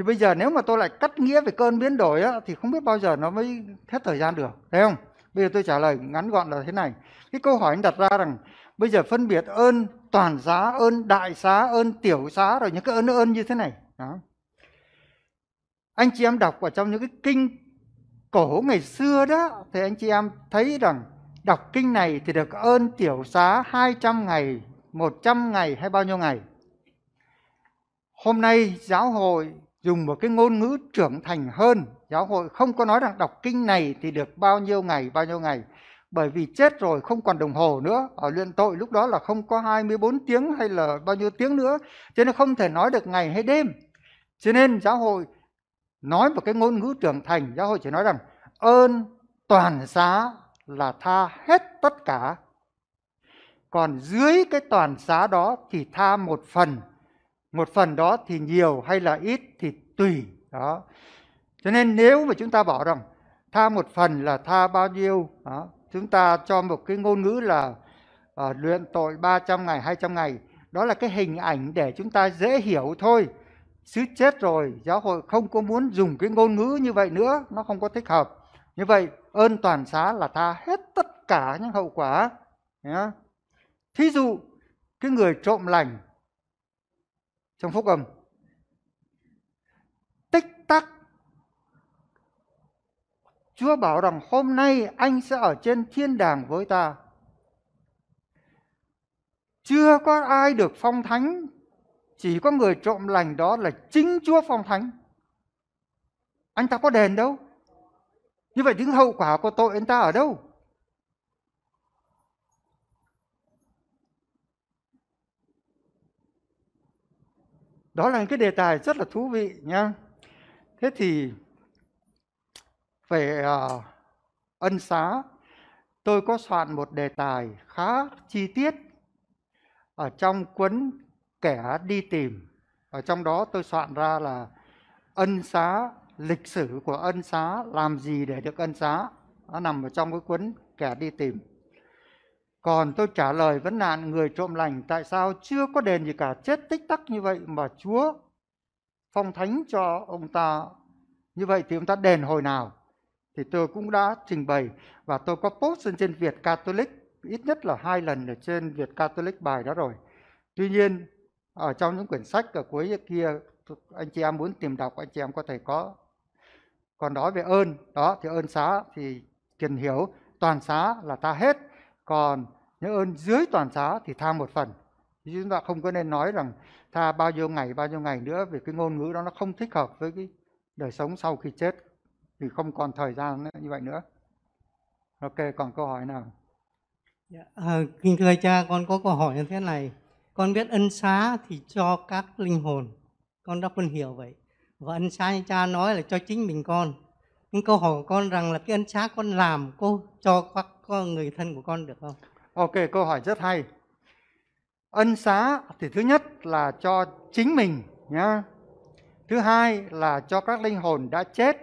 thì bây giờ nếu mà tôi lại cắt nghĩa về cơn biến đổi á, thì không biết bao giờ nó mới hết thời gian được thấy không bây giờ tôi trả lời ngắn gọn là thế này cái câu hỏi anh đặt ra rằng bây giờ phân biệt ơn toàn giá ơn đại giá ơn tiểu giá rồi những cái ơn ơn như thế này đó anh chị em đọc ở trong những cái kinh cổ ngày xưa đó thì anh chị em thấy rằng đọc kinh này thì được ơn tiểu xá 200 ngày 100 ngày hay bao nhiêu ngày hôm nay giáo hội dùng một cái ngôn ngữ trưởng thành hơn giáo hội không có nói rằng đọc kinh này thì được bao nhiêu ngày bao nhiêu ngày bởi vì chết rồi không còn đồng hồ nữa ở luyện tội lúc đó là không có 24 tiếng hay là bao nhiêu tiếng nữa cho nên không thể nói được ngày hay đêm cho nên giáo hội nói một cái ngôn ngữ trưởng thành giáo hội chỉ nói rằng ơn toàn xá là tha hết tất cả còn dưới cái toàn xá đó thì tha một phần một phần đó thì nhiều hay là ít thì tùy đó cho nên nếu mà chúng ta bảo rằng tha một phần là tha bao nhiêu đó. chúng ta cho một cái ngôn ngữ là uh, luyện tội 300 ngày 200 ngày đó là cái hình ảnh để chúng ta dễ hiểu thôi sứ chết rồi giáo hội không có muốn dùng cái ngôn ngữ như vậy nữa nó không có thích hợp như vậy ơn toàn xá là tha hết tất cả những hậu quả nhá thí dụ cái người trộm lành trong phúc âm tích tắc Chúa bảo rằng hôm nay anh sẽ ở trên thiên đàng với ta. Chưa có ai được phong thánh, chỉ có người trộm lành đó là chính Chúa phong thánh. Anh ta có đền đâu? Như vậy những hậu quả của tội anh ta ở đâu? đó là cái đề tài rất là thú vị nhá thế thì về uh, ân xá tôi có soạn một đề tài khá chi tiết ở trong cuốn kẻ đi tìm ở trong đó tôi soạn ra là ân xá lịch sử của ân xá làm gì để được ân xá nó nằm ở trong cái cuốn kẻ đi tìm còn tôi trả lời vấn nạn người trộm lành tại sao chưa có đền gì cả chết tích tắc như vậy mà Chúa phong thánh cho ông ta như vậy thì ông ta đền hồi nào? Thì tôi cũng đã trình bày và tôi có post lên trên Việt Catholic ít nhất là hai lần ở trên Việt Catholic bài đó rồi. Tuy nhiên ở trong những quyển sách ở cuối kia anh chị em muốn tìm đọc anh chị em có thể có còn nói về ơn đó thì ơn xá thì kiền hiểu toàn xá là ta hết còn những ơn dưới toàn xá thì tha một phần thì chúng ta không có nên nói rằng tha bao nhiêu ngày bao nhiêu ngày nữa vì cái ngôn ngữ đó nó không thích hợp với cái đời sống sau khi chết vì không còn thời gian nữa, như vậy nữa ok còn câu hỏi nào à, kính thưa cha con có câu hỏi như thế này con biết ân xá thì cho các linh hồn con đã phân hiểu vậy và ân xá như cha nói là cho chính mình con những câu hỏi của con rằng là cái ân xá con làm cô cho các con người thân của con được không? Ok, câu hỏi rất hay. Ân xá thì thứ nhất là cho chính mình nhá. Thứ hai là cho các linh hồn đã chết.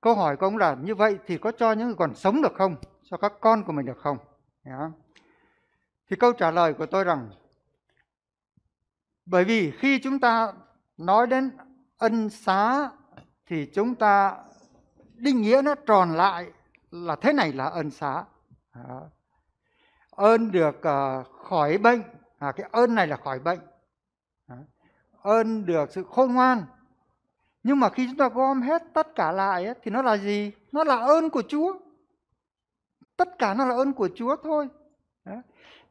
Câu hỏi của ông là như vậy thì có cho những người còn sống được không? Cho các con của mình được không? Nhá. Thì câu trả lời của tôi rằng bởi vì khi chúng ta nói đến ân xá thì chúng ta định nghĩa nó tròn lại là thế này là ơn xá à, ơn được uh, khỏi bệnh à, cái ơn này là khỏi bệnh à, ơn được sự khôn ngoan nhưng mà khi chúng ta gom hết tất cả lại ấy, thì nó là gì nó là ơn của chúa tất cả nó là ơn của chúa thôi à,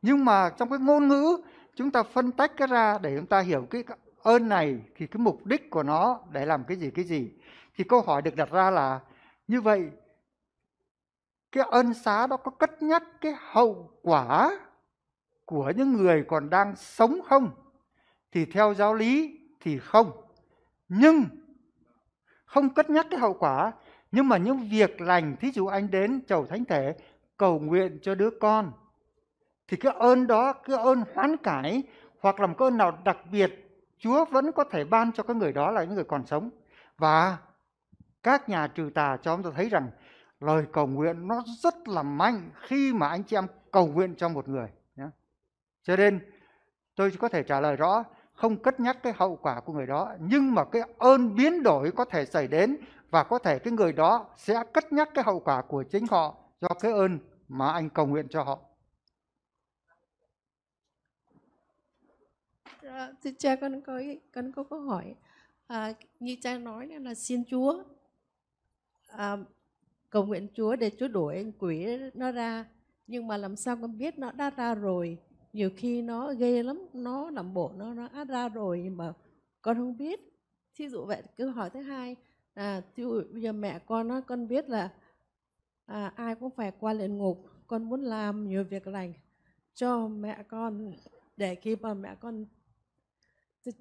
nhưng mà trong cái ngôn ngữ chúng ta phân tách cái ra để chúng ta hiểu cái ơn này thì cái mục đích của nó để làm cái gì cái gì thì câu hỏi được đặt ra là như vậy cái ân xá đó có cất nhắc cái hậu quả của những người còn đang sống không thì theo giáo lý thì không nhưng không cất nhắc cái hậu quả nhưng mà những việc lành thí dụ anh đến chầu thánh thể cầu nguyện cho đứa con thì cái ơn đó cái ơn hoán cải hoặc là một cái ơn nào đặc biệt chúa vẫn có thể ban cho cái người đó là những người còn sống và các nhà trừ tà cho chúng ta thấy rằng lời cầu nguyện nó rất là mạnh khi mà anh chị em cầu nguyện cho một người nhé. cho nên tôi có thể trả lời rõ không cất nhắc cái hậu quả của người đó nhưng mà cái ơn biến đổi có thể xảy đến và có thể cái người đó sẽ cất nhắc cái hậu quả của chính họ do cái ơn mà anh cầu nguyện cho họ thưa dạ, cha con có con có câu hỏi à, như cha nói là xin Chúa à, cầu nguyện Chúa để Chúa đuổi quỷ nó ra nhưng mà làm sao con biết nó đã ra rồi nhiều khi nó ghê lắm nó làm bộ nó nó đã ra rồi nhưng mà con không biết thí dụ vậy cứ hỏi thứ hai à thí dụ bây giờ mẹ con nó con biết là à, ai cũng phải qua luyện ngục con muốn làm nhiều việc lành cho mẹ con để khi mà mẹ con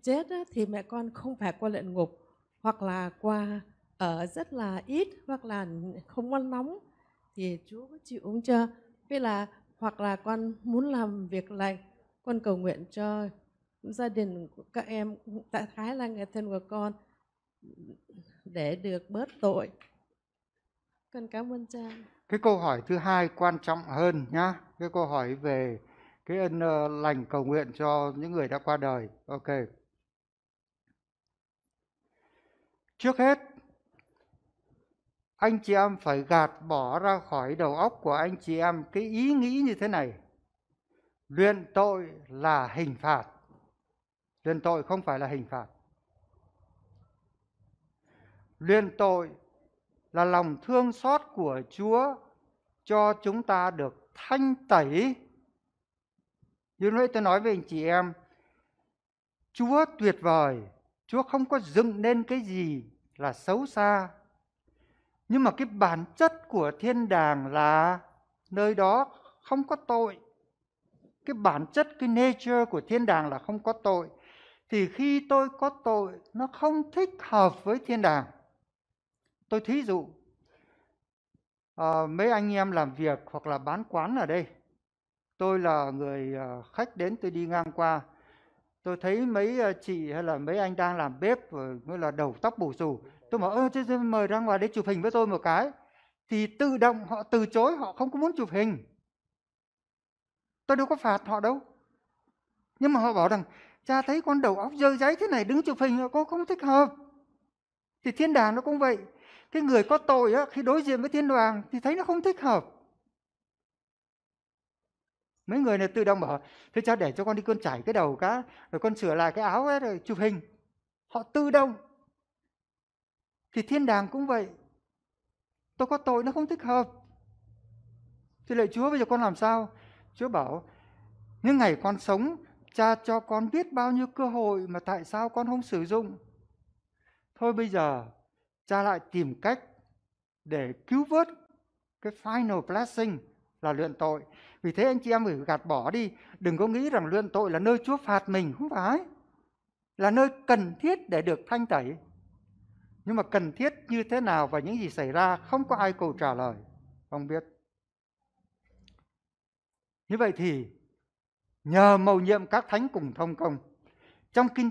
chết á, thì mẹ con không phải qua luyện ngục hoặc là qua ở rất là ít hoặc là không ăn nóng thì Chúa có chịu uống cho. Vì là hoặc là con muốn làm việc lành, con cầu nguyện cho gia đình của các em, tại khái là người thân của con để được bớt tội. Con cảm ơn cha. Cái câu hỏi thứ hai quan trọng hơn nhá, cái câu hỏi về cái ân ờ, lành cầu nguyện cho những người đã qua đời. Ok. Trước hết anh chị em phải gạt bỏ ra khỏi đầu óc của anh chị em cái ý nghĩ như thế này luyện tội là hình phạt luyện tội không phải là hình phạt luyện tội là lòng thương xót của chúa cho chúng ta được thanh tẩy như nãy tôi nói với anh chị em chúa tuyệt vời chúa không có dựng nên cái gì là xấu xa nhưng mà cái bản chất của thiên đàng là nơi đó không có tội cái bản chất cái nature của thiên đàng là không có tội thì khi tôi có tội nó không thích hợp với thiên đàng tôi thí dụ à, mấy anh em làm việc hoặc là bán quán ở đây tôi là người ờ, khách đến tôi đi ngang qua tôi thấy mấy ờ, chị hay là mấy anh đang làm bếp rồi là đầu tóc bù xù tôi bảo ơ thế mời ra ngoài để chụp hình với tôi một cái thì tự động họ từ chối họ không có muốn chụp hình tôi đâu có phạt họ đâu nhưng mà họ bảo rằng cha thấy con đầu óc dơ giấy thế này đứng chụp hình là con không thích hợp thì thiên đàng nó cũng vậy cái người có tội á, khi đối diện với thiên đoàn thì thấy nó không thích hợp mấy người này tự động bảo thế cha để cho con đi con chảy cái đầu cá rồi con sửa lại cái áo ấy rồi chụp hình họ tự động thì thiên đàng cũng vậy tôi có tội nó không thích hợp thì lạy chúa bây giờ con làm sao chúa bảo những ngày con sống cha cho con biết bao nhiêu cơ hội mà tại sao con không sử dụng thôi bây giờ cha lại tìm cách để cứu vớt cái final blessing là luyện tội vì thế anh chị em phải gạt bỏ đi đừng có nghĩ rằng luyện tội là nơi chúa phạt mình không phải là nơi cần thiết để được thanh tẩy nhưng mà cần thiết như thế nào và những gì xảy ra không có ai cầu trả lời không biết như vậy thì nhờ mầu nhiệm các thánh cùng thông công trong kinh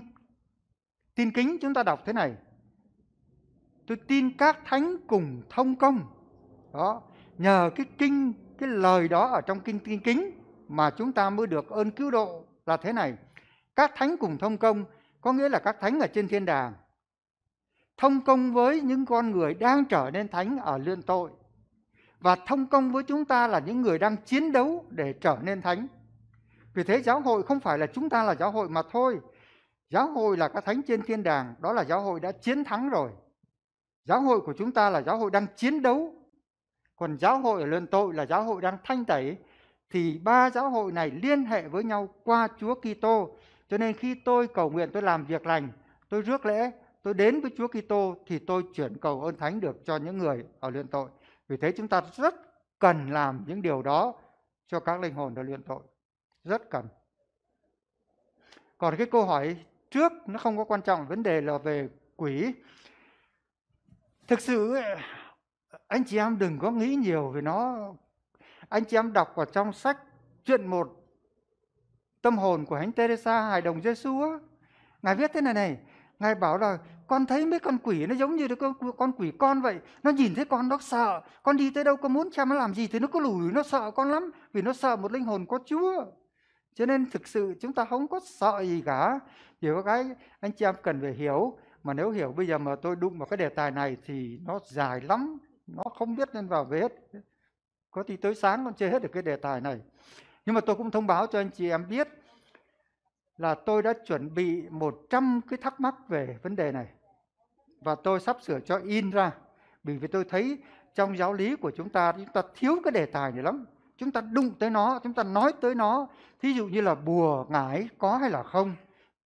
tin kính chúng ta đọc thế này tôi tin các thánh cùng thông công đó nhờ cái kinh cái lời đó ở trong kinh tin kính mà chúng ta mới được ơn cứu độ là thế này các thánh cùng thông công có nghĩa là các thánh ở trên thiên đàng thông công với những con người đang trở nên thánh ở lương tội và thông công với chúng ta là những người đang chiến đấu để trở nên thánh. Vì thế giáo hội không phải là chúng ta là giáo hội mà thôi. Giáo hội là các thánh trên thiên đàng, đó là giáo hội đã chiến thắng rồi. Giáo hội của chúng ta là giáo hội đang chiến đấu. Còn giáo hội ở luận tội là giáo hội đang thanh tẩy. Thì ba giáo hội này liên hệ với nhau qua Chúa Kitô. Cho nên khi tôi cầu nguyện tôi làm việc lành, tôi rước lễ, tôi đến với Chúa Kitô thì tôi chuyển cầu ơn thánh được cho những người ở luyện tội. Vì thế chúng ta rất cần làm những điều đó cho các linh hồn đã luyện tội. Rất cần. Còn cái câu hỏi trước nó không có quan trọng vấn đề là về quỷ. Thực sự anh chị em đừng có nghĩ nhiều về nó. Anh chị em đọc ở trong sách chuyện một tâm hồn của Thánh Teresa hài đồng Giêsu á, ngài viết thế này này, Ngài bảo là con thấy mấy con quỷ nó giống như con, con quỷ con vậy. Nó nhìn thấy con nó sợ. Con đi tới đâu có muốn cha nó làm gì thì nó cứ lùi nó sợ con lắm. Vì nó sợ một linh hồn có Chúa. Cho nên thực sự chúng ta không có sợ gì cả. Chỉ có cái anh chị em cần phải hiểu. Mà nếu hiểu bây giờ mà tôi đụng vào cái đề tài này thì nó dài lắm. Nó không biết nên vào về hết. Có thì tới sáng còn chưa hết được cái đề tài này. Nhưng mà tôi cũng thông báo cho anh chị em biết là tôi đã chuẩn bị 100 cái thắc mắc về vấn đề này. Và tôi sắp sửa cho in ra. Bởi vì tôi thấy trong giáo lý của chúng ta, chúng ta thiếu cái đề tài này lắm. Chúng ta đụng tới nó, chúng ta nói tới nó. Thí dụ như là bùa ngải có hay là không,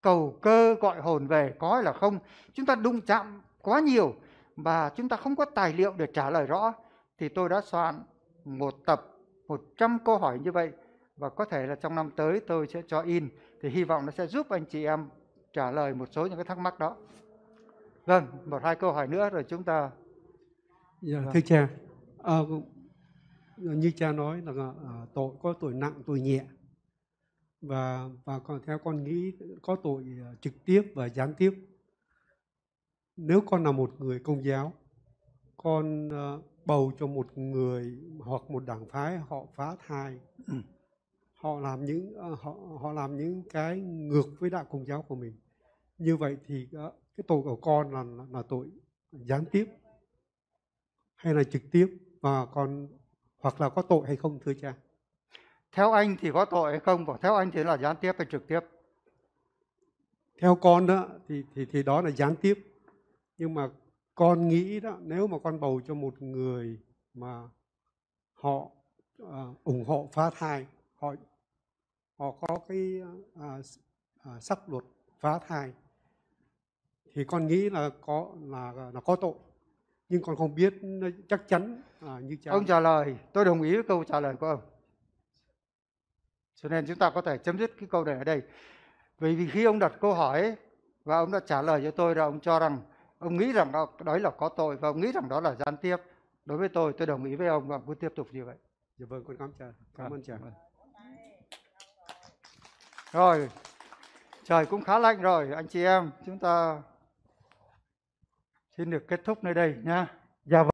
cầu cơ gọi hồn về có hay là không. Chúng ta đụng chạm quá nhiều và chúng ta không có tài liệu để trả lời rõ. Thì tôi đã soạn một tập 100 câu hỏi như vậy và có thể là trong năm tới tôi sẽ cho in thì hy vọng nó sẽ giúp anh chị em trả lời một số những cái thắc mắc đó. Vâng, một hai câu hỏi nữa rồi chúng ta. Dạ, vâng. thưa cha, à, như cha nói là à, tội có tội nặng, tội nhẹ và và còn theo con nghĩ có tội ờ, trực tiếp và gián tiếp. Nếu con là một người công giáo, con à, bầu cho một người hoặc một đảng phái họ phá thai ừ họ làm những ờ, họ họ làm những cái ngược với đạo công giáo của mình như vậy thì ờ, cái tội của con là là tội gián tiếp hay là trực tiếp và còn hoặc là có tội hay không thưa cha theo anh thì có tội hay không và theo anh thì là gián tiếp hay trực tiếp theo con đó thì thì thì đó là gián tiếp nhưng mà con nghĩ đó nếu mà con bầu cho một người mà họ uh, ủng hộ phá thai họ họ có cái à, à, sắc luật phá thai thì con nghĩ là có là là có tội nhưng con không biết chắc chắn à, như cha ông trả lời tôi đồng ý với câu trả lời của ông cho nên chúng ta có thể chấm dứt cái câu này ở đây bởi vì khi ông đặt câu hỏi và ông đã trả lời cho tôi là ông cho rằng ông nghĩ rằng đó, là có tội và ông nghĩ rằng đó là gián tiếp đối với tôi tôi đồng ý với ông và cứ tiếp tục như vậy dạ vâng con cảm, cảm, cảm ơn cha cảm vâng, vâng. Rồi, trời cũng khá lạnh rồi, anh chị em, chúng ta xin được kết thúc nơi đây nha. Dạ vâng.